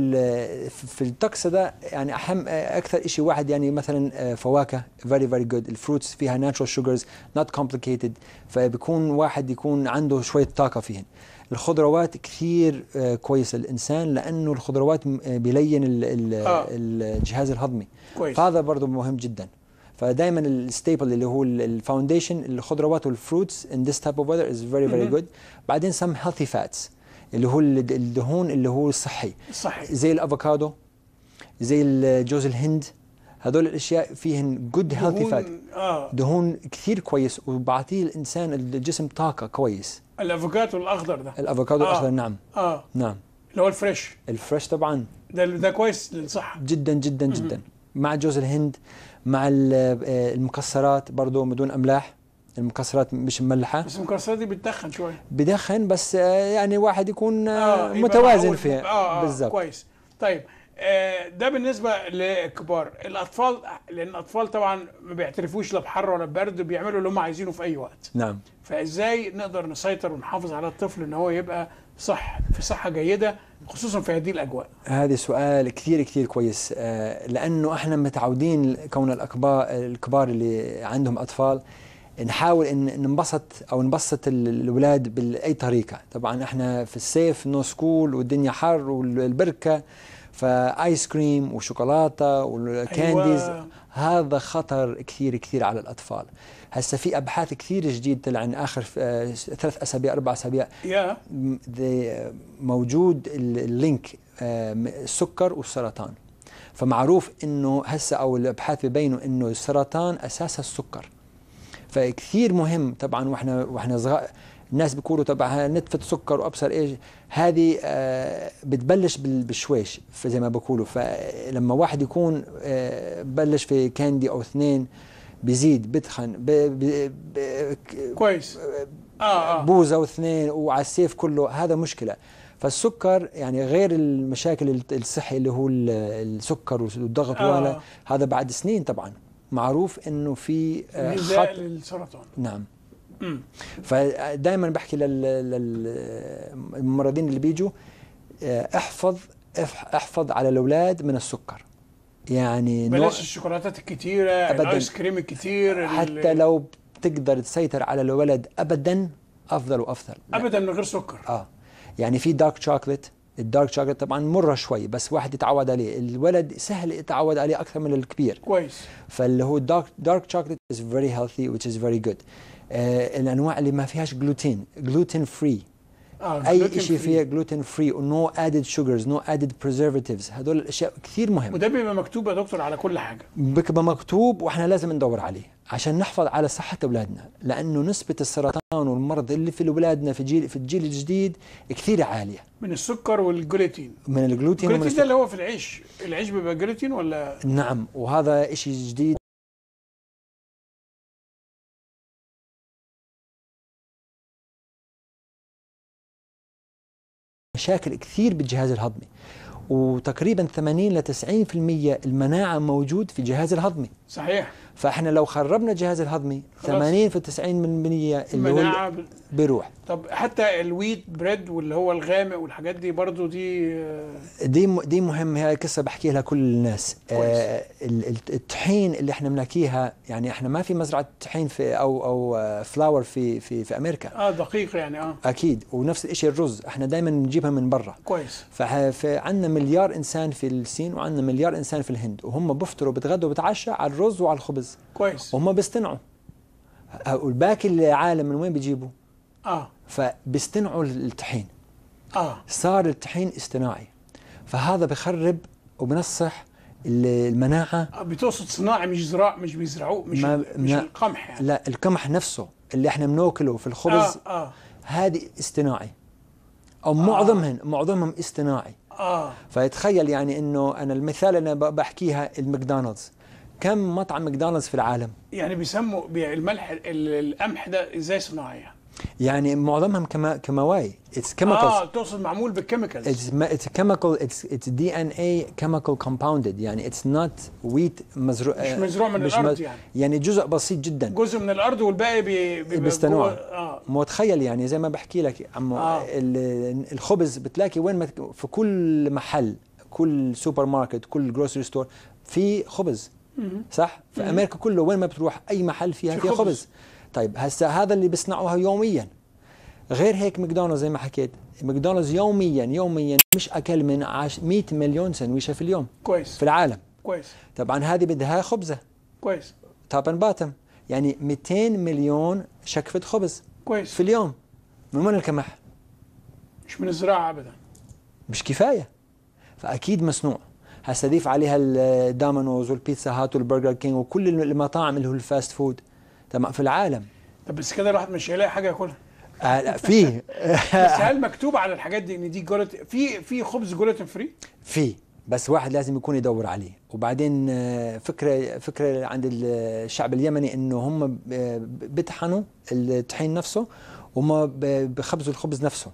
Speaker 11: في الطقس ده يعني اهم اكثر شيء واحد يعني مثلا آه، فواكه فيري فيري جود الفروتس فيها ناتشورال شوجرز نوت كومبليكيتد فبيكون واحد يكون عنده شويه طاقه فيهن الخضروات كثير آه، كويسه للانسان لانه الخضروات آه، بيلين آه. الجهاز الهضمي كويس. فهذا برضه مهم جدا فدائما الستيبل اللي هو الفاونديشن الخضروات والفروتس ان ذيس تايب اوف ويذر از فيري فيري جود بعدين سم هيلثي فاتس اللي هو الدهون اللي هو الصحي صحي زي الافوكادو زي جوز الهند هذول الاشياء فيهن جود هيلثي فات دهون كثير كويس وبعطيه الانسان الجسم طاقه كويس
Speaker 1: الافوكادو الاخضر ده الافوكادو آه. الاخضر نعم اه نعم اللي هو الفريش
Speaker 11: الفريش طبعا ده ده كويس للصحه جدا جدا جدا مع جوز الهند مع آه، المكسرات برضه بدون املاح المكسرات مش مملحه بس
Speaker 1: المكسرات دي بتدخن شويه
Speaker 11: بدخن بس آه، يعني واحد يكون آه, آه، متوازن فيها آه, آه بالظبط
Speaker 1: كويس طيب آه، ده بالنسبه للكبار الاطفال لان الاطفال طبعا ما بيعترفوش لا بحر ولا ببرد بيعملوا اللي هم عايزينه في اي وقت نعم فازاي نقدر نسيطر ونحافظ على الطفل ان هو يبقى صح في صحه جيده خصوصا في هذه الاجواء
Speaker 11: هذا سؤال كثير كثير كويس آه، لانه احنا متعودين كون الاكبار الكبار اللي عندهم اطفال نحاول ان ننبسط او نبسط الاولاد باي طريقه طبعا احنا في الصيف نو سكول والدنيا حر والبركه فايس كريم وشوكولاته والكانديز أيوة. هذا خطر كثير كثير على الاطفال هسه في ابحاث كثير جديد طلع عن اخر آه، ثلاث اسابيع اربع اسابيع yeah. آه، موجود اللينك السكر آه، والسرطان فمعروف انه هسه او الابحاث ببينوا انه السرطان اساسها السكر فكثير مهم طبعا واحنا واحنا صغار الناس بيقولوا تبعها نتفة سكر وابصر ايش هذه آه، بتبلش بالشويش زي ما بقولوا فلما واحد يكون آه، بلش في كاندي او اثنين بيزيد بتخن بي بي بي كويس آه آه. بوزه واثنين وعلى السيف كله هذا مشكله فالسكر يعني غير المشاكل الصحي اللي هو السكر والضغط آه. ولا هذا بعد سنين طبعا معروف انه في آه، خط
Speaker 1: للسرطان
Speaker 11: نعم فدائما بحكي للممرضين اللي بيجوا آه، احفظ احفظ على الاولاد من السكر يعني بلاش نوع
Speaker 1: الشوكولاتات الكتيره الايس كريم الكتير حتى لو
Speaker 11: بتقدر تسيطر على الولد ابدا افضل وافضل
Speaker 1: ابدا من غير سكر
Speaker 11: اه يعني في دارك شوكليت الدارك شوكليت طبعا مره شوي بس واحد يتعود عليه الولد سهل يتعود عليه اكثر من الكبير كويس فاللي هو دارك دارك شوكليت از فيري هيلثي which از فيري جود آه، الانواع اللي ما فيهاش جلوتين جلوتين فري
Speaker 1: آه اي شيء فيها
Speaker 11: جلوتين فري ونو ادد شوجرز نو ادد بريزرفيتيفز هذول الاشياء كثير مهمه وده بيبقى مكتوب يا دكتور
Speaker 1: على كل حاجه
Speaker 11: بيبقى مكتوب واحنا لازم ندور عليه عشان نحفظ على صحه اولادنا لانه نسبه السرطان والمرض اللي في اولادنا في جيل في الجيل الجديد كثير عاليه
Speaker 1: من السكر والجلوتين
Speaker 11: من الجلوتين الجلوتين ده اللي
Speaker 1: هو في العيش العيش بيبقى جلوتين ولا
Speaker 11: نعم وهذا شيء جديد مشاكل كثير بالجهاز الهضمي وتقريبا 80 ل 90% المناعه موجود في الجهاز الهضمي صحيح فاحنا لو خربنا الجهاز الهضمي خلاص. 80 في 90 من المية اللي هو بيروح
Speaker 1: طب حتى الويت بريد واللي هو الغامق والحاجات دي برضو دي
Speaker 11: دي دي مهم هي قصه بحكي لها كل الناس آه الطحين اللي احنا بنلاقيها يعني احنا ما في مزرعه طحين في او او فلاور آه، في في في امريكا
Speaker 1: اه دقيق يعني اه
Speaker 11: اكيد ونفس الشيء الرز احنا دائما بنجيبها من برا كويس فعندنا مليار انسان في الصين وعندنا مليار انسان في الهند وهم بفطروا بتغدوا بتعشى على الرز وعلى الخبز كويس وهم بيصطنعوا باقي العالم من وين بيجيبوا؟ اه فبيصطنعوا الطحين اه صار الطحين اصطناعي فهذا بخرب وبنصح المناعه
Speaker 1: آه، بتقصد صناعي مش زراع مش بيزرعوه مش,
Speaker 11: مش القمح يعني. لا القمح نفسه اللي احنا بناكله في الخبز
Speaker 1: آه آه. هذه
Speaker 11: اصطناعي او آه. معظمهم معظمهم اصطناعي اه فتخيل يعني انه انا المثال انا بحكيها المكدونالدز كم مطعم ماكدونالدز في العالم
Speaker 1: يعني بيسموا الملح القمح ده ازاي صناعي؟ يعني.
Speaker 11: يعني معظمهم كما كمواي اتس كيميكالز اه
Speaker 1: تقصد معمول بالكيميكالز
Speaker 11: اتس كيميكال اتس اتس دي ان اي كيميكال كومباوندد يعني اتس نوت ويت مزروع مش مزروع من مش الارض يعني يعني جزء بسيط جدا
Speaker 1: جزء من الارض والباقي بي... بي... بيستنوع اه
Speaker 11: متخيل يعني زي ما بحكي لك اما آه. الخبز بتلاقي وين ما في كل محل كل سوبر ماركت كل جروسري ستور في خبز صح في امريكا كله وين ما بتروح اي محل فيها فيها خبز طيب هسه هذا اللي بيصنعوها يوميا غير هيك ماكدونالدز زي ما حكيت ماكدونالدز يوميا يوميا مش اقل من 100 مليون سندويشه في اليوم كويس في العالم كويس طبعا هذه بدها خبزه كويس توب اند باتم يعني 200 مليون شكفه خبز كويس في اليوم من وين القمح؟
Speaker 1: مش من الزراعه ابدا
Speaker 11: مش كفايه فاكيد مصنوع هستضيف عليها الدومينوز والبيتزا هات والبرجر كينج وكل المطاعم اللي هو الفاست فود تمام في العالم
Speaker 1: طب بس كده الواحد مش هيلاقي حاجه ياكلها آه في بس هل مكتوب على الحاجات دي ان دي جولت في في خبز جلوتين فري؟
Speaker 11: في بس واحد لازم يكون يدور عليه وبعدين آه، فكره فكره عند الشعب اليمني انه هم بيطحنوا الطحين نفسه وما بخبزوا الخبز نفسه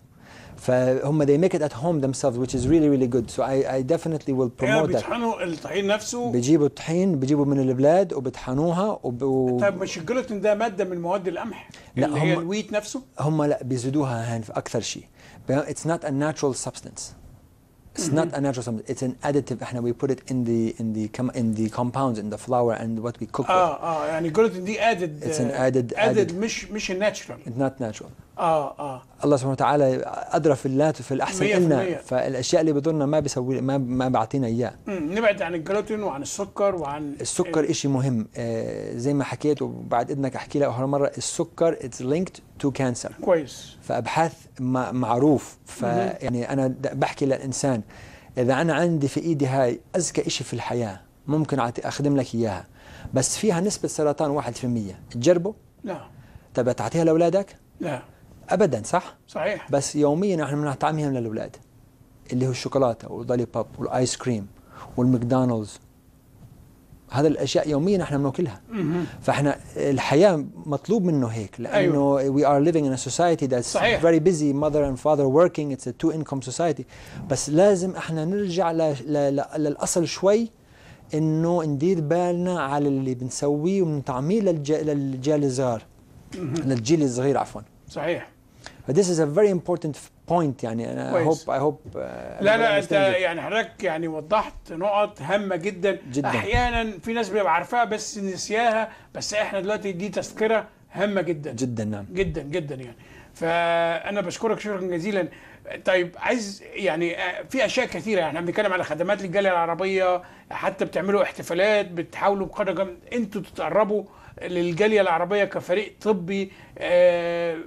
Speaker 11: فهم they make it at home themselves which is really really good so I, I definitely will promote that
Speaker 1: بيطحنوا الطحين
Speaker 11: نفسه بيجيبوا الطحين بيجيبوا من البلاد وبيطحنوها وب... طب
Speaker 1: مش الجلوتين ده ماده من مواد القمح اللي هي الويت نفسه
Speaker 11: هم لا بيزيدوها هان اكثر شيء it's not a natural substance It's not a natural substance. It's an additive. احنا we put it in the in the com in the compounds in the flour and what we cook. اه with.
Speaker 1: اه يعني قلت دي added. It's an added added, added مش مش natural. It's not natural. اه اه
Speaker 11: الله سبحانه وتعالى ادرى في اللات في الاحسن لنا فالاشياء اللي بدورنا ما بيسوي ما ما بعطينا اياه
Speaker 1: نبعد عن الجلوتين وعن السكر وعن السكر ال...
Speaker 11: شيء مهم آه زي ما حكيت وبعد اذنك احكي لك اخر مره السكر اتس لينكد تو كانسر كويس فابحاث معروف فيعني انا بحكي للانسان اذا انا عندي في ايدي هاي اذكى شيء في الحياه ممكن اخدم لك اياها بس فيها نسبه سرطان 1% تجربه؟ لا طب تعطيها لاولادك؟ لا ابدا صح؟ صحيح بس يوميا احنا بنطعمها من الاولاد اللي هو الشوكولاته والدولي باب والايس كريم والماكدونالدز هذا الاشياء يوميا احنا بناكلها فاحنا الحياه مطلوب منه هيك لانه أيوه. ار ليفينج ان in a society that's صحيح. very busy mother and father working it's a two بس لازم احنا نرجع ل... ل... ل... للاصل شوي انه ندير بالنا على اللي بنسويه وبنطعميه للج... للجيل الصغير للجيل الصغير عفوا صحيح this is a very important point يعني انا hope I hope uh, لا لا انت يعني
Speaker 1: حضرتك يعني وضحت نقط هامه جدا جدا احيانا في ناس بيبقى عارفاها بس نسياها بس احنا دلوقتي دي تذكره هامه جدا جدا نعم جدا جدا يعني فانا بشكرك شكرا جزيلا طيب عايز يعني آه، في اشياء كثيره يعني احنا بنتكلم على خدمات للجاليه العربيه حتى بتعملوا احتفالات بتحاولوا بقدر انتوا تتقربوا للجاليه العربيه كفريق طبي آه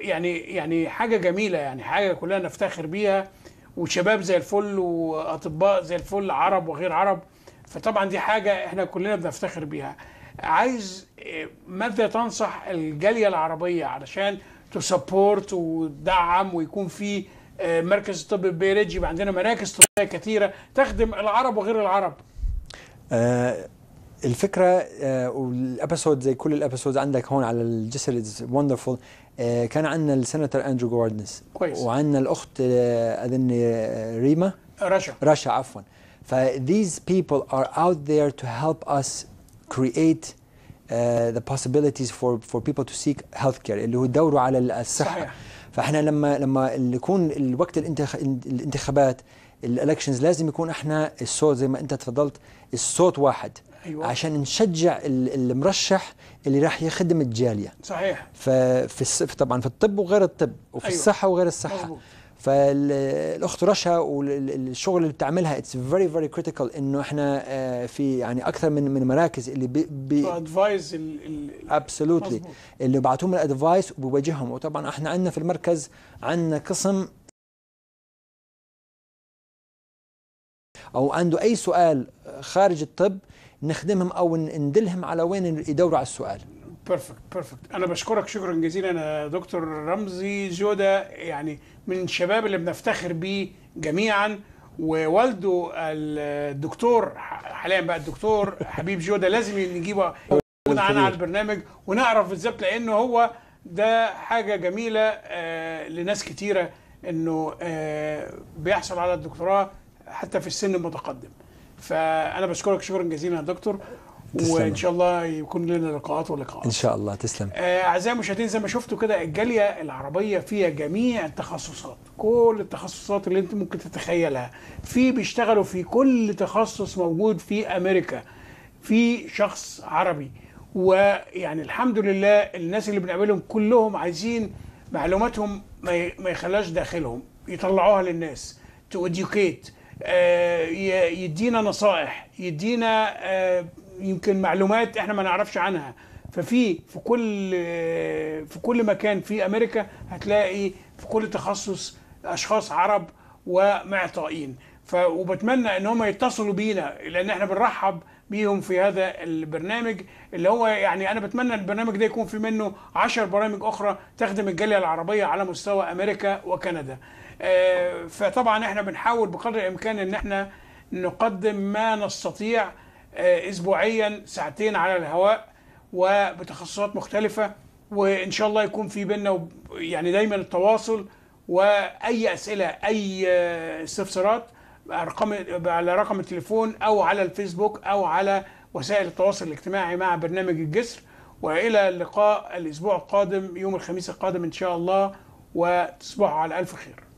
Speaker 1: يعني يعني حاجه جميله يعني حاجه كلنا نفتخر بيها وشباب زي الفل واطباء زي الفل عرب وغير عرب فطبعا دي حاجه احنا كلنا بنفتخر بيها عايز آه، ماذا تنصح الجاليه العربيه علشان تسبورت وتدعم ويكون في آه، مركز الطب البيولوجي يبقى عندنا مراكز طبيه كثيره تخدم العرب وغير العرب
Speaker 11: آه الفكره آه زي كل الابيسودز عندك هون على الجسر از وندرفول آه، كان عندنا السنتر اندرو جوردنس كويس وعندنا الاخت آه، اظن آه، ريما رشا رشا عفوا ف these people are out there to help us create Uh, the possibilities for for people to seek healthcare اللي هو يدوروا على الصحه صحيح. فاحنا لما لما يكون الوقت الانتخابات الالكشنز لازم يكون احنا الصوت زي ما انت تفضلت الصوت واحد أيوة. عشان نشجع المرشح اللي راح يخدم الجاليه صحيح ففي طبعا في الطب وغير الطب وفي أيوة. الصحه وغير الصحه مزبوط. فالاخت رشا والشغل اللي بتعملها اتس فيري فيري كريتيكال انه احنا آه، في يعني اكثر من من مراكز اللي بي
Speaker 1: ادفايز
Speaker 11: ابسولوتلي اللي بعتوهم الادفايس وبوجههم وطبعا احنا عندنا في المركز عندنا قسم او عنده اي سؤال خارج الطب نخدمهم او ندلهم على وين يدوروا على السؤال
Speaker 1: بيرفكت بيرفكت انا بشكرك شكرا جزيلا انا دكتور رمزي جوده يعني من الشباب اللي بنفتخر بيه جميعا ووالده الدكتور حاليا بقى الدكتور حبيب جوده لازم نجيبه يكون على البرنامج ونعرف بالظبط لانه هو ده حاجه جميله آه، لناس كتيره انه آه، بيحصل على الدكتوراه حتى في السن المتقدم فانا بشكرك شكرا جزيلا يا دكتور تسلم. وان شاء الله يكون لنا لقاءات ولقاءات
Speaker 11: ان شاء الله تسلم
Speaker 1: آه، اعزائي المشاهدين زي ما شفتوا كده الجاليه العربيه فيها جميع التخصصات كل التخصصات اللي انت ممكن تتخيلها في بيشتغلوا في كل تخصص موجود في امريكا في شخص عربي ويعني الحمد لله الناس اللي بنقابلهم كلهم عايزين معلوماتهم ما يخلاش داخلهم يطلعوها للناس تو educate آه، يدينا نصائح يدينا آه، يمكن معلومات احنا ما نعرفش عنها ففي في كل في كل مكان في امريكا هتلاقي في كل تخصص اشخاص عرب ومعطائين ف وبتمنى ان هم يتصلوا بينا لان احنا بنرحب بيهم في هذا البرنامج اللي هو يعني انا بتمنى البرنامج ده يكون في منه 10 برامج اخرى تخدم الجاليه العربيه على مستوى امريكا وكندا آه، فطبعا احنا بنحاول بقدر الامكان ان احنا نقدم ما نستطيع آه، اسبوعيا ساعتين على الهواء وبتخصصات مختلفه وان شاء الله يكون في بيننا يعني دايما التواصل واي اسئله اي آه، استفسارات ارقام على رقم التليفون او على الفيسبوك او على وسائل التواصل الاجتماعي مع برنامج الجسر والى اللقاء الاسبوع القادم يوم الخميس القادم ان شاء الله وتصبحوا على الف خير